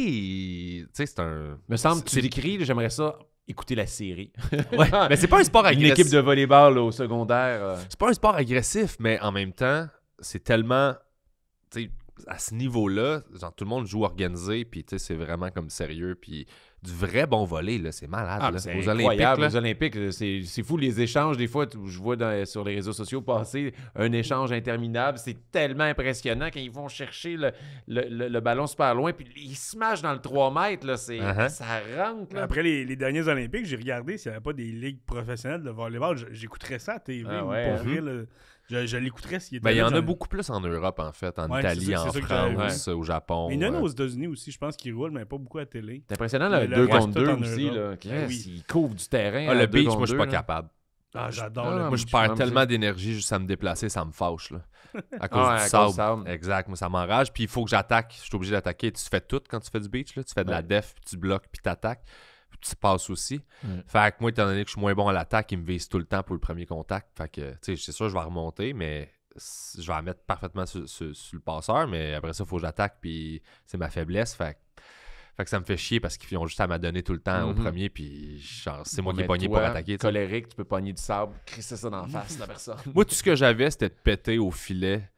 tu sais, c'est un. Me semble, tu l'écris, j'aimerais ça écouter la série. ouais. mais c'est pas un sport agressif. Une équipe de volleyball au secondaire. Euh. C'est pas un sport agressif, mais en même temps, c'est tellement. Tu à ce niveau-là, genre, tout le monde joue organisé, puis c'est vraiment comme sérieux, puis du vrai bon volet, là, c'est malade. Ah, c'est Olympiques, aux Olympiques, euh, c'est, fou les échanges. Des fois, je vois sur les réseaux sociaux passer un échange interminable. C'est tellement impressionnant quand ils vont chercher le, le, le, ballon super loin, puis ils se mâchent dans le 3 mètres. Là, c'est, uh-huh. Ça rentre. Après les, derniers Olympiques, j'ai regardé s'il n'y avait pas des ligues professionnelles de volleyball. J'écouterais ça à TV. Ah pour hein. Je, l'écouterais s'il était ben, Il y en a beaucoup plus en Europe, en fait, en Italie, en France, au Japon. il y en a euh. aux États-Unis aussi, je pense qu'ils roulent, mais pas beaucoup à télé. C'est impressionnant, le 2 contre 2 aussi. Là. Ben oui. du terrain. Oh, le beach, moi, je suis pas hein. capable. Ah, ah j'adore. moi, je perds tellement d'énergie juste à me déplacer, ça me fâche. Là. À cause du sable. Exact, moi, ça m'enrage. Puis il faut que j'attaque. Je suis obligé d'attaquer. Tu fais tout quand tu fais du beach. Tu fais de la def, puis tu bloques, puis tu attaques tu passes aussi. Fait que moi, étant donné que je suis moins bon à l'attaque, ils me visent tout le temps pour le premier contact. Fait que, tu c'est sûr, je vais remonter, mais je vais la mettre parfaitement sur, le passeur. Mais après ça, il faut que j'attaque, puis c'est ma faiblesse. Fait que, ça me fait chier parce qu'ils ont juste à m'adonner tout le temps au mm-hmm. premier, puis genre, c'est moi qui ai pogné pour attaquer. Colérique, tu peux pogner du sable, crisser ça dans face la personne. moi, tout ce que j'avais, c'était de péter au filet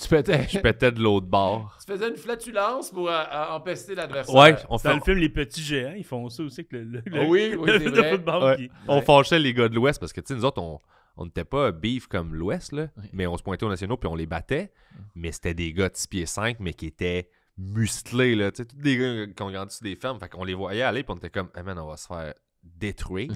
tu pétais. Je pétais de l'autre bord. Tu faisais une flatulence pour empêcher euh, empester l'adversaire. Ouais, on fait. le film Les Petits Géants, ils font ça aussi que le, oui, vrai. On fâchait les gars de l'Ouest parce que, tu sais, nous autres, on on n'était pas beef comme l'Ouest, là, mais on se pointait aux nationaux puis on les battait. Mais c'était des gars de 6 pieds 5, mais qui étaient musclés. Là. Tu sais, tous des gars qui ont grandi sur des fermes. Fait qu'on les voyait aller puis on était comme, hey man, on va se faire détruire.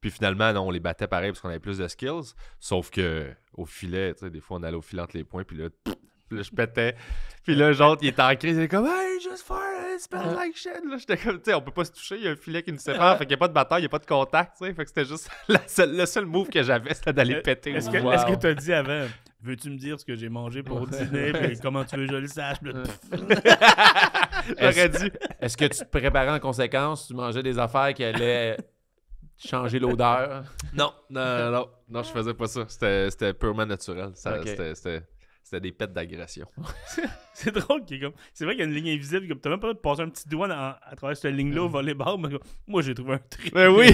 Puis finalement, on les battait pareil parce qu'on avait plus de skills. Sauf que au filet, des fois, on allait au filet entre les points, puis là, je pétais. Puis là, genre, il était en crise, il était comme Hey, just for it, spell like shit. j'étais comme, tu sais, on peut pas se toucher, il y a un filet qui nous sépare, fait qu'il n'y a pas de bataille, il n'y a pas de contact, Fait que c'était juste le seul move que j'avais, c'était d'aller euh, péter. Est-ce que, wow. est-ce t'as dit avant veux-tu me dire ce que j'ai mangé pour dîner puis comment tu veux que je le sache J'aurais dit. Est-ce que tu te préparais en conséquence, tu mangeais des affaires qui allaient changer l'odeur. non, non, non, je faisais pas ça. C'était purement naturel. C'était des pets d'agression. c'est drôle qu'il comme. C'est vrai qu'il y a une ligne invisible, Tu t'as même pas de passer un petit doigt à travers cette ligne-là au volleyball, mais moi j'ai trouvé un truc. Mais ben oui!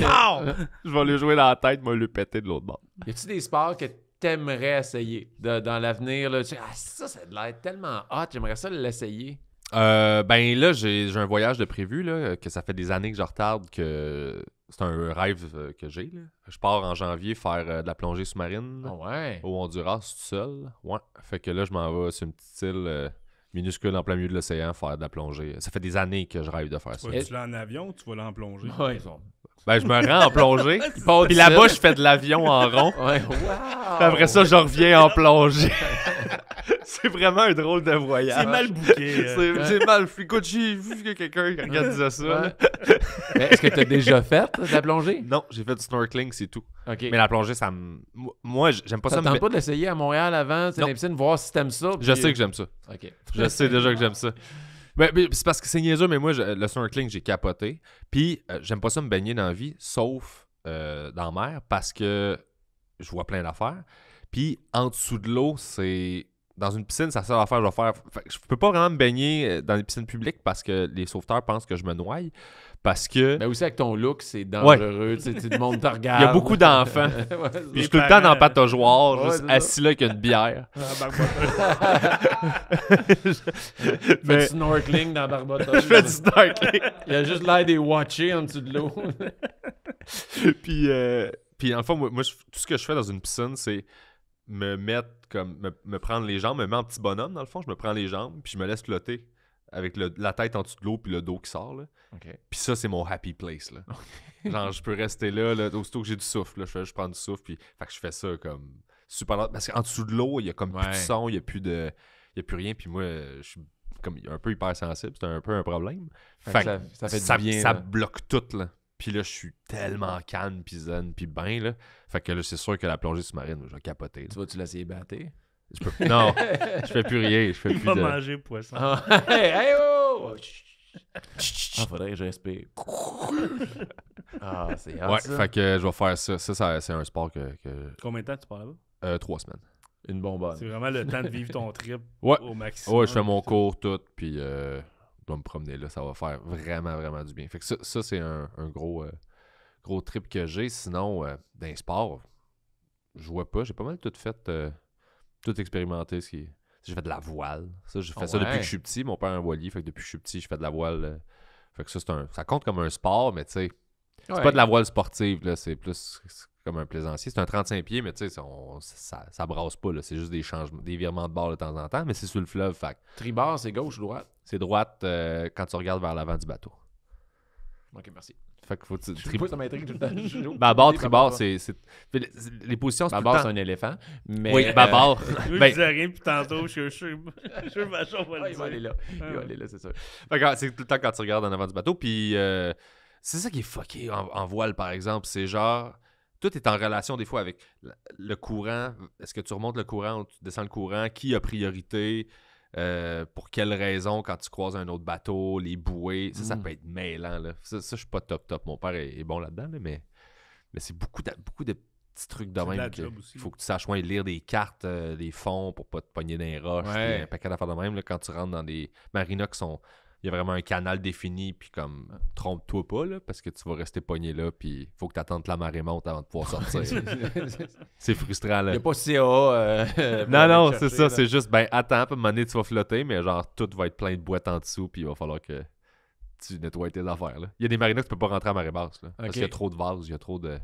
je vais lui jouer dans la tête, vais le péter de l'autre bord. Y a-tu des sports que t'aimerais essayer dans l'avenir? Ah, ça, ça a l'air tellement hot, j'aimerais ça l'essayer. Euh, ben là, j'ai un voyage de prévu là, que ça fait des années que je retarde que c'est un rêve euh, que j'ai. Je pars en janvier faire euh, de la plongée sous-marine ah au Honduras tout seul. Ouais. Fait que là, je m'en vais sur une petite île euh, minuscule en plein milieu de l'océan faire de la plongée. Ça fait des années que je rêve de faire ça. Tu vas en avion ou tu vas en plongée? Ben, je me rends en plongée. Puis là-bas, je fais de l'avion en rond. Ouais. Après ça, je reviens en plongée. c'est vraiment un drôle de voyage. C'est mal bouqué. Euh. c'est mal. Écoute, j'ai vu que quelqu'un regardait ça. est-ce que tu as déjà fait de la plongée? Non, j'ai fait du snorkeling, c'est tout. Mais la plongée, ça me. Moi, j'aime pas ça. T'attends me... pas d'essayer à Montréal avant, c'est piscine, voir si t'aimes ça. Je sais euh, que j'aime ça. Je sais déjà que j'aime ça. Mais, c'est parce que c'est niaiseux, mais moi, le snorkeling, j'ai capoté. Puis, euh, j'aime pas ça me baigner dans la vie, sauf dans la mer, parce que je vois plein d'affaires. Puis, en dessous de l'eau, c'est dans une piscine, ça sert à faire, je vais faire. je peux pas vraiment me baigner euh, dans les piscines publiques parce que les sauveteurs pensent que je me noie. Parce que. Mais aussi avec ton look, c'est dangereux. Tu sais, le monde te regarde. Il y a beaucoup d'enfants. je suis tout le temps dans le ouais, juste assis là avec une bière. je ah, fais du snorkeling dans Barbados. je fais du snorkeling. Il y a juste l'air des watchers en dessous de l'eau. Puis, euh, Puis, en fait, moi, tout ce que je fais dans une piscine, c'est me mettre comme me, prendre les jambes, me mettre en petit bonhomme dans le fond, je me prends les jambes, puis je me laisse flotter avec la tête en dessous de l'eau puis le dos qui sort. Là. Puis ça, c'est mon happy place. Là. Genre, je peux rester là, là aussitôt que j'ai du souffle. Là, je, prends du souffle, puis fait que je fais ça comme super Parce qu'en dessous de l'eau, il y a comme plus de son, il n'y a plus de. Il plus rien. Puis moi, je suis comme un peu hypersensible, c'est un peu un problème. ça, ça bloque tout là. Puis là, je suis tellement calme, puis zen, puis ben, là. Fait que là, c'est sûr que la plongée sous-marine, je vais capoter. Tu vas-tu l'essayer battre? Je peux... Non, je fais plus rien. Je fais Il plus va de... manger poisson. Ah. hey, hey, oh! oh, oh. Ah, faudrait que j'inspire. Ah, c'est Ouais, ça. fait que je vais faire ça. Ça, c'est un sport que. Combien de temps tu parles? là-bas? euh, trois semaines. Une C'est vraiment le temps de vivre ton trip au maximum. Ouais, je fais mon cours, tout, puis euh, dois me promener là, ça va faire vraiment, vraiment du bien. Fait que ça, ça c'est un, gros, euh, gros trip que j'ai. Sinon, euh, d'un sport, je vois pas. J'ai pas mal tout fait, euh, tout expérimenté. Ce qui... J'ai fait de la voile. Ça, j'ai fait ça depuis que je suis petit. Mon père est un voilier. Fait que depuis que je suis petit, je fais de la voile. Fait que ça, un... ça compte comme un sport, mais tu sais, c'est pas de la voile sportive. là C'est plus comme un plaisancier. C'est un 35 pieds, mais tu sais, ça, ça, brasse pas. C'est juste des changements, des virements de bord de temps en temps, mais c'est sur le fleuve. Fait. Tribord, c'est gauche ou droite? C'est droite euh, quand tu regardes vers l'avant du bateau. Ok, merci. Fait qu'il faut tu Je ça m'intrigue tout le temps. tribord, c'est. Les positions, c'est. tout c'est un éléphant. Mais, Oui, euh, Je Ben, rien, puis tantôt, je suis Je suis ah, il va aller là. Il va ah, aller là, c'est sûr. Fait que, ah, c'est tout le temps quand tu regardes en avant du bateau. Puis euh, c'est ça qui est fucké en, voile, par exemple. C'est genre, tout est en relation des fois avec le courant. Est-ce que tu remontes le courant ou tu descends le courant? Qui a priorité? Euh, pour quelles raisons, quand tu croises un autre bateau, les bouées, ça, ça hmm. peut être mêlant. Là. Ça, ça je suis pas top top. Mon père est, bon là-dedans, mais, mais c'est beaucoup de, beaucoup de petits trucs de même. Il faut que tu saches moins lire des cartes, euh, des fonds pour pas te pogner dans les roches, a un paquet d'affaires de même. quand tu rentres dans des marinas qui sont il y a vraiment un canal défini, puis comme, trompe-toi pas, parce que tu vas rester pogné là, puis il faut que tu attendes que la marée monte avant de pouvoir sortir. c'est frustrant, là. Il n'y a pas CA. Euh, non, non, c'est ça, c'est juste, ben, attends, à un moment donné, tu vas flotter, mais genre, tout va être plein de boîtes en dessous, puis il va falloir que tu nettoies tes affaires, Il y a des marinas que tu peux pas rentrer à marée basse, là, parce qu'il y a trop de vases, il y a trop de.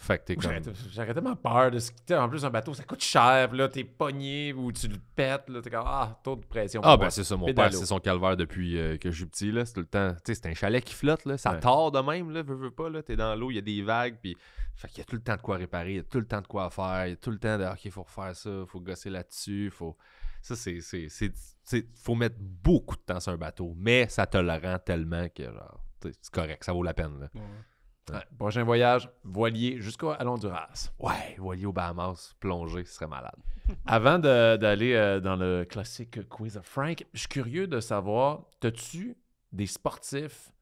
Fait que t'es comme. J'aurais tellement peur de ce... En plus, un bateau, ça coûte cher. Là, t'es pogné ou tu le pètes. Là, t'es comme, ah, taux de pression. Ah, ben c'est ça, mon père, c'est son calvaire depuis euh, que je suis petit. c'est tout le temps. Tu sais, c'est un chalet qui flotte. Là, ça tord de même. Là, veux, veux pas. Là, t'es dans l'eau, il y a des vagues. Puis, fait qu'il y a tout le temps de quoi réparer. Il y a tout le temps de quoi faire. Il y a tout le temps de, ah, OK, faut refaire ça. Faut gosser là-dessus. Faut. Ça, c'est. c'est, faut mettre beaucoup de temps sur un bateau. Mais ça te le rend tellement que, genre, c'est correct. Ça vaut la peine. Prochain voyage, voilier jusqu'à Honduras. Ouais, voilier aux Bahamas, plonger ce serait malade. Avant d'aller euh, dans le classique quiz of Frank, je suis curieux de savoir, as-tu des sportifs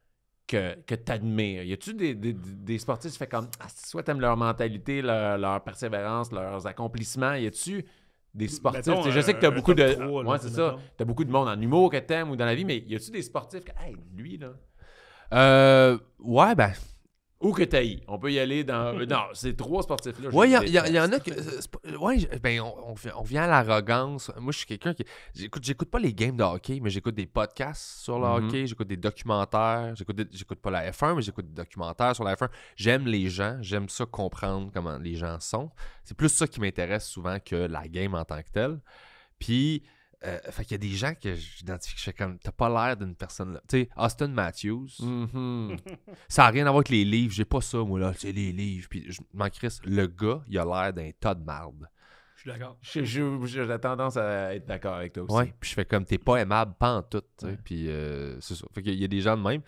que, que tu Y a-tu des, des, sportifs qui font comme, ah, soit t'aimes leur mentalité, leur, persévérance, leurs accomplissements? Y a-tu des sportifs? je sais que tu as beaucoup de. c'est ça. Tu beaucoup de monde en humour que t'aimes ou dans la vie, mais y a-tu des sportifs que, hey, lui, là? Euh, ouais, ben. Ou que On peut y aller dans. Euh, non, ces trois sportifs-là. Oui, il y, en a que. Euh, oui, ben, on, vient à l'arrogance. Moi, je suis quelqu'un qui. J'écoute, j'écoute pas les games de hockey, mais j'écoute des podcasts sur le mm-hmm. hockey, j'écoute des documentaires. J'écoute, j'écoute pas la F1, mais j'écoute des documentaires sur la F1. J'aime les gens, j'aime ça comprendre comment les gens sont. C'est plus ça qui m'intéresse souvent que la game en tant que telle. Puis euh, fait qu'il y a des gens que j'identifie que je fais comme t'as pas l'air d'une personne là. Tu sais, Austin Matthews, mm-hmm. ça n'a rien à voir avec les livres, j'ai pas ça, moi là, tu les livres. Puis je m'en crisse, le gars, il a l'air d'un tas de marde. Je suis d'accord. J'ai tendance à être d'accord avec toi aussi. Ouais, puis je fais comme t'es pas aimable, pas en tout. Puis euh, c'est ça. Fait qu'il y a des gens de même.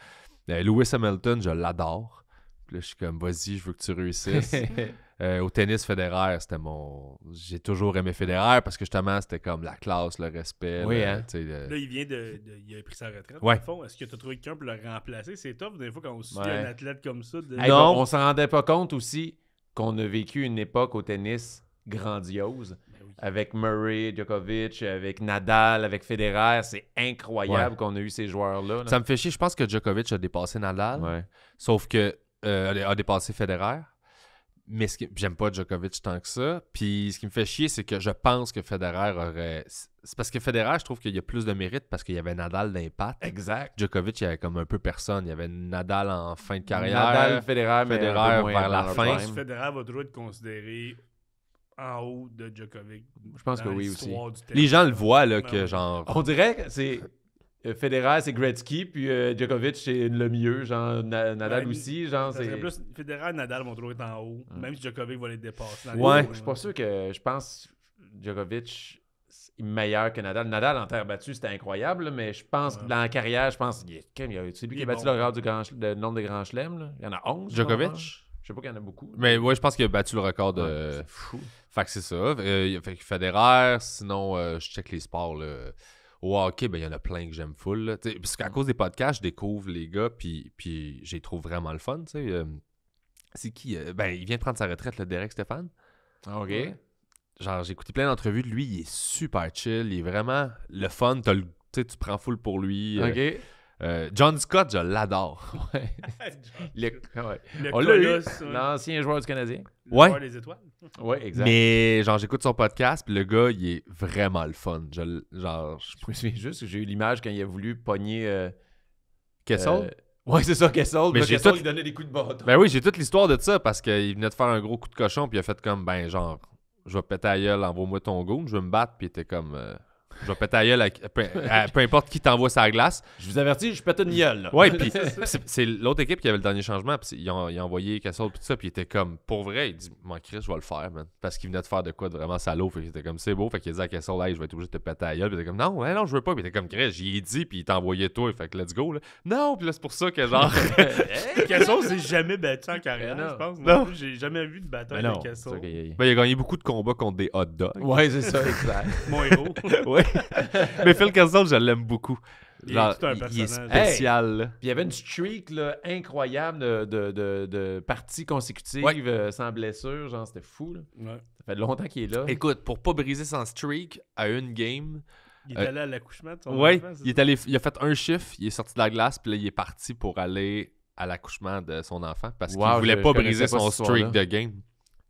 Euh, Lewis Hamilton, je l'adore. Puis là, je suis comme vas-y, je veux que tu réussisses. Euh, au tennis fédéraire, c'était mon. J'ai toujours aimé fédéraire parce que justement, c'était comme la classe, le respect. Oui, hein? Là, il vient de, Il a pris sa retraite. Ouais. Est-ce que tu as trouvé quelqu'un pour le remplacer C'est top. des fois, quand on suit un athlète comme ça. non, on s'en rendait pas compte aussi qu'on a vécu une époque au tennis grandiose ben avec Murray, Djokovic, avec Nadal, avec Federer. C'est incroyable qu'on ait eu ces joueurs-là. Ça me fait chier. Je pense que Djokovic a dépassé Nadal. Sauf que euh, a dépassé Federer mais j'aime pas Djokovic tant que ça. Puis ce qui me fait chier, c'est que je pense que Federer aurait. C'est parce que Federer, je trouve qu'il y a plus de mérite parce qu'il y avait Nadal d'impact. Exact. Djokovic, il y avait comme un peu personne. Il y avait Nadal en fin de carrière. Nadal, Federer, Federer vers la fin. Je pense que Federer va droit être considéré en haut de Djokovic. Je pense que oui aussi. Les gens le voient là ben que genre. On dirait que c'est euh, Federer, c'est Gretzky, puis euh, Djokovic, c'est le mieux, genre Nadal aussi. Genre, c'est plus Federer et Nadal vont toujours être en haut, même si Djokovic va les dépasser. ouais, je suis pas sûr que. Je pense Djokovic est meilleur que Nadal. Nadal en terre battue, c'était incroyable, mais je pense que dans la carrière, je pense. Il, y a, qui a battu le record du nombre de grands chelems. Il y en a 11. Djokovic hein. Je sais pas qu'il y en a beaucoup. Mais ouais, je pense qu'il a battu le record de. c'est fou. Fait que c'est ça. Euh, fait que Federer, sinon, je check les sports. Là. Ouais, ok ben, il y en a plein que j'aime full. Là, parce qu'à mm. cause des podcasts, je découvre les gars, puis, puis j'y trouve vraiment le fun. Euh. c'est qui euh, ben, il vient de prendre sa retraite, le Derek Stéphane. Ah, OK. Genre, j'ai écouté plein d'entrevues de lui. Il est super chill. Il est vraiment le fun. tu prends full pour lui. Euh. OK. Euh, John Scott, je l'adore. le, L'ancien joueur du Canadien. Le ouais. Joueur des étoiles. oui, exact. Mais genre, j'écoute son podcast, puis le gars, il est vraiment le fun. Je, genre, je me souviens juste que j'ai eu l'image quand il a voulu pogner. Euh, Kessel? Euh, ouais, c'est ça, Kessel. Mais j'ai tout... il donnait des coups de bâton. Ben oui, j'ai toute l'histoire de ça parce qu'il venait de faire un gros coup de cochon, puis il a fait comme, ben genre, je vais péter à gueule, envoie-moi ton goût, je vais me battre, puis il était comme. Euh, je vais péter à gueule peu, importe qui t'envoie sa glace. Je vous avertis, je pète une gueule. puis c'est l'autre équipe qui avait le dernier changement, puis ils ont, envoyé Cassol puis tout ça, puis il était comme, pour vrai, il dit, mon Chris, je vais le faire, man. Parce qu'il venait de faire de quoi de vraiment salaud, fait qu'il était comme, c'est beau, fait qu'il dit à Cassol hey, je vais être obligé de te péter à gueule, puis il était comme, non, non, je veux pas, puis il était comme, Chris, j'y ai dit, puis il t'envoyait toi, fait que let's go, là. Non, puis là, c'est pour ça que genre. Cassol c'est jamais battu en carrière, je pense. Non, j'ai jamais vu de bataille de Cassault ben, il a gagné beaucoup de combats contre des hot dogs. Ouais, c'est ça, exact. Mon héros. ouais. mais Phil Castle, je l'aime beaucoup. il, est un spécial. il y avait une streak incroyable de, parties consécutives euh, sans blessure. Genre, c'était fou. Ça fait longtemps qu'il est là. Écoute, pour pas briser son streak à une game. Il est euh, allé à l'accouchement de son enfant, il, a fait un chiffre, il est sorti de la glace, puis là, il est parti pour aller à l'accouchement de son enfant parce qu'il voulait pas briser son streak de game.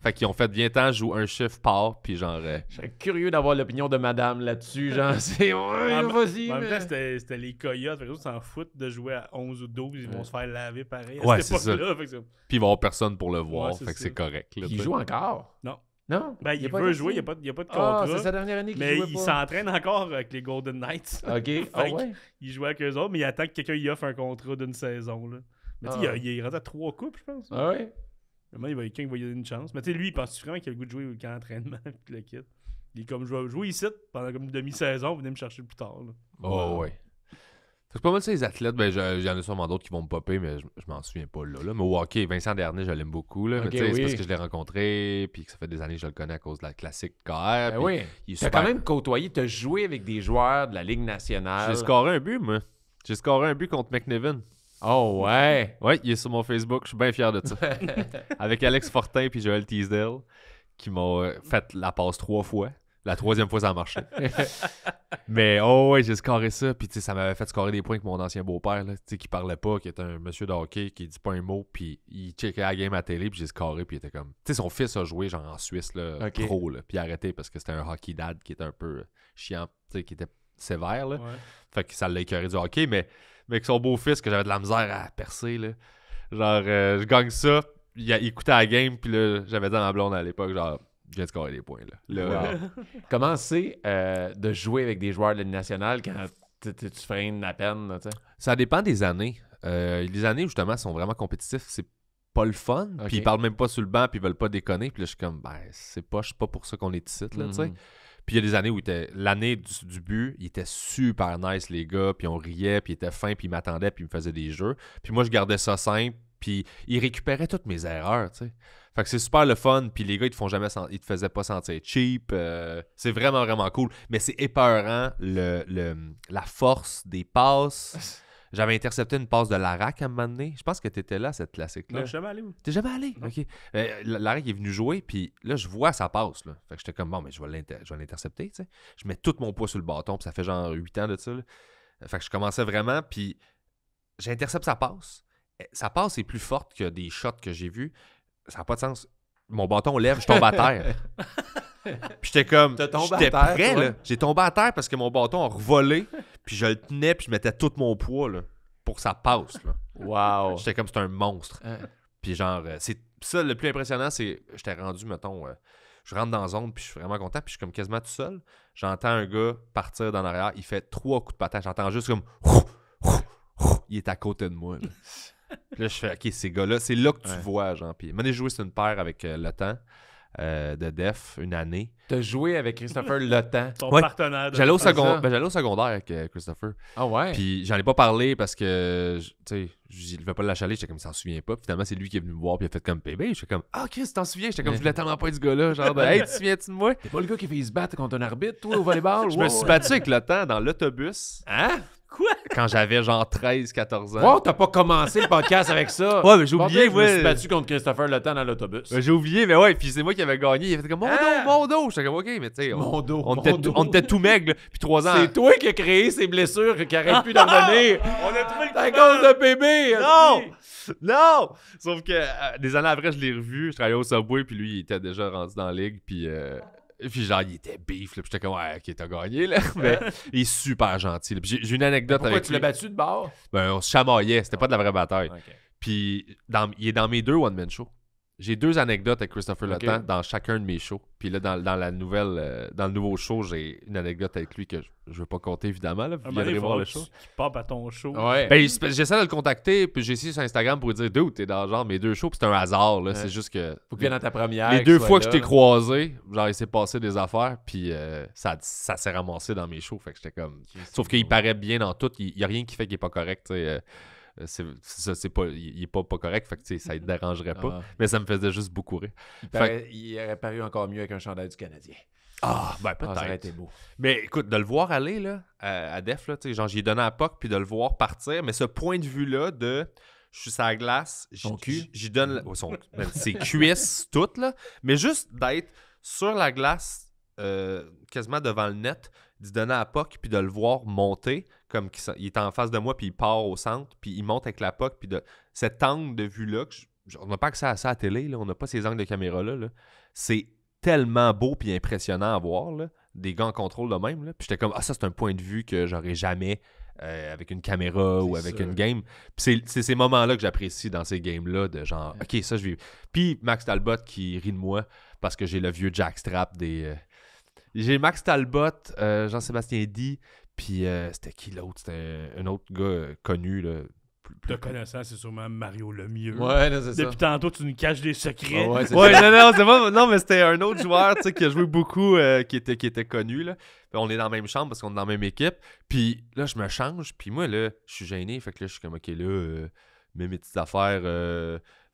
Fait qu'ils ont fait bien temps, joue un chiffre, part, puis genre. Euh... Je serais curieux d'avoir l'opinion de madame là-dessus, genre, c'est. Ouais, vas-y. même c'était les coyotes, fait que s'en foutent de jouer à 11 ou 12, ils vont se faire laver pareil. À ouais, c'est ça. Là, Puis il va y avoir personne pour le voir, fait que c'est correct. Ils il joue encore Non. Non. Ben, il, veut jouer, il n'y a, a, pas de ah, contrat. Ah, c'est sa dernière année qu'il Mais il s'entraîne encore avec les Golden Knights. OK. ah ouais. Il joue avec eux autres, mais il attend que quelqu'un lui offre un contrat d'une saison. Là. Mais tu il, ah. il à trois coupes, je pense. Ah ouais moi il va quelqu'un qui va lui donner une chance. Mais tu sais, lui, il pense vraiment qu'il a le goût de jouer au camp d'entraînement puis le kit. Il est comme je vais jouer ici pendant comme une demi-saison, venez me chercher plus tard. Là. Oh ouais. C'est pas mal ça les athlètes, ben il y en sûrement d'autres qui vont me popper, mais je, m'en souviens pas là, là. Mais au Vincent Dernier, je l'aime beaucoup. Là, C'est parce que je l'ai rencontré, puis que ça fait des années que je le connais à cause de la classique KR. Ben oui. Tu as quand même côtoyé, tu as joué avec des joueurs de la Ligue nationale. J'ai scoré un but, moi. J'ai scoré un but contre McNevin. Oh mm. ouais! Ouais, il est sur mon Facebook, je suis bien fier de ça. Avec Alex Fortin et Joël Teasdale qui m'ont euh, fait la passe trois fois. La troisième fois, ça a marché. Mais oh ouais, j'ai scoré ça. Puis ça m'avait fait scorer des points avec mon ancien beau-père, tu sais, qui parlait pas, qui est un monsieur de hockey, qui dit pas un mot. Puis il checkait la game à télé, puis j'ai scoré, puis il était comme... Tu sais, son fils a joué genre en Suisse, là, là. Puis arrêté parce que c'était un hockey dad qui était un peu chiant, tu sais, qui était sévère, là. Fait que ça l'a écœuré du hockey, mais avec son beau-fils que j'avais de la misère à percer. Là. Genre, euh, je gagne ça, il, écoute la game, puis là, j'avais dit à ma blonde à l'époque, genre, je viens de scorer des points. Là. Comment c'est euh, de jouer avec des joueurs de la nationale quand tu freines à peine? sais? Ça dépend des années. Euh, les années, justement, sont vraiment compétitifs. C'est pas le fun. Puis ils parlent même pas sur le banc, puis ils veulent pas déconner. Puis là, je suis comme, ben, c'est pas, je suis pas pour ça qu'on est ici, là, tu sais. Mm. Puis il y a des années où L'année du, but, il était super nice, les gars. Puis on riait, puis il était fin, puis il m'attendait, puis il me faisait des jeux. Puis moi, je gardais ça simple, puis il récupérait toutes mes erreurs, tu sais. Fait que c'est super le fun, puis les gars, ils te font jamais ils te faisaient pas sentir cheap. Euh, c'est vraiment, vraiment cool. Mais c'est épeurant le, la force des passes. J'avais intercepté une passe de Larac à un moment donné. Je pense que tu étais là, cette classique-là. Non, je suis jamais allé. T'es jamais allé? Euh, Larac est venu jouer, puis là, je vois sa passe. Là. Fait que j'étais comme, bon, mais je vais l'intercepter, tu Je mets tout mon poids sur le bâton, puis ça fait genre 8 ans de ça. Fait que je commençais vraiment, puis j'intercepte sa passe. Eh, sa passe est plus forte que des shots que j'ai vus. Ça n'a pas de sens mon bâton lève, je tombe à terre. puis j'étais comme, j'étais prêt, là. J'ai tombé à terre parce que mon bâton a revolé, puis je le tenais, puis je mettais tout mon poids, là, pour que ça passe, là. Wow. J'étais comme, c'est un monstre. Puis genre, euh, c'est ça, le plus impressionnant, c'est, j'étais rendu, mettons, euh, je rentre dans zone, puis je suis vraiment content, puis je suis comme quasiment tout seul. J'entends un gars partir dans l'arrière, il fait trois coups de patin, j'entends juste comme, il est à côté de moi, là. là, je fais, OK, ces gars-là, c'est là que tu vois, Jean-Pierre. moi, j'ai joué sur une paire avec euh, euh, de Def une année. T'as joué avec Christopher Lotan. Ton partenaire. J'allais au, ben, au secondaire avec euh, Christopher. Ah ouais? Puis j'en ai pas parlé parce que, tu sais, je veut pas l'achaler. J'étais comme, il s'en souvient pas. finalement, c'est lui qui est venu me voir. Puis il a fait comme bébé. suis comme, ah, Chris, t'en souviens? J'étais comme, je voulais tellement pas ce gars-là. Genre, hé, hey, tu souviens-tu de moi? T'es pas le gars qui fait se battre contre un arbitre, toi, au volleyball? je me suis battu avec Lotan dans l'autobus. Hein? Quand j'avais genre 13, 14 ans. Wow, t'as pas commencé le podcast avec ça. Ouais, mais j'ai oublié, ouais. Je me suis battu contre Christopher Le dans l'autobus. j'ai oublié, mais ouais, puis c'est moi qui avais gagné. Il avait comme, mon dos, ah! mon dos. J'étais comme, ok, mais tu sais. Mon dos. On, était, tout maigre, puis trois ans. C'est toi qui as créé ces blessures qui n'arrêtent plus d'en venir. on a trouvé cause de bébé. Non! non! Sauf que euh, des années après, je l'ai revu. Je travaillais au Subway, puis lui, il était déjà rendu dans la ligue, puis. Euh, puis genre, il était beef, là. Puis j'étais comme, ouais, ok, t'as gagné, là. Mais il est super gentil. Puis j'ai une anecdote avec avec. Pourquoi tu l'as battu de bord? Ben, on se chamaillait. C'était pas de la vraie bataille. Puis il est dans mes deux one-man shows. J'ai deux anecdotes avec Christopher okay. dans chacun de mes shows. Puis là, dans, la nouvelle, euh, dans le nouveau show, j'ai une anecdote avec lui que je, ne veux pas compter, évidemment. Là, vous voir le show. Tu, à ton show. Ben, ben, j'essaie de le contacter, puis j'ai essayé sur Instagram pour lui dire Dude, t'es dans genre mes deux shows, puis c'est un hasard. Là, C'est juste que. Faut que vienne dans ta première. Les deux fois que je t'ai croisé, genre, il s'est passé des affaires, puis euh, ça, s'est ramassé dans mes shows. Fait que j'étais comme. Sauf qu'il paraît bien dans tout. Il y a rien qui fait qu'il est pas correct. Euh. Euh, ça c'est pas il est pas, pas correct fait que ça ne mhm. dérangerait pas ah. mais ça me faisait juste beaucoup rire il, aurait paru encore mieux avec un chandail du Canadien ah ben ah, peut-être ça beau mais écoute de le voir aller là à, Def là tu sais genre j'y ai donné à POC puis de le voir partir mais ce point de vue là de je suis sur la glace j'y donne ben, ses cuisses toutes là mais juste d'être sur la glace euh, quasiment devant le net d'y donner à POC puis de le voir monter, comme il est en face de moi puis il part au centre, puis il monte avec la POC, puis de cet angle de vue-là, on n'a pas accès à ça à la télé, on n'a pas ces angles de caméra-là. c'est tellement beau puis impressionnant à voir, des gants en contrôle de même. Puis j'étais comme, ah, ça c'est un point de vue que j'aurais jamais euh, avec une caméra ou avec une game. Puis c'est ces moments-là que j'apprécie dans ces games-là, de genre, ok, ça je vais. Puis Max Talbot qui rit de moi parce que j'ai le vieux jackstrap des. Euh, j'ai Max Talbot, euh, Jean-Sébastien D, puis euh, c'était qui l'autre? C'était un, autre gars euh, connu, là, connaissant, c'est sûrement Mario Lemieux. Ouais, c'est ça. Depuis tantôt, tu nous caches des secrets. Ah ouais, non, non, c'est pas... non, mais c'était un autre joueur qui a joué beaucoup, qui, était, qui était connu. Là. On est dans la même chambre parce qu'on est dans la même équipe. Puis là, je me change. Puis moi, là, je suis gêné. Fait que là, je suis comme, OK, là, mets mes petites affaires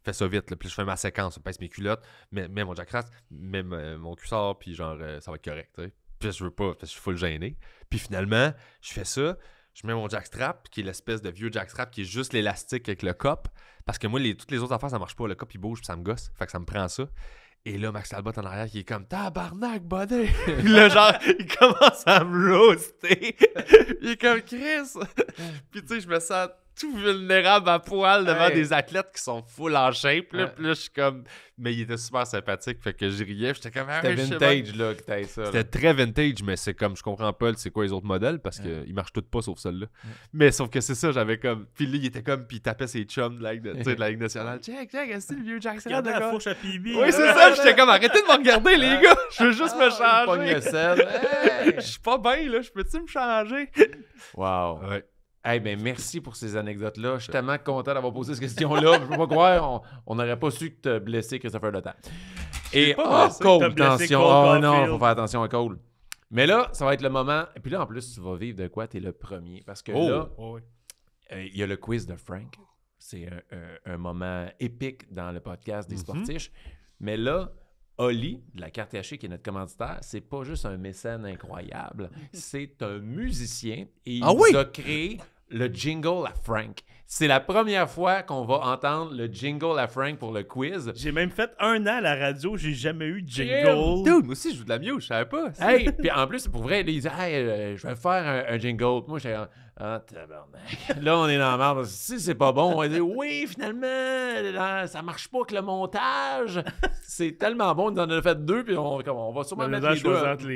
fais ça vite, puis je fais ma séquence, je pèse mes culottes, mets, mets mon jackstrap, mets mon cuissard, puis genre, euh, ça va être correct, tu Puis je veux pas, je suis full gêné. Puis finalement, je fais ça, je mets mon jackstrap, qui est l'espèce de vieux jackstrap qui est juste l'élastique avec le cop, parce que moi, les, toutes les autres affaires, ça marche pas, le cop il bouge, puis ça me gosse, fait que ça me prend ça. Et là, Max Talbot en arrière qui est comme Tabarnak, bonnet! là, genre, il commence à me roaster. il est comme Chris. puis tu sais, je me sens tout vulnérable à poil devant des athlètes qui sont full en shape. Là, Puis là, je suis comme. Mais il était super sympathique, fait que je riais. J'étais comme. Ah, C'était vintage, là, que t'as ça. C'était très vintage, mais c'est comme. Je comprends pas c'est quoi les autres modèles parce qu'ils marchent toutes pas sauf celle-là. Mais sauf que c'est ça, j'avais comme. Puis là, il était comme. Puis il tapait ses chums de, la, de la Ligue nationale. Jack, Jack, est-ce que le vieux Jackson? Regarde la fourche à Oui, c'est ça. J'étais comme. Arrêtez de me regarder, les gars. Je veux juste me ah, changer. Je suis pas bien, là. Je peux-tu me changer? Wow. Ouais. Hey, ben merci pour ces anecdotes-là. Je suis tellement content d'avoir posé cette question-là. Je peux pas croire, on n'aurait pas su que tu as blessé Christopher Dotan. Et pas oh, attention. oh non, faut faire attention à Cole. Mais là, ça va être le moment. Et puis là, en plus, tu vas vivre de quoi? Tu es le premier. Parce que oh, là, oh, euh, il y a le quiz de Frank. C'est un, moment épique dans le podcast des mhm. sportifs. Mais là, Oli, de la carte hachée, qui est notre commanditaire, c'est pas juste un mécène incroyable, c'est un musicien et ah il a créé le jingle à Frank. C'est la première fois qu'on va entendre le jingle à Frank pour le quiz. J'ai même fait un an à la radio, j'ai jamais eu de jingle. Dude, moi aussi, je joue de la mieux, je savais pas. Hey, puis en plus, pour vrai, ils disaient, euh, je vais faire un, jingle. Moi, j'étais ah, tabarnak. Là, on est dans la merde. Si c'est pas bon, on va dire, oui, finalement, ça marche pas que le montage. C'est tellement bon, on en a fait deux, puis on, va sûrement mettre les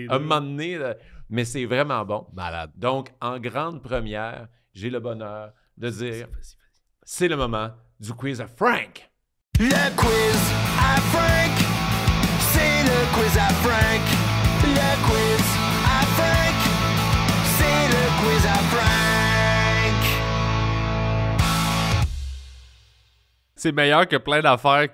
deux, un moment donné, mais c'est vraiment bon. Malade. Donc, en grande première, j'ai le bonheur de dire c'est le moment du quiz à Frank. Le quiz à Frank. C'est le quiz à Frank. Le quiz à Frank. C'est le quiz à Frank. C'est meilleur que plein d'affaires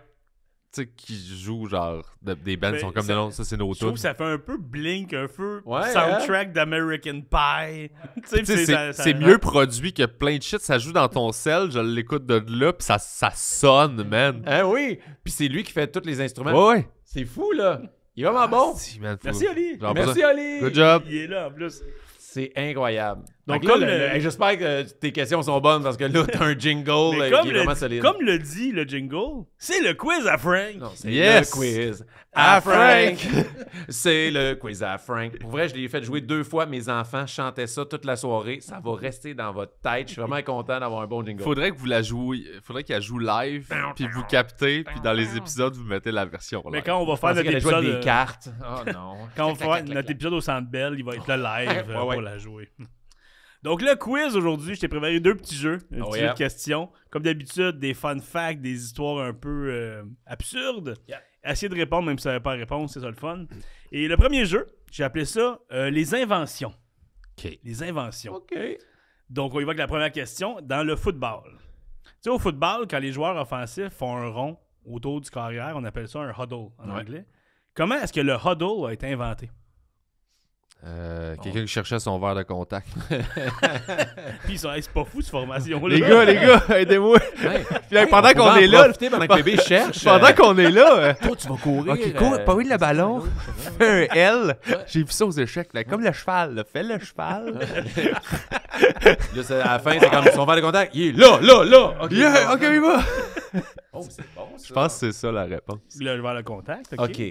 qui joue genre des bands ben, sont comme ça c'est nos tunes. ça fait un peu blink un peu soundtrack hein? d'American Pie. c'est mieux produit que plein de shit, ça joue dans ton sel, je l'écoute de là puis ça ça sonne man. Hein oui, puis c'est lui qui fait tous les instruments. Ouais. C'est fou là. Il est vraiment ah, bon. Merci Oli. Merci Oli. Good job. Il est là en plus. C'est incroyable. Donc là, j'espère que tes questions sont bonnes parce que là, t'as un jingle qui est vraiment solide. Comme le dit le jingle, c'est le quiz à Frank. c'est le quiz à, Frank. c'est le quiz à Frank. Pour vrai, je l'ai fait jouer deux fois. Mes enfants chantaient ça toute la soirée. Ça va rester dans votre tête. Je suis vraiment content d'avoir un bon jingle. Faudrait que vous la jouiez. Faudrait qu'elle joue live, puis vous captez, puis dans les épisodes, vous mettez la version live. Mais quand on va faire notre épisode... des euh, cartes. Oh non. quand on va notre épisode au Centre Bell, il va être là live euh, pour la jouer. Donc, le quiz aujourd'hui, je t'ai préparé deux petits jeux, une oh, questions. Comme d'habitude, des fun facts, des histoires un peu euh, absurdes. Essayez de répondre, même si ça n'avait pas à réponse, c'est ça le fun. Et le premier jeu, j'ai appelé ça euh, les inventions. OK. Les inventions. OK. Donc, on y va avec la première question dans le football. Tu sais, au football, quand les joueurs offensifs font un rond autour du carrière, on appelle ça un huddle en anglais. Comment est-ce que le huddle a été inventé? Euh, quelqu'un qui cherchait son verre de contact. Puis c'est pas fou, cette formation Les gars, les gars, aidez-moi. pendant euh. qu'on est là. pendant que bébé cherche. Pendant qu'on est euh, là. Toi, tu vas courir. Ok, cours, pas oui, le ballon. Fais un L. J'ai vu ça aux échecs, comme le cheval. Fais le cheval. Là, à la fin, c'est comme son verre de contact. Il est là, là, là. Ok, ok, il va. Oh, c'est bon, Je pense que c'est ça la réponse. Le verre de contact. OK. OK.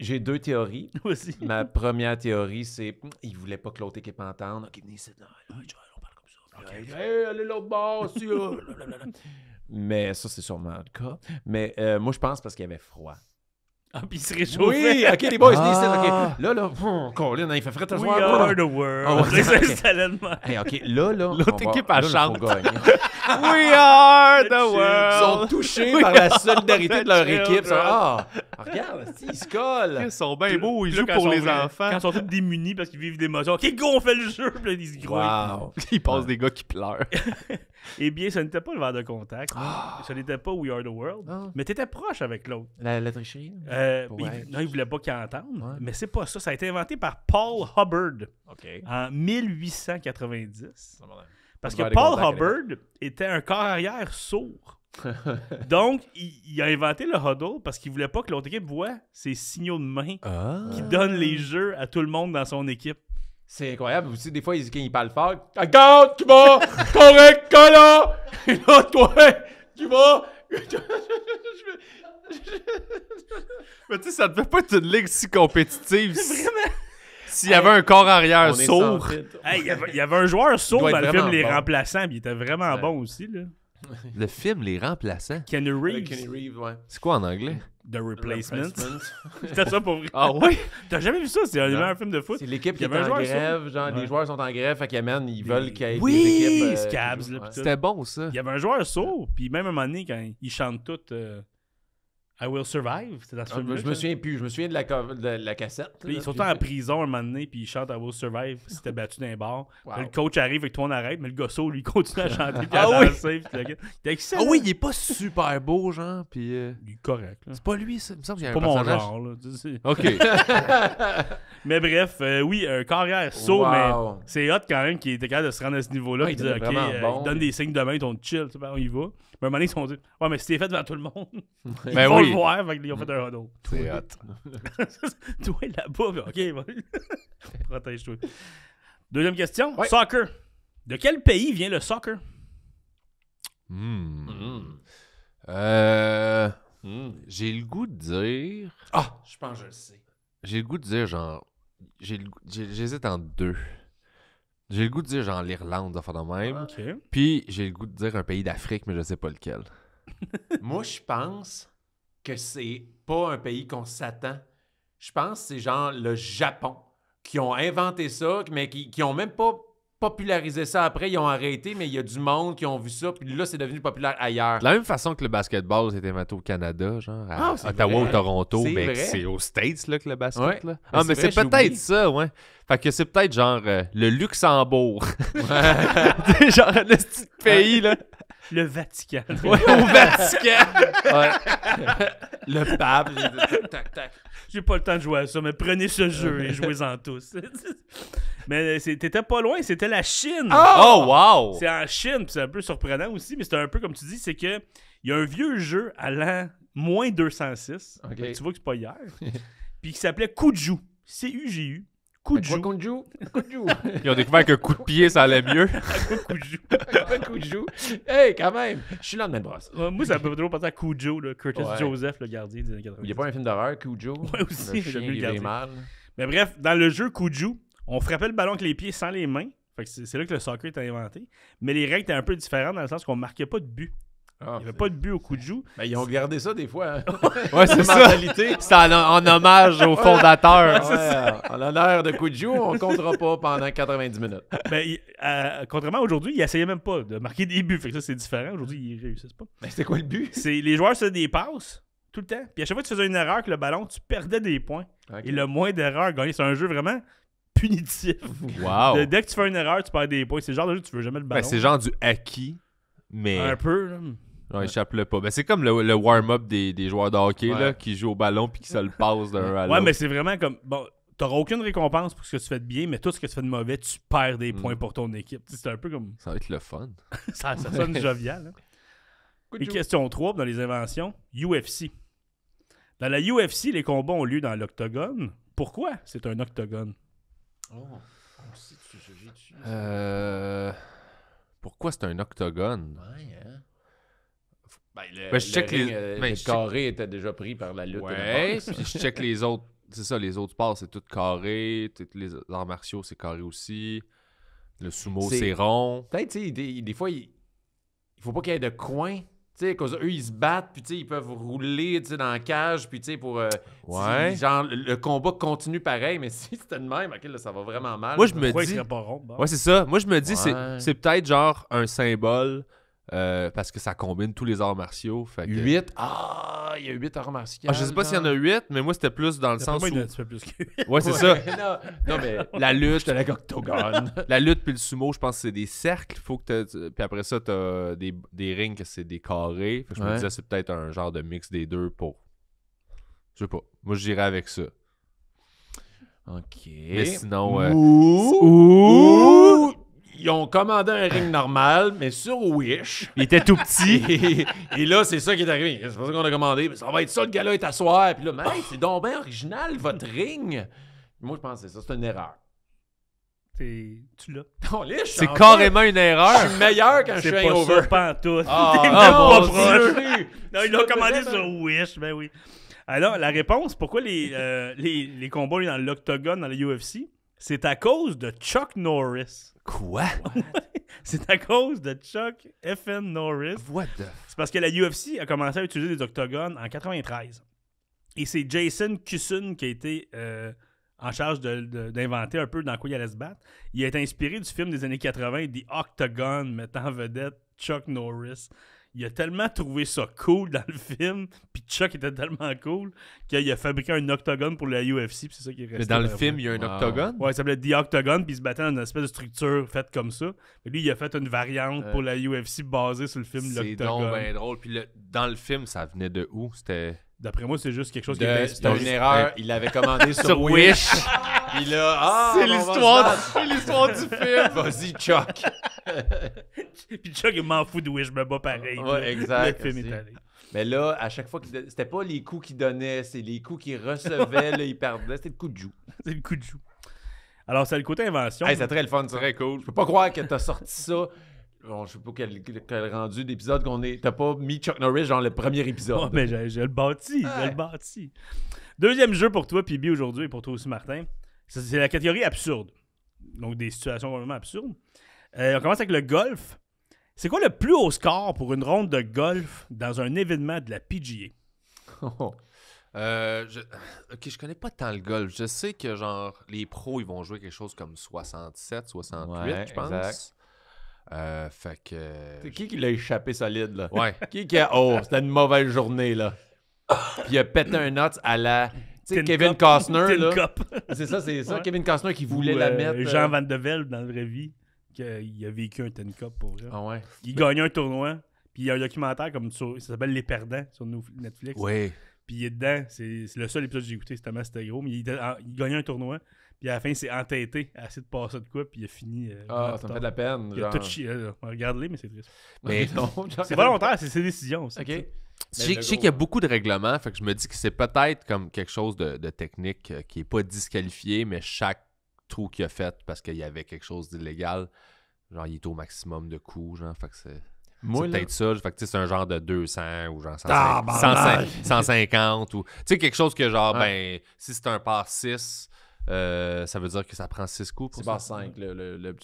J'ai deux théories. Moi Aussi. Ma première théorie, c'est hmm, il voulait pas que l'autre équipe entende. Ok, venez ici. Ah, on parle comme ça. allez l'autre bord, si, ah, là. » Mais ça, c'est sûrement le cas. Mais euh, moi, je pense parce qu'il y avait froid. Ah, puis il se réchauffait. Oui, ok, les boys, ok. Ah. Là, là, hum, Colin, hein, il fait frais, t'as We are the world. On va de ok, là, là. L'autre équipe, elle chante. We are the world. Ils sont touchés par la solidarité de leur équipe. Ah! regarde, ils se collent. Ils sont bien beaux, ils jouent pour les enfants. Quand ils sont tous démunis parce qu'ils vivent des OK, go, on fait le jeu. Puis ils se grouillent. Ils passent des gars qui pleurent. eh bien, ce n'était pas le verre de contact. Ah. Ce n'était pas We Are the World. Ah. Mais tu étais proche avec l'autre. La, la tricherie. Euh, non, ils voulait pas qu'ils entendent. Mais c'est pas ça. Ça a été inventé par Paul Hubbard en 1890. Parce que Paul Hubbard était un corps arrière sourd. Donc, il, a inventé le huddle parce qu'il voulait pas que l'autre équipe voit ses signaux de main ah. qui donnent les jeux à tout le monde dans son équipe. C'est incroyable. savez des fois, ils, quand il parlent fort, regarde, tu vas, correct, là, et là, toi, tu vas. Mais tu sais, ça ne devait pas être une ligue si compétitive. Vraiment. S'il y avait un corps arrière sourd. il, y avait, un joueur sourd dans le film Les Remplaçants, il était vraiment bon aussi. Là. Le film Les Remplaçants. Kenny Reeves. ouais. C'est quoi en anglais? The Replacement. C'était ça pour vrai. Ah oui? T'as jamais vu ça? C'est un film de foot. C'est l'équipe qui est en grève. Genre, les joueurs sont en grève, fait qu'ils amènent, ils veulent qu'il y ait oui, des équipes. Scabs, euh, C'était bon, ça. Il y avait un joueur sourd, puis même un moment donné, quand ils chantent tout... Euh, I Will Survive, c'est ah, Je me souviens plus, je me souviens de la, de la cassette. ils sont en prison un moment donné, puis ils chantent I Will Survive, c'était battu battu dans un bar. Le coach arrive avec toi, on arrête, mais le gosseau, lui, continue à ah chanter, puis ah à oui. Ah oui, il est pas super beau, genre, puis... Euh, il est correct. C'est pas lui, ça, il me semble un pas mon genre, là. OK. mais bref, euh, oui, un carrière saut, mais c'est hot quand même qu'il était capable de se rendre à ce niveau-là, ah, il OK, euh, il donne des signes de main, ton « chill, ben, on y va. Mais à un moment donné, ils se sont dit Ouais, mais si c'est fait devant tout le monde, ils va vont ben le voir. Fait ils ont fait un huddle. C'est hot. toi, là-bas, OK, protège-toi. Deuxième question Soccer. De quel pays vient le soccer Hum. Euh, hmm. J'ai le goût de dire. Ah Je pense que je le sais. J'ai le goût de dire genre. J'hésite en deux. J'ai le goût de dire genre l'Irlande, enfin de même. Ah, Puis j'ai le goût de dire un pays d'Afrique, mais je sais pas lequel. Moi, je pense que c'est pas un pays qu'on s'attend. Je pense que c'est genre le Japon qui ont inventé ça, mais qui, qui ont même pas populariser ça après, ils ont arrêté, mais il y a du monde qui ont vu ça, puis là, c'est devenu populaire ailleurs. De la même façon que le basketball, c'était maintenant au Canada, genre, à ah, Ottawa ou Toronto, mais ben, c'est aux States, là, que le basket, là. Ben, ah, mais c'est peut-être ça, ouais. Fait que c'est peut-être, genre, euh, le Luxembourg. genre, le petit pays, là. Le Vatican. Ouais, au Vatican. ouais. Le pape. Tac, tac j'ai pas le temps de jouer à ça, mais prenez ce jeu et jouez-en tous. mais euh, t'étais pas loin, c'était la Chine. Ah! Oh, wow! C'est en Chine, c'est un peu surprenant aussi, mais c'est un peu comme tu dis, c'est que il y a un vieux jeu à moins 206. Tu vois que c'est pas hier. puis qui s'appelait Kuju. C-U-G-U. Ils ont découvert que coup de pied, ça allait mieux. coup de coup de joue. Hey, quand même, je suis là de même brosse. Euh, moi, ça peut fait toujours penser à Cujo, Curtis Joseph, le gardien des années 90. Il n'y a pas un film d'horreur, Cujo Moi aussi, je j'ai vu le mal. Mais bref, dans le jeu Kuju, on frappait le ballon avec les pieds sans les mains. c'est là que le soccer est inventé. Mais les règles étaient un peu différentes dans le sens qu'on marquait pas de but. Ah, il n'y avait pas de but au coup de joue. Ben, ils ont gardé ça des fois. Hein. ouais, c'est ça. C'est en, hommage au fondateur. en l'honneur de coup de joue, on ne comptera pas pendant 90 minutes. Ben, euh, contrairement à contrairement aujourd'hui, ils n'essayaient même pas de marquer des buts. Fait que ça, c'est différent. Aujourd'hui, ils réussissent pas. mais ben, c'était quoi le but? C'est les joueurs se dépassent tout le temps. Puis à chaque fois que tu faisais une erreur que le ballon, tu perdais des points. Et le moins d'erreurs gagnées. C'est un jeu vraiment punitif. Wow. dès que tu fais une erreur, tu perds des points. C'est le genre de jeu que tu veux jamais le ballon. c'est genre du acquis. Mais... Un peu. Non, échappe-le pas. Mais ben, c'est comme le, warm-up des, joueurs de hockey là, qui jouent au ballon puis qui se le passent d'un à l'autre. Ouais, mais c'est vraiment comme. Bon, tu t'auras aucune récompense pour ce que tu fais de bien, mais tout ce que tu fais de mauvais, tu perds des points mm. pour ton équipe. C'est un peu comme. Ça va être le fun. ça, ça sonne jovial. Hein. Et question 3 dans les inventions UFC. Dans la UFC, les combats ont lieu dans l'octogone. Pourquoi c'est un octogone oh. Euh... Pourquoi c'est un octogone ouais, hein? le, je check les... carré était déjà pris par la lutte. je check les autres. C'est ça, les autres sports, c'est tout carré. les arts martiaux, c'est carré aussi. Le sumo, c'est rond. Peut-être, tu des, fois, il, il faut pas qu'il y ait de coin. Tu sais, cause eux, ils se battent, puis tu sais, ils peuvent rouler dans la cage, puis tu sais, pour. Euh, genre, le combat continue pareil, mais si c'était le même, okay, là, ça va vraiment mal. Moi, je me dis. Pas rond, Ouais, c'est ça. Moi, je me dis, c'est peut-être genre un symbole euh, parce que ça combine tous les arts martiaux. Fait que... 8 Ah, il y a 8 arts martiaux. Ah, je sais pas s'il y en a 8, mais moi c'était plus dans le sens où. plus que... ouais, c'est ça. non, mais la lutte. la La lutte puis le sumo, je pense que c'est des cercles. Faut que Puis après ça, t'as des, des rings que c'est des carrés. Fait que je me disais, c'est peut-être un genre de mix des deux pour. Je sais pas. Moi, j'irais avec ça. Ok. Mais sinon. Ouh! Ouh! ils ont commandé un ring normal, mais sur Wish. Il était tout petit. et, là, c'est ça qui est arrivé. C'est pour ça qu'on a commandé. Mais ça va être ça, le gars-là est à soir. Puis là, mec, c'est donc bien original, votre ring. Moi, je pensais ça, c'est une erreur. Tu l'as. C'est carrément une erreur. Je suis meilleur quand je suis over. Ah, c'est pas ça, Ah, pas non, ils l'ont commandé sur Wish, ben oui. Alors, la réponse, pourquoi les, euh, les, les combats dans l'octogone, dans le UFC, c'est à cause de Chuck Norris. Quoi? c'est à cause de Chuck FN Norris. What the? C'est parce que la UFC a commencé à utiliser des octogones en 93. Et c'est Jason Kusun qui a été euh, en charge d'inventer un peu dans quoi il allait se battre. Il a été inspiré du film des années 80, The Octagon, mettant vedette Chuck Norris il a tellement trouvé ça cool dans le film, puis Chuck était tellement cool qu'il a fabriqué un octogone pour la UFC, puis c'est ça qui est resté. Mais dans le film, il y a un octogone Ouais, ça s'appelait The Octogone, puis il se battait dans une espèce de structure faite comme ça. Mais lui, il a fait une variante euh. pour la UFC basée sur le film L'Octogone. C'est donc bien drôle. Puis dans le film, ça venait de où C'était. D'après moi, c'est juste quelque chose de, qui était. C'était une erreur. Euh, il l'avait commandé sur Wish. Ah, c'est l'histoire, l'histoire du film. Vas-y, Chuck. Puis Chuck, il m'en fout d'où je me bats pareil. Ouais, exact. Mais là, à chaque fois, c'était pas les coups qu'il donnait, c'est les coups qu'il recevait, là, il perdait. C'était le coup de joue. C'est le coup de joue. Alors, c'est le côté invention. c'est très le fun, c'est très cool. Je peux pas croire que t'as sorti ça. je sais pas quel, rendu d'épisode qu'on est. T'as pas mis Chuck Norris dans le premier épisode. mais je, le bâti, j'ai le bâti. Deuxième jeu pour toi, PB, aujourd'hui, et pour toi aussi, Martin. C'est la catégorie absurde. Donc, des situations vraiment absurdes. Euh, on commence avec le golf. C'est quoi le plus haut score pour une ronde de golf dans un événement de la PGA? Oh. Euh, je... Ok, je connais pas tant le golf. Je sais que genre les pros ils vont jouer quelque chose comme 67, 68, je pense. Euh, fait que. C'est qui qui l'a échappé solide là? qui qui a. Oh, c'était une mauvaise journée là. Puis il a pété un note à la Kevin Costner. c'est ça, c'est ça. Kevin Costner qui voulait la euh, mettre. Euh, Jean Van de Velde, dans la vraie vie, qu'il a vécu un ten Cup pour ça. Ah ouais. Il gagne gagnait un tournoi. Puis il y a un documentaire comme ça s'appelle Les Perdants sur Netflix. Oui. Puis il est dedans. C'est le seul épisode que j'ai écouté, c'était c'était gros. Mais il, gagnait un tournoi. Puis à la fin, il s'est entêté à essayer de passer de quoi. Puis il a fini. Euh, ah, ça me fait de la peine. Il a tout chié. Regarde-les, mais c'est triste. Mais non, C'est volontaire, c'est ses décisions. OK. Je sais, qu'il y a beaucoup de règlements, fait que je me dis que c'est peut-être comme quelque chose de, technique euh, qui n'est pas disqualifié, mais chaque trou qu'il a fait parce qu'il y avait quelque chose d'illégal, genre il est au maximum de coups, genre, fait que c'est. peut-être ça, fait que c'est un genre de 200 ou genre 150, 150, ou. Tu sais, quelque chose que genre, ben, si c'est un par 6, euh, ça veut dire que ça prend 6 coups pour C'est pas 5, le, le,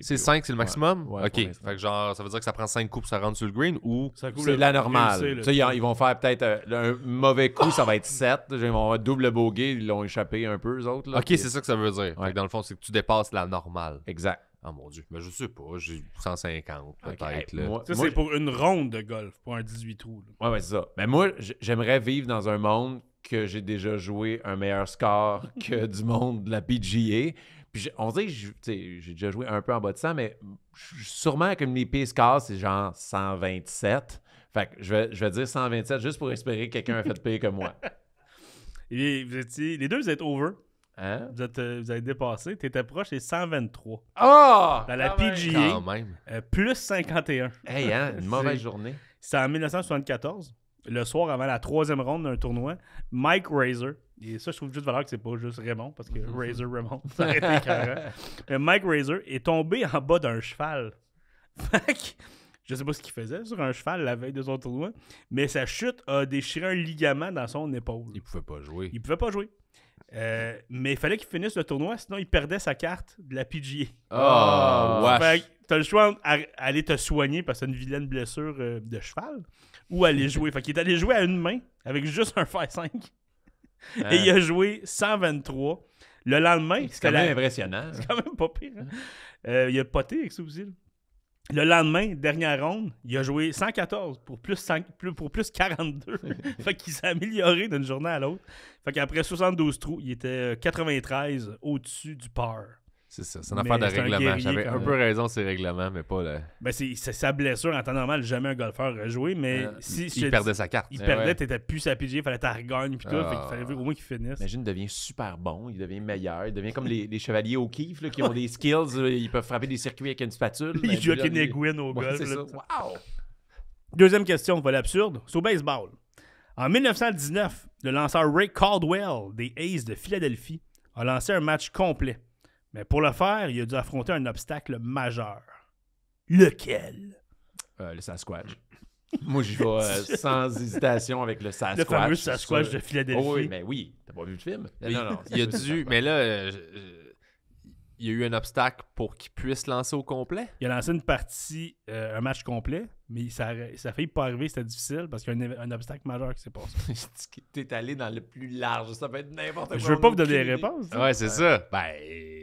C'est 5, c'est le maximum? ok. ça veut dire que ça prend 5 coups pour se rendre sur le green ou. C'est la normale. ils vont faire peut-être euh, un mauvais coup, ça va être 7. Ils vont avoir double bogey, ils l'ont échappé un peu, eux autres. ok, c'est ça que ça veut dire. dans le fond, c'est que tu dépasses la normale. Exact. Ah mon dieu, mais je sais pas, j'ai 150 peut-être. ça, c'est pour une ronde de golf, pour un 18 trous. Ouais, ouais, c'est ça. Mais ben, moi, j'aimerais vivre dans un monde que j'ai déjà joué un meilleur score que du monde de la PGA. Puis on dit, j'ai déjà joué un peu en bas de 100, mais sûrement que mes pires scores, c'est genre 127. Fait je vais, dire 127 juste pour espérer que quelqu'un a fait pire que moi. Et vous les deux, vous êtes over. Hein? Vous, êtes, euh, avez dépassé. Tu étais proche, des 123. Ah! la PGA, euh, plus 51. Hey, hein, une mauvaise journée. C'est en 1974 le soir avant la troisième ronde d'un tournoi, Mike Razor. Et ça, je trouve juste valeur que c'est pas juste Raymond, parce que Razor Raymond, ça a été carré. Mike Razor est tombé en bas d'un cheval. Je ne je sais pas ce qu'il faisait sur un cheval la veille de son tournoi, mais sa chute a déchiré un ligament dans son épaule. Il pouvait pas jouer. Il pouvait pas jouer. Euh, mais il fallait qu'il finisse le tournoi, sinon il perdait sa carte de la PGA. Oh, ouais. le choix d'aller te soigner parce que c'est une vilaine blessure euh, de cheval où aller jouer. Fait qu'il est allé jouer à une main avec juste un Fire 5. Et il a joué 123. Le lendemain, c'est quand même impressionnant. C'est hein. quand même pas pire. Hein. Euh, il a poté avec ça Le lendemain, dernière ronde, il a joué 114 pour plus, 5, plus pour plus 42. fait qu'il s'est amélioré d'une journée à l'autre. Fait qu'après 72 trous, il était 93 euh, au-dessus du par. C'est ça, c'est une affaire de règlement. J'avais un peu raison ces règlements, mais pas le. Ben c'est, sa blessure. En temps normal, jamais un golfeur joué, mais euh, si. Il, perdait sa carte. Il eh perdait, tu t'étais plus sa il fallait t'en regagne, puis tout. Ah. fallait au moins qu'il finisse. Imagine, il devient super bon, il devient meilleur, il devient comme les, chevaliers au kiff qui ont des skills, euh, ils peuvent frapper des circuits avec une spatule. il joue avec une au golf. Ouais, wow. Deuxième question, voilà l'absurde. C'est au baseball. En 1919, le lanceur Ray Caldwell des A's de Philadelphie a lancé un match complet mais pour le faire, il a dû affronter un obstacle majeur. Lequel euh, Le Sasquatch. Moi, j'y vais euh, sans hésitation avec le Sasquatch. Le fameux Sasquatch de Philadelphie. Oh oui, mais oui. T'as pas vu le film Non, non. Il a dû. Mais là, euh, il y a eu un obstacle pour qu'il puisse lancer au complet. Il a lancé une partie, un match complet. Mais ça, ça fait pas arriver, c'était difficile parce qu'il y a un, obstacle majeur qui s'est passé. T'es allé dans le plus large, ça peut être n'importe quoi. Je veux pas vous donner des réponses. Hein. Ouais, c'est ça. Ben,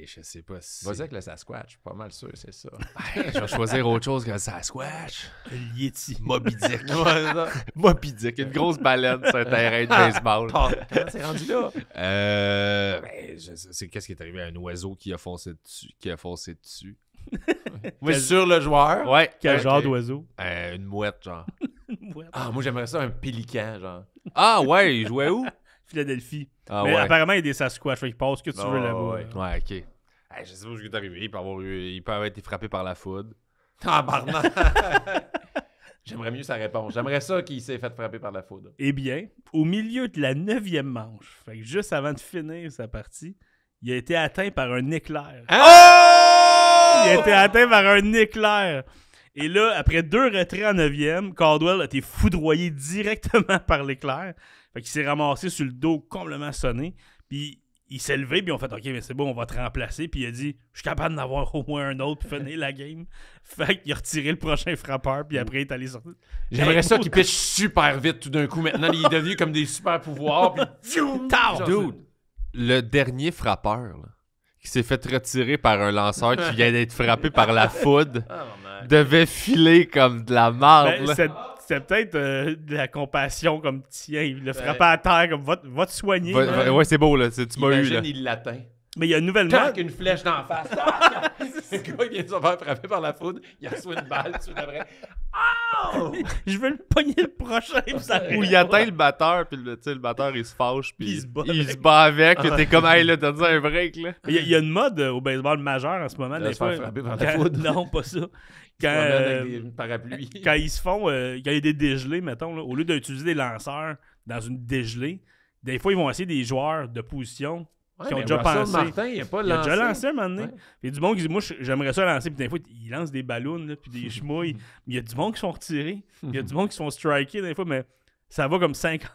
je sais pas si. Vas-y avec le Sasquatch, je suis pas mal sûr, c'est ça. Ben, je vais choisir autre chose que le Sasquatch. Le Yeti. Moby Dick. Moby Dick, une grosse baleine sur un terrain de baseball. Comment c'est rendu là? Euh, ben, je qu'est-ce qui est arrivé à un oiseau qui a foncé dessus. Qui a foncé dessus oui, sur le joueur. Ouais. Quel genre d'oiseau euh, Une mouette, genre. une mouette. Ah, moi, j'aimerais ça, un pélican, genre. Ah, ouais, il jouait où Philadelphie. Ah, apparemment, il y a des Sasquatch. il passe que tu ah, veux là-bas. Ouais. ok. je sais pas où est arrivé. Il avoir il peut avoir été frappé par la foudre. Ah, J'aimerais mieux sa réponse. J'aimerais ça qu'il s'est fait frapper par la foudre. Eh bien, au milieu de la neuvième manche, juste avant de finir sa partie, il a été atteint par un éclair. Ah! Oh! Il a oh! été atteint par un éclair. Et là, après deux retraits en neuvième, Caldwell a été foudroyé directement par l'éclair. Fait qu'il s'est ramassé sur le dos complètement sonné. Puis il s'est levé, puis on fait OK, mais c'est bon, on va te remplacer. Puis il a dit Je suis capable d'en avoir au moins un autre, puis finir la game. Fait qu'il a retiré le prochain frappeur, puis après il est allé sortir. J'aimerais ça qu'il pêche super vite tout d'un coup. Maintenant, il est devenu comme des super pouvoirs, puis. Dude! Le dernier frappeur, là qui s'est fait retirer par un lanceur qui vient d'être frappé par la foudre oh, devait filer comme de la marde. Ben, c'est peut-être euh, de la compassion comme tiens, il le frappait à terre comme va, te soigner. ouais, c'est beau là, tu m'as eu là. il l'atteint. Mais il y a une nouvelle mode. une flèche d'en face. Ah, c'est gars, il vient de se faire frapper par la foudre. Il a reçoit une balle vraie. Oh! Je veux le pogner le prochain. Ça Ou il atteint le batteur, puis le, batteur, il se fâche, puis il se bat, avec. T'es ah. comme, hey, là, t'as dit un break, là. Il y, a une mode euh, au baseball majeur en ce moment. les se faire par la foudre. Non, pas ça. Quand, euh, quand ils se font, euh, quand il y a des dégelés, mettons, au lieu d'utiliser des lanceurs dans une dégelée, des fois, ils vont essayer des joueurs de position Ouais, qui ont déjà il lancé. Il a déjà lancé un moment donné. Il y a du monde qui dit Moi, j'aimerais ça lancer. Puis des fois, il lance des ballons, là, puis des chemouilles. Il y a du monde qui sont retirés. Il y a du monde qui sont strikés, des fois, mais ça va comme 50,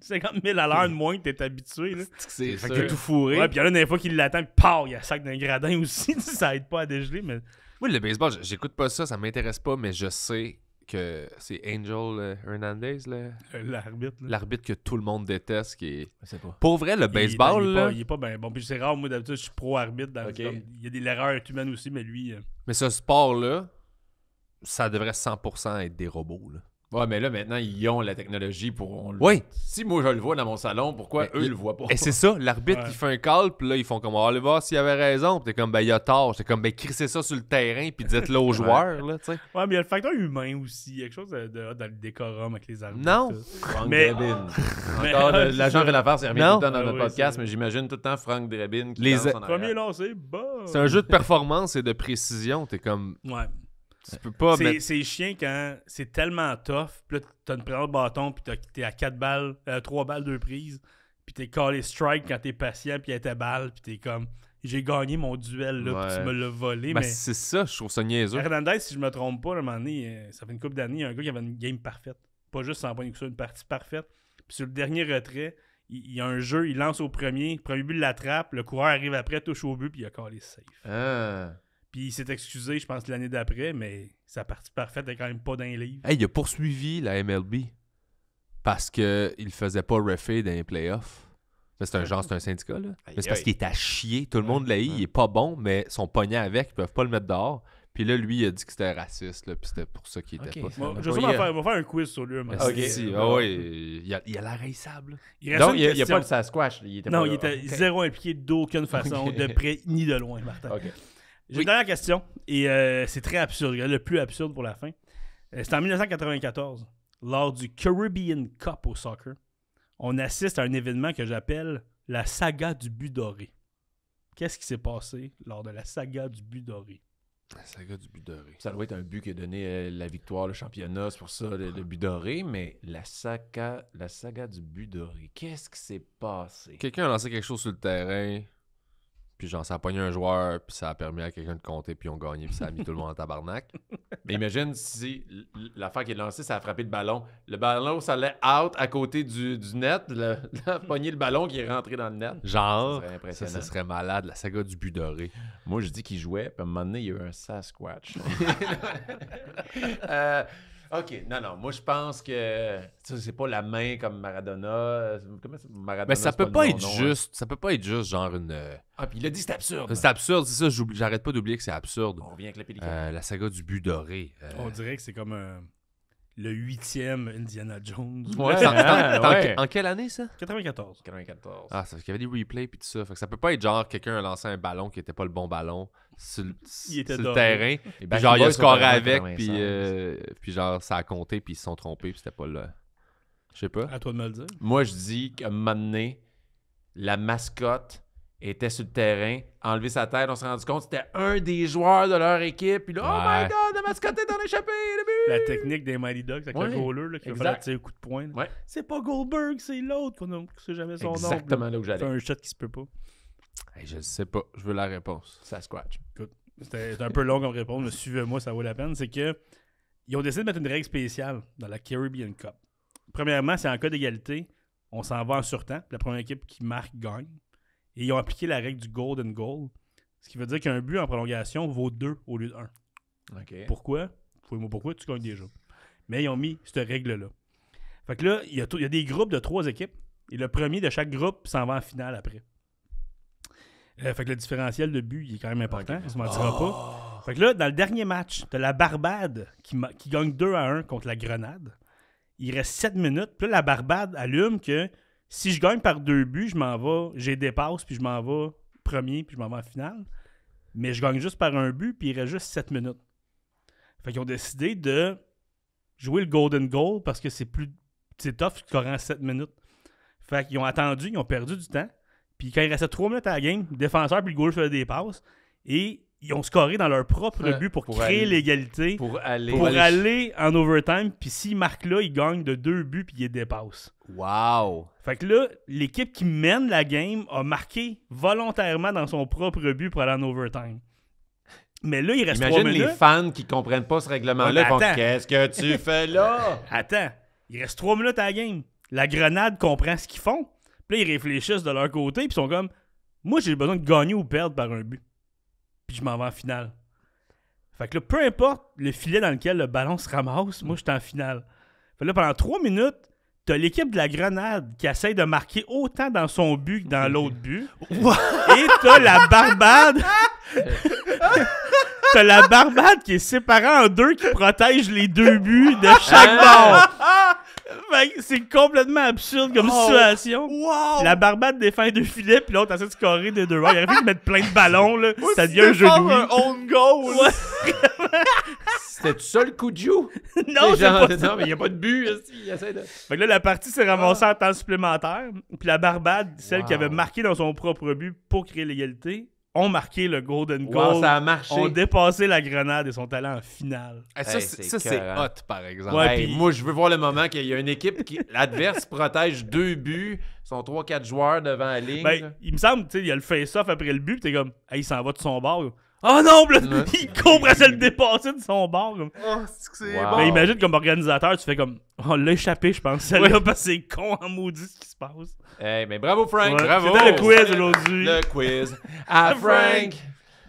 50 000 à l'heure de moins que tu es habitué. Là. C'est fait tout fourré. Ouais, puis a des fois qu'il l'attend, puis il y a sac d'un gradin aussi. ça aide pas à dégeler, mais. le baseball, j'écoute pas ça, ça m'intéresse pas, mais je sais que c'est Angel euh, Hernandez, euh, L'arbitre. L'arbitre que tout le monde déteste. Qui Pour vrai, le baseball. Il, est, pas, ben bon. Puis c'est rare, moi d'habitude, je suis pro-arbitre. Il y a des erreurs humaines aussi, mais lui. Euh, mais ce sport-là, ça devrait 100% être des robots. Ouais, mais là, maintenant, ils ont la technologie pour. Oui. Si moi, je le vois dans mon salon, pourquoi eux, ils le voient pas? Et c'est ça, l'arbitre, qui il fait un call, puis là, ils font comme, on va voir s'il avait raison. Puis t'es comme, ben, il a tort. T'es comme, ben, crissez ça sur le terrain, puis dites-le aux joueurs, là, tu sais. Ouais, mais il y a le facteur humain aussi. Il y a quelque chose de, dans le décorum avec les arbitres. Non. Franck mais... Drebin. Encore, l'agent Renafard l'affaire, remis tout le dans ben notre podcast, mais j'imagine tout le temps Frank Drebin qui les... lance en Premier lancé, bon. C'est un jeu de performance et de précision. T'es comme. Ouais. Tu peux pas. C'est, mettre... chiant quand c'est tellement tough. Puis là, t'as une de bâton, puis t'es à 4 balles, 3 euh, balles, 2 prises. Puis t'es callé strike quand t'es patient, puis elle ta balle, puis t'es comme. J'ai gagné mon duel, là, puis tu me l'as volé. Ben, mais c'est ça, je trouve ça niaiseux. Hernandez, si je me trompe pas, à un moment donné, euh, ça fait une couple d'années, il y a un gars qui avait une game parfaite. Pas juste 100 que de une partie parfaite. Puis sur le dernier retrait, il y a un jeu, il lance au premier, premier but il l'attrape le coureur arrive après, touche au but, puis il a callé safe. Ah. Puis il s'est excusé, je pense, l'année d'après, mais sa partie parfaite n'est quand même pas dans les livres. il a poursuivi la MLB parce qu'il faisait pas refait dans les playoffs. C'est un genre, c'est un syndicat, là. mais c'est parce qu'il était à chier. Tout le monde l'a il est pas bon, mais son pognon avec, ils ne peuvent pas le mettre dehors. Puis là, lui, il a dit que c'était raciste, là, puis c'était pour ça qu'il était pas. je vais faire, faire un quiz sur lui. Okay. Ah si, il, a, il a l'air raissable. Il Donc, il n'y a, pas le Sasquatch. Il non, il était zéro impliqué d'aucune façon, de près ni de loin, Martin. J'ai une dernière question, et euh, c'est très absurde, le plus absurde pour la fin. Euh, c'est en 1994, lors du Caribbean Cup au soccer, on assiste à un événement que j'appelle la saga du but doré. Qu'est-ce qui s'est passé lors de la saga du but doré? La saga du but doré. Ça doit être un but qui a donné euh, la victoire, le championnat, c'est pour ça le, le, but doré, mais la saga, la saga du but doré, qu'est-ce qui s'est passé? Quelqu'un a lancé quelque chose sur le terrain, puis genre, ça a pogné un joueur, puis ça a permis à quelqu'un de compter, puis ils ont gagné, puis ça a mis tout le monde en tabarnak. Mais imagine si l'affaire qui est lancée, ça a frappé le ballon. Le ballon, ça allait out à côté du, net, le, pogné le ballon qui est rentré dans le net. Genre, ça serait, ça, ça serait malade, la saga du but doré. Moi, je dis qu'il jouait, puis à un moment donné, il y a eu un Sasquatch. euh, OK, non, non. Moi, je pense que c'est pas la main comme Maradona. Euh, comment Maradona Mais ça peut pas, être juste. Ça peut pas être juste genre une. Euh, hein. Ah, puis il a dit c'est absurde. C'est absurde, c'est ça. J'arrête pas d'oublier que c'est absurde. On vient avec la pellicule. Euh, la saga du but doré. On dirait que c'est comme un le huitième Indiana Jones. Ouais, en, hein, en, quelle année ça 94. 94. Ah, ça parce qu'il y avait des replays puis tout ça. Fait que ça peut pas être genre quelqu'un a lancé un ballon qui était pas le bon ballon sur, le terrain. Et puis genre, il a scoré avec, puis, euh, puis genre, ça a compté, puis ils se sont trompés, puis c'était pas le. Je sais pas. À toi de me le dire. Moi, je dis qu'à un moment donné, la mascotte était sur le terrain, enlevé sa tête, on s'est rendu compte c'était un des joueurs de leur équipe. Puis là, oh my god, la mascotte est en échappée le but! La technique des Mighty Dogs avec le goaler qui exact. a tirer un coup de poing. C'est pas Goldberg, c'est l'autre qu'on ne sait jamais son Exactement nom. Exactement là où j'allais. C'est un shot qui se peut pas. je sais pas, je veux la réponse. Ça scratch. C'était un peu long comme réponse, mais suivez-moi, ça vaut la peine. C'est que ils ont décidé de mettre une règle spéciale dans la Caribbean Cup. Premièrement, c'est en cas d'égalité, on s'en va en surtemps. La première équipe qui marque gagne. Et ils ont appliqué la règle du golden goal, ce qui veut dire qu'un but en prolongation vaut deux au lieu d'un. Pourquoi moi pourquoi tu gagnes déjà. Mais ils ont mis cette règle-là. Fait que là, il y, a des groupes de trois équipes et le premier de chaque groupe s'en va en finale après. Euh, fait que le différentiel de but, il est quand même important, on ne mentira oh! pas. Fait que là, dans le dernier match, t'as la Barbade qui, qui gagne 2 à 1 contre la Grenade. Il reste 7 minutes. Puis là, la Barbade allume que si je gagne par deux buts, je m'en vais, j'ai des passes, puis je m'en vais premier, puis je m'en vais en finale. Mais je gagne juste par un but, puis il reste juste 7 minutes. Fait qu'ils ont décidé de jouer le Golden Goal parce que c'est plus c'est tough scorant 7 minutes. Fait qu'ils ont attendu, ils ont perdu du temps. Puis quand il restait 3 minutes à la game, le défenseur puis le goal fait des passes. Et ils ont scoré dans leur propre but pour, créer l'égalité, pour aller, en overtime. Puis s'ils marquent là, ils gagnent de deux buts puis ils dépassent. Wow! Fait que là, l'équipe qui mène la game a marqué volontairement dans son propre but pour aller en overtime. Mais là, il reste trois 3 minutes. les fans qui comprennent pas ce règlement-là. Qu'est-ce que tu fais là? attends, il reste trois minutes à la game. La grenade comprend ce qu'ils font. Puis là, ils réfléchissent de leur côté puis sont comme, moi, j'ai besoin de gagner ou perdre par un but puis je m'en vais en finale. Fait que là, peu importe le filet dans lequel le ballon se ramasse, moi, j'étais en finale. Fait que là, pendant trois minutes, t'as l'équipe de la Grenade qui essaye de marquer autant dans son but que dans l'autre but. Et t'as la Barbade. t'as la Barbade qui est séparée en deux qui protège les deux buts de chaque ah. bord. Ben, c'est complètement absurde comme oh, situation. Wow. La barbade défend de Philippe puis l'autre essaie de scorer des deux. Il arrive de mettre plein de ballons, là. ça devient un jeu de un own C'était ça le coup de joue? non, c'est pas Non, mais il n'y a pas de but. Il essaie de... Fait que là, la partie s'est ramassée ah. en temps supplémentaire. Puis la barbade, celle qui avait marqué dans son propre but pour créer l'égalité, ont marqué le Golden Goal. ça a marché. Ont dépassé la grenade et son talent en finale. Eh, ça, c'est hot, par exemple. Moi, je veux voir le moment qu'il y a une équipe qui. L'adverse protège deux buts, sont trois, quatre joueurs devant la ligne. Ben, il me semble, tu sais, il y a le face-off après le but, t'es comme, il s'en va de son bord. Oh non, il court à le dépasser de son bord. Oh, c'est Mais imagine comme organisateur, tu fais comme Oh, ah, l'a échappé, je pense, parce que c'est con en maudit ce qui se passe. Eh, hey, mais bravo, Frank. C'est Bravo. C'était le quiz aujourd'hui. Le quiz à Frank.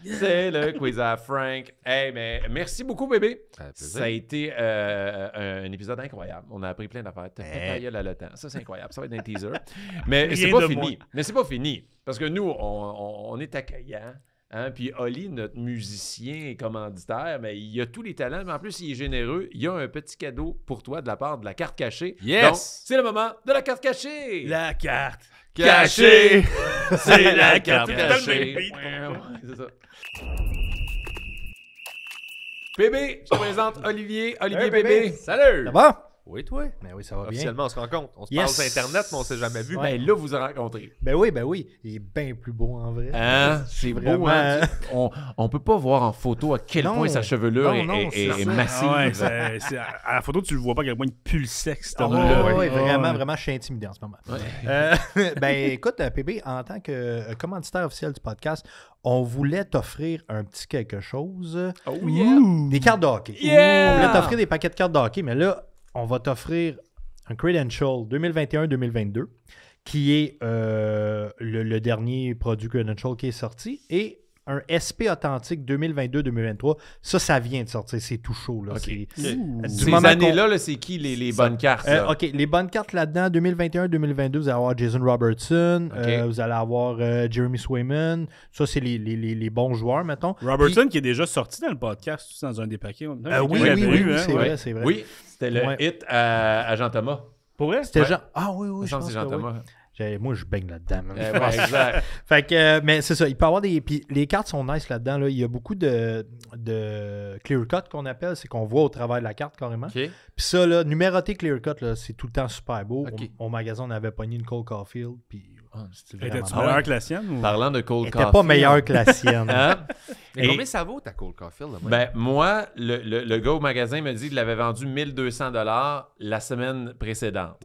C'est le quiz à Frank. Hey, mais merci beaucoup, bébé. Ça a, été euh, un épisode incroyable. On a appris plein d'affaires. le Ça, c'est incroyable. Ça va être un teaser. mais c'est pas fini. Mais c'est pas fini. Parce que nous, on, on est accueillants. Hein? Puis Oli, notre musicien commanditaire, mais il a tous les talents, mais en plus, il est généreux. Il a un petit cadeau pour toi de la part de la carte cachée. Yes! c'est le moment de la carte cachée! La carte cachée! c'est la carte cachée! Bébé, je te présente Olivier. Olivier bébé. bébé. Salut! Ça va? Oui, toi. Mais ben oui, ça va Officiellement, bien. Officiellement, on se rencontre. On se parle sur Internet, mais on ne s'est jamais vu. Ben là, vous vous rencontrez. Ben oui, ben oui. Il est bien plus beau en vrai. Hein? C'est vraiment... beau, hein? on, ne peut pas voir en photo à quel point sa chevelure est, massive. à la photo, tu ne vois pas à quel point il pulse. le sexe. Ah, vraiment, vraiment, je suis intimidé en ce moment. Euh, ben écoute, euh, PB, en tant que euh, commanditaire officiel du podcast, on voulait t'offrir un petit quelque chose. Oh, Des cartes de hockey. On voulait t'offrir des paquets de cartes de hockey, mais là, on va t'offrir un Credential 2021-2022, qui est euh, le, dernier produit Credential qui est sorti, et un SP authentique 2022-2023. Ça, ça vient de sortir. C'est tout chaud. Là. Okay. Ces années-là, c'est qui les, bonnes cartes? Euh, OK, les bonnes cartes là-dedans, 2021-2022, vous allez avoir Jason Robertson, euh, vous allez avoir euh, Jeremy Swayman. Ça, c'est les, bons joueurs, mettons. Robertson qui est déjà sorti dans le podcast, dans un des paquets. oui, oui, oui, hein, c'est vrai, c'est vrai. Oui, c'était le hit à, Jean-Thomas. Pour vrai? C'était Ah oui, oui, c'est moi, je baigne là-dedans. Eh exact. fait que, euh, mais c'est ça. Il peut avoir des. les cartes sont nice là-dedans. Là. Il y a beaucoup de, de clear cut qu'on appelle. C'est qu'on voit au travers de la carte carrément. Puis ça, là, numéroté clear cut, c'est tout le temps super beau. Au, magasin, on avait pogné une Cole Caulfield. Puis Oh, tu meilleur que la sienne? Parlant de Cold Coffee. pas meilleur que la sienne. Hein? Mais combien ça vaut ta Cold Coffee? ben, moi, le, le, le, gars au magasin me dit qu'il l'avait vendu 1200 la semaine précédente.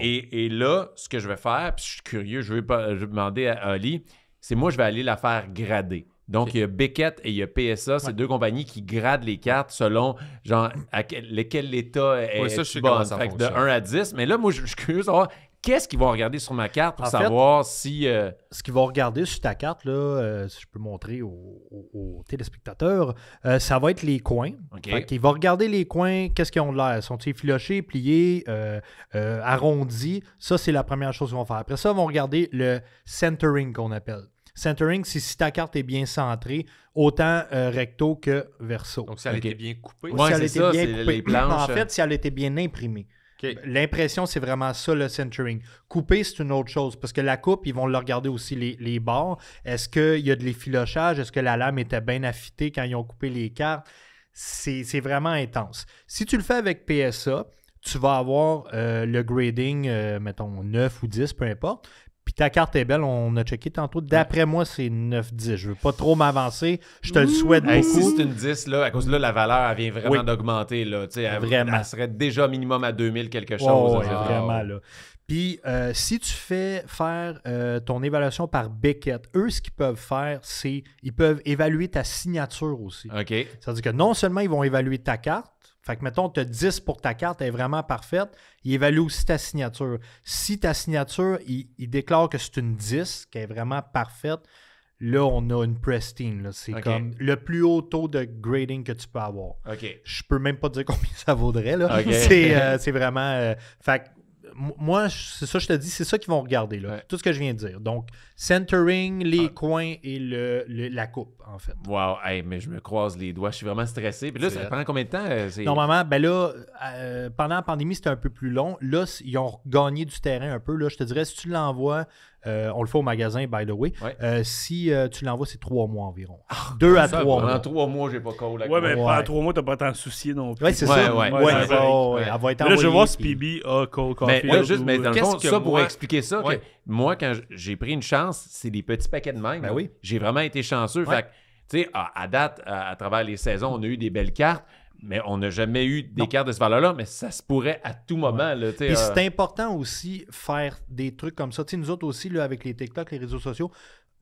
Et, là, ce que je vais faire, puis je suis curieux, je vais, pas, demander à Ali, c'est moi, je vais aller la faire grader. Donc, il y a Beckett et il y a PSA, c'est deux compagnies qui gradent les cartes selon genre à l'état est. Oui, ça, je bon, ça fait de 1 à 10. Mais là, moi, je suis curieux de savoir qu'est-ce qu'ils vont regarder sur ma carte pour savoir si. Euh, ce qu'ils vont regarder sur ta carte, là, euh, si je peux montrer aux, téléspectateurs, euh, ça va être les coins. Il va vont regarder les coins, qu'est-ce qu'ils ont de l'air. Sont-ils filochés, pliés, arrondis? Ça, c'est la première chose qu'ils vont faire. Après ça, ils vont regarder le centering qu'on appelle. Centering, c'est si ta carte est bien centrée, autant recto que verso. Donc, si elle était bien coupée. si elle était ça, bien En hein. fait, si elle était bien imprimée. Ben, l'impression, c'est vraiment ça, le centering. Couper, c'est une autre chose, parce que la coupe, ils vont le regarder aussi les, les bords. Est-ce qu'il y a de l'effilochage? Est-ce que la lame était bien affûtée quand ils ont coupé les cartes? C'est vraiment intense. Si tu le fais avec PSA, tu vas avoir euh, le grading, euh, mettons 9 ou 10, peu importe. Puis ta carte est belle, on a checké tantôt. D'après moi, c'est 9-10. Je veux pas trop m'avancer. Je te le souhaite Si c'est une 10, là, à cause de là, la valeur, vient vraiment d'augmenter. Là. Elle, vraiment. Elle serait déjà minimum à 2000 quelque oh, chose. Oh, vraiment. Là. Puis euh, si tu fais faire euh, ton évaluation par Beckett, eux, ce qu'ils peuvent faire, c'est ils peuvent évaluer ta signature aussi. OK. C'est-à-dire que non seulement ils vont évaluer ta carte, fait que, mettons, tu as 10 pour ta carte, elle est vraiment parfaite. Il évalue aussi ta signature. Si ta signature, il, déclare que c'est une 10, qu'elle est vraiment parfaite, là, on a une pristine. C'est comme le plus haut taux de grading que tu peux avoir. Je ne peux même pas dire combien ça vaudrait. Là. Euh, c'est, vraiment. Euh, moi, c'est ça, je te dis, c'est ça qu'ils vont regarder, là, tout ce que je viens de dire. Donc, centering, les coins et le, la coupe, en fait. Wow, mais je me croise les doigts, je suis vraiment stressé. Puis là, ça, euh, pendant combien de temps euh, Normalement, ben là, euh, pendant la pandémie, c'était un peu plus long. Là, ils ont gagné du terrain un peu. Là, je te dirais, si tu l'envoies euh, on le fait au magasin, by the way. Euh, si euh, tu l'envoies, c'est trois mois environ. Ah, Deux à trois mois. Pendant trois mois, j'ai pas cold. Ouais, mais pendant trois mois, t'as pas tant de soucis non plus. Ouais, c'est ça. Ouais, ouais, va être Là, je vois voir si PB a call coffee. Mais, juste, mais dans le fond, ça, pour expliquer ça, moi, quand j'ai pris une chance, c'est des petits paquets de même. Ben j'ai vraiment été chanceux. Fait tu sais, à, date, à travers les saisons, on a eu des belles cartes mais on n'a jamais eu cartes de ce valeur-là, mais ça se pourrait à tout moment. Là, Puis euh, c'est important aussi faire des trucs comme ça. nous autres aussi, avec les TikTok, les réseaux sociaux,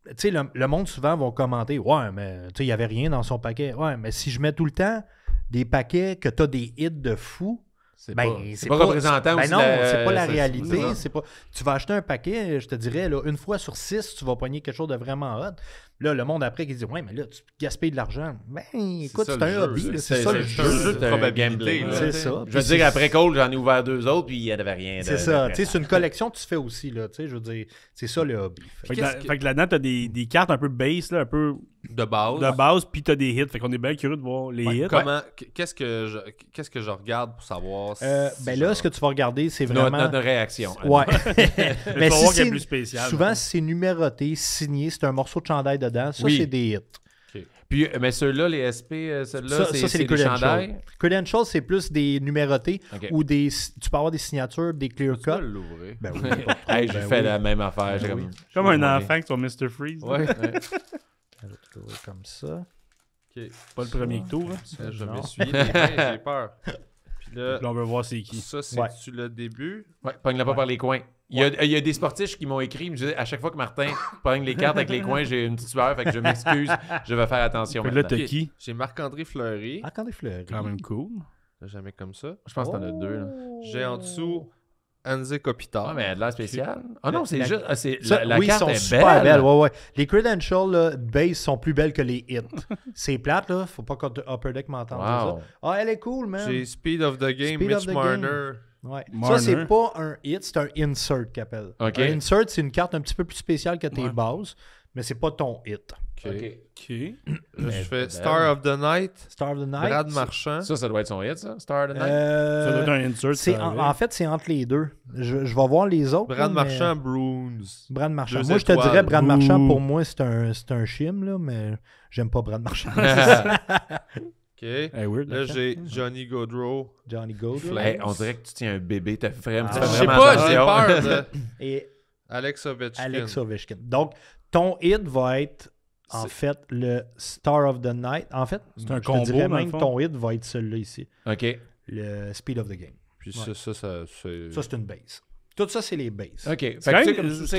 le, le monde souvent va commenter Ouais, mais il n'y avait rien dans son paquet. Ouais, mais si je mets tout le temps des paquets que tu as des hits de fou, c'est ben, pas, c'est pas, représentant ben non, c'est pas la réalité. C'est, pas... Tu vas acheter un paquet, je te dirais, là, une fois sur six, tu vas pogner quelque chose de vraiment hot. Là, le monde après qui dit Ouais, mais là, tu gaspilles de l'argent. Ben, écoute, c'est un hobby. C'est ça le jeu. C'est ça. Je veux dire, après Cole, j'en ai ouvert deux autres, puis il n'y avait rien. C'est ça. tu sais, C'est une collection que tu fais aussi. là. Je veux dire, c'est ça le hobby. Fait que là-dedans, tu as des cartes un peu base, un peu de base. De base, puis t'as des hits. Fait qu'on est bien curieux de voir les hits. Comment, qu'est-ce, que je, qu'est-ce que je regarde pour savoir euh, si Ben là, ce que tu vas regarder, c'est vraiment. Notre, notre réaction. Ouais. Mais si c'est, plus spécial, souvent, c'est numéroté, signé, c'est un morceau de chandail dedans. Ça, c'est des hits. Puis, euh, mais ceux-là, les SP, euh, ceux-là, c'est, c'est, les credentials. Credentials, c'est plus des numérotés ou des. Tu peux avoir des signatures, des clear cuts. l'ouvrir. Ben oui. hey, j'ai ben fait la même affaire. Ben Comme, un enfant qui sur Mr. Freeze. Ouais. comme ça. Ok, pas le premier tour. Hein? Je vais suivre. j'ai peur. Puis là, on veut voir c'est qui. Ça, c'est-tu le début? Ouais, pogne-la pas par les coins. Il y, a, il y, a, des sportifs qui m'ont écrit, me disaient, à chaque fois que Martin pogne les cartes avec les coins, j'ai une petite sueur, fait que je m'excuse, je vais faire attention. Puis là, t'as qui? J'ai Marc-André Fleury. Marc-André Fleury. Quand même cool. Jamais comme ça. Je pense que t'en as deux. J'ai en dessous Anze Copita. Ah, mais elle a de l'air spéciale. Ah non, c'est juste. c'est la, ah, oui, carte sont super belles. Ouais, ouais. Les credentials de base sont plus belles que les hits. c'est plate, là. Faut pas que Upper Deck m'entende Ah, elle est cool, man. C'est Speed of the Game, Mitch Marner. Ouais. Ça, c'est pas un hit, c'est un insert qu'appelle. Okay. Un insert, c'est une carte un petit peu plus spéciale que tes bases mais c'est pas ton hit. OK. je fais Star of the Night. Star of the Night. Brad Marchand. Ça, ça doit être son hit, ça. Star of the Night. Euh, ça doit être un insert. en, fait, c'est entre les deux. Je, je, vais voir les autres. Brad Marchand, Bruins. Brad Marchand. moi, je te dirais, Brad Marchand, pour moi, c'est un, c'est un chim, là, mais j'aime pas Brad Marchand. OK. là, j'ai Johnny Godreau Johnny Godreau on dirait que tu tiens un bébé, t'as fait vraiment. je sais pas, j'ai peur. De... Et Alex Ovechkin. Alex Ovechkin. Donc, ton hit va être en fait le Star of the Night. En fait, je te dirais même ton hit va être celui-là ici. OK. Le Speed of the Game. Puis ça, ça, c'est... Ça, c'est une base. Tout ça, c'est les bases. OK. C'est quand,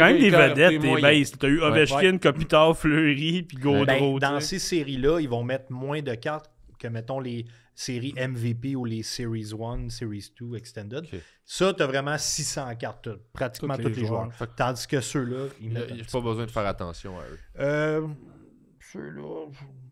même, des vedettes, des bases. T'as eu Ovechkin, Copita, Kopitar, Fleury, puis ben, Gaudreau. dans ces séries-là, ils vont mettre moins de cartes que, mettons, les séries MVP ou les Series 1, Series 2, Extended. Ça, tu as vraiment 600 cartes, pratiquement tous les, joueurs. Tandis que ceux-là, ils n'ont pas besoin de faire attention à eux. Euh, ceux-là,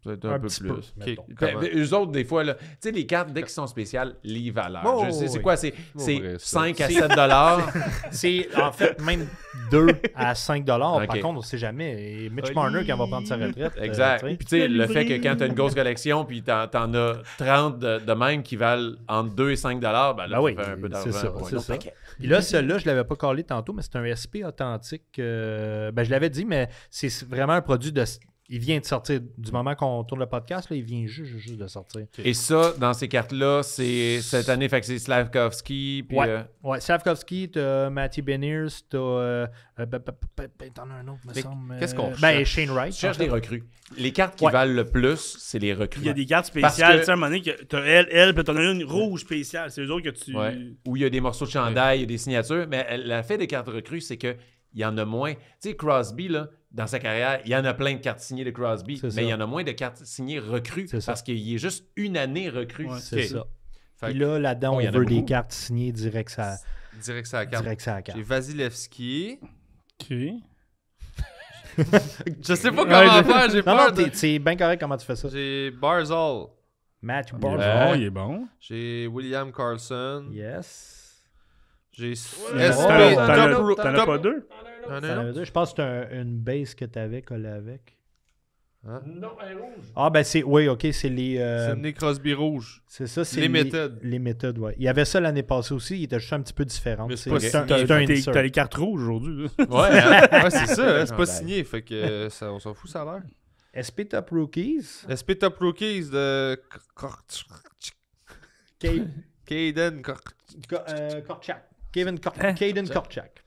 peut un, peu plus. Peu, ben, eux autres, des fois, tu sais, les cartes, dès qu'elles sont spéciales, les valeurs. c'est quoi? C'est 5 à 7 dollars. c'est en fait même 2 à 5 dollars. Par contre, on ne sait jamais. Mitch Marner, quand va prendre sa retraite. Euh, exact. puis tu sais, le fait que quand tu as une grosse collection, puis tu en, as 30 de, même qui valent entre 2 et 5 dollars, ben là, ben un peu d'argent. C'est ça. Puis là, celle là je ne l'avais pas collé tantôt, mais c'est un SP authentique. Euh, ben, je l'avais dit, mais c'est vraiment un produit de il vient de sortir. Du moment qu'on tourne le podcast, il vient juste, de sortir. Et ça, dans ces cartes-là, c'est cette année, fait que c'est Slavkovski. Puis, ouais. Euh, Slavkovski, t'as Matty Beniers, t'as. Euh, euh, ben, ben, ben, t'en as un autre, me semble. Qu'est-ce qu'on Ben, Shane Wright. cherche des recrues. Les cartes qui valent le plus, c'est les recrues. Il y a des cartes spéciales. Tu sais, à un moment donné, t'as elle, elle, puis t'en as une rouge spéciale. C'est eux autres que tu. Ou il y a des morceaux de chandail, il y a des signatures. Mais la fait des cartes recrues, c'est que il y en a moins. Tu sais, Crosby, là, dans sa carrière, il y en a plein de cartes signées de Crosby, mais il y en a moins de cartes signées recrues parce qu'il est juste une année recrue. c'est ça. là, là-dedans, on, veut des cartes signées direct ça. ça carte. J'ai Vasilevski. OK. je sais pas comment faire, j'ai Non, c'est bien correct comment tu fais ça. J'ai Barzal. Matt Barzal, il est bon. J'ai William Carlson. Yes. J'ai... Ouais, tu T'en as pas deux? je pense que c'est une base que tu avais collée avec. Non, elle est rouge. Ah, ben c'est. Oui, ok, c'est les. C'est les Crosby rouge. C'est ça, c'est les, méthodes. Les méthodes, ouais. Il y avait ça l'année passée aussi, il était juste un petit peu différent. Mais c'est pas T'as, les cartes rouges aujourd'hui. ouais, ouais c'est ça, c'est pas signé, fait que on s'en fout, ça a l'air. SP Top Rookies. SP Top Rookies de. Kaden Korchak. Kaden Korchak.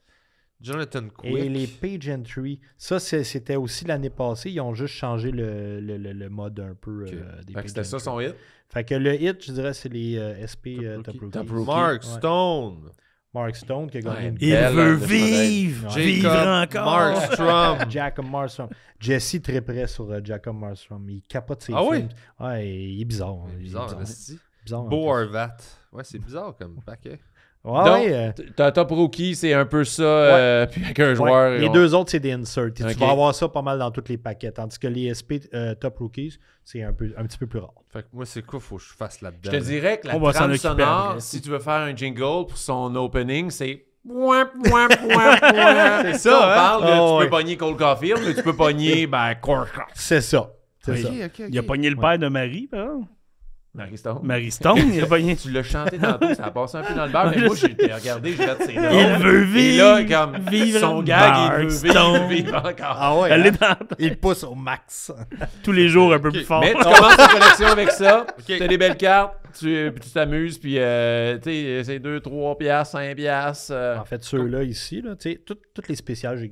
Jonathan Quick. Et les Page Entry. Ça, c'était aussi l'année passée. Ils ont juste changé le, le, le, mode un peu euh, des fait C'était ça son hit. Fait que le hit, je dirais, c'est les euh, SP euh, Top, Top Mark Stone. Mark Stone qui a gagné ouais, une Il veut vivre! Vivre encore! Markstrom! Jacob Marstrom! Jesse très près sur euh, Jacob Marstrom. Il capote ses ah films. Oui? Ouais, il est bizarre. Il est bizarre, bizarre. Beau Arvat. Ouais, c'est bizarre comme paquet. Ouais, Donc, euh, top rookie, c'est un peu ça. Euh, puis avec un joueur. Les deux autres, c'est des inserts. Tu vas avoir ça pas mal dans tous les paquets. Tandis que les SP euh, top rookies, c'est un, un petit peu plus rare. Fait moi, c'est quoi faut que je fasse là-dedans? Je te dirais que la on trame sonore, si tu veux faire un jingle pour son opening, c'est. c'est ça. On hein? parle de, oh, tu peux pogner Cole Caulfield, mais tu peux pogner ben, Cork. C'est ça. ça. Il a pogné le père de Marie, par exemple. Marie Stone. il Tu l'as chanté tantôt, ça a passé un peu dans le bar, mais moi, j'ai regardé, j'ai fait Il veut vivre. son gag, il veut vivre, ah hein? Il pousse au max. Tous les jours, un peu plus fort. Mais tu commences ta collection avec ça. t'as Tu as des belles cartes, tu t'amuses, puis euh, tu sais, c'est 2, 3 piastres, 5 piastres. Euh. En fait, ceux-là ici, là, tu sais, toutes les spéciales, je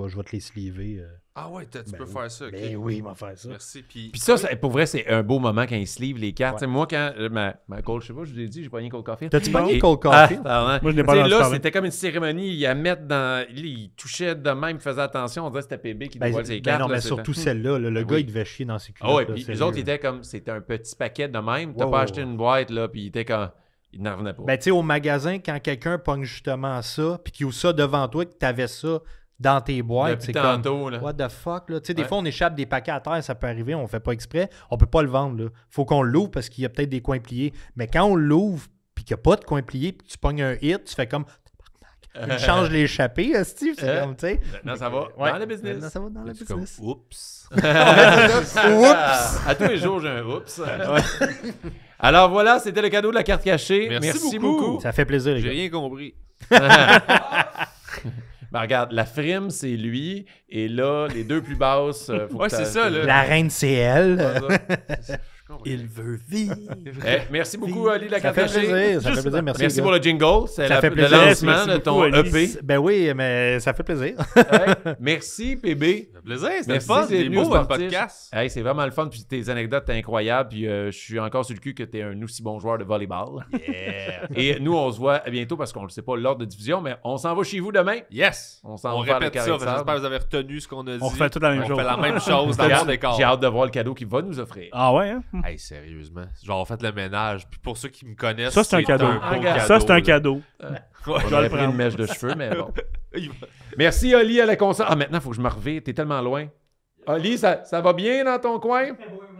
vais, je te les sliver. Euh. Ah ouais, tu peux ben, faire ça. Ben oui, il faire ça. Merci. Puis, ça, ça, pour vrai, c'est un beau moment quand ils se livrent les cartes. Moi, quand euh, ma, ma je je sais pas, je vous ai dit, j'ai pas eu cold coffee. T'as-tu pas gagné cold ah, coffee? Ah, Moi, je l'ai pas dans Là, c'était comme une cérémonie. Ils a mettre dans. Il touchait de même, ils faisaient attention. On dirait que c'était PB qui ben, dévoile ses ben cartes. Non, mais surtout celle-là. Le, gars, il devait chier dans ses ah culottes. Oh, ouais, puis les autres, étaient comme. C'était un petit paquet de même. T'as pas acheté une boîte, là, puis il était comme. Il n'en revenait pas. Ben, tu sais, au magasin, quand quelqu'un pogne justement ça, puis qu'il ouvre ça devant toi, que t'avais ça dans tes boîtes. C'est comme, là. what the fuck, là. Tu sais, des fois, on échappe des paquets à terre, ça peut arriver, on fait pas exprès. On peut pas le vendre, là. Faut qu'on l'ouvre parce qu'il y a peut-être des coins pliés. Mais quand on l'ouvre, puis qu'il n'y a pas de coins pliés, puis tu pognes un hit, tu fais comme, une change l'échappée, Steve. C'est euh, comme, tu sais. Non, ça va. Dans le business. ça va dans le business. oups. oups. À tous les jours, j'ai un oups. Alors voilà, c'était le cadeau de la carte cachée. Merci, beaucoup. Ça fait plaisir, J'ai rien compris. Ben, regarde, la frime, c'est lui, et là, les deux plus basses. Euh, faut c'est ça, La reine, c'est elle. Il veut vivre. merci beaucoup, Ali la Ça fait plaisir. Ça fait plaisir. Merci, pour le jingle. C'est la, le lancement de ton EP. E ben oui, mais ça fait plaisir. merci, PB. Ça fait plaisir. C'était fun. C'est beau, hein, podcast. c'est vraiment le fun. Puis tes anecdotes, t'es incroyable. Puis euh, je suis encore sur le cul que t'es un aussi bon joueur de volleyball. Yeah. Et nous, on se voit bientôt parce qu'on ne sait pas l'ordre de diffusion, mais on s'en va chez vous demain. Yes. On s'en va. On répète ça. J'espère que vous avez retenu ce qu'on a dit. On fait tout la même chose. On fait la même chose. J'ai hâte de voir le cadeau qu'il va nous offrir. Ah ouais, hein? hey, sérieusement. Genre, fait le ménage. Puis pour ceux qui me connaissent, ça c'est un, cadeau. Ça c'est un cadeau. Euh, je vais prendre une mèche de cheveux, mais bon. Merci Oli à la console. Ah, maintenant, il faut que je me Tu T'es tellement loin. Oli, ça, va bien dans ton coin?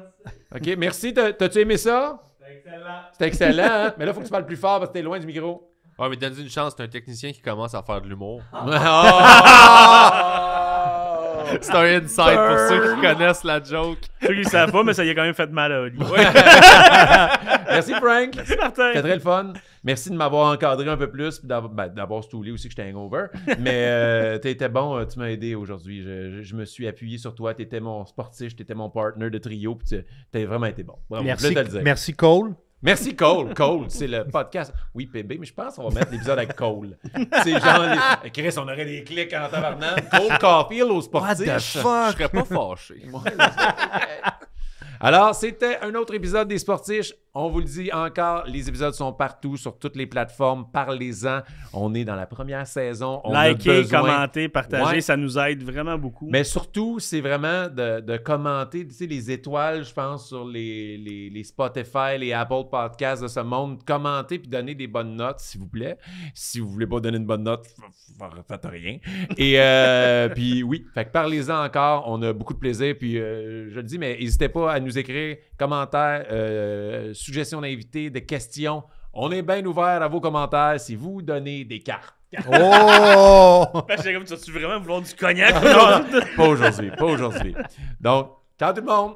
OK, merci. T'as-tu aimé ça? C'était excellent. C'était excellent, hein? Mais là, il faut que tu parles plus fort parce que t'es loin du micro. Ouais, mais donne-lui une chance. C'est un technicien qui commence à faire de l'humour. Ah. C'est un inside pour ceux qui connaissent la joke. Ceux qui ne savent pas, mais ça y a quand même fait mal à lui. Merci Frank. Merci Martin. C'était très le fun. Merci de m'avoir encadré un peu plus puis ben, d'avoir stoulé aussi que j'étais hangover. Mais euh, tu étais bon, euh, tu m'as aidé aujourd'hui. Je, me suis appuyé sur toi. Tu étais mon sportif, tu étais mon partner de trio. tu as vraiment été bon. Merci, Merci Cole. Merci Cole. Cole, c'est le podcast. Oui, PB, mais je pense qu'on va mettre l'épisode avec Cole. c'est genre, Chris, on aurait des clics en tabarnak. Cole Caulfield aux sportifs. What the fuck? Je serais pas fâché. Alors, c'était un autre épisode des sportifs. On vous le dit encore, les épisodes sont partout, sur toutes les plateformes. Parlez-en. On est dans la première saison. On Likez, commentez, partagez, ça nous aide vraiment beaucoup. Mais surtout, c'est vraiment de, commenter tu sais, les étoiles, je pense, sur les, Spotify, les Apple Podcasts de ce monde. Commentez puis donnez des bonnes notes, s'il vous plaît. Si vous voulez pas donner une bonne note, faites rien. Et euh, puis oui, parlez-en encore. On a beaucoup de plaisir. Puis euh, je le dis, mais n'hésitez pas à nous écrire commentaires, euh, suggestions d'invités, de questions. On est bien ouvert à vos commentaires si vous donnez des cartes. Oh! comme, tu vraiment vouloir du cognac? pas aujourd'hui, pas aujourd'hui. Donc, ciao tout le monde!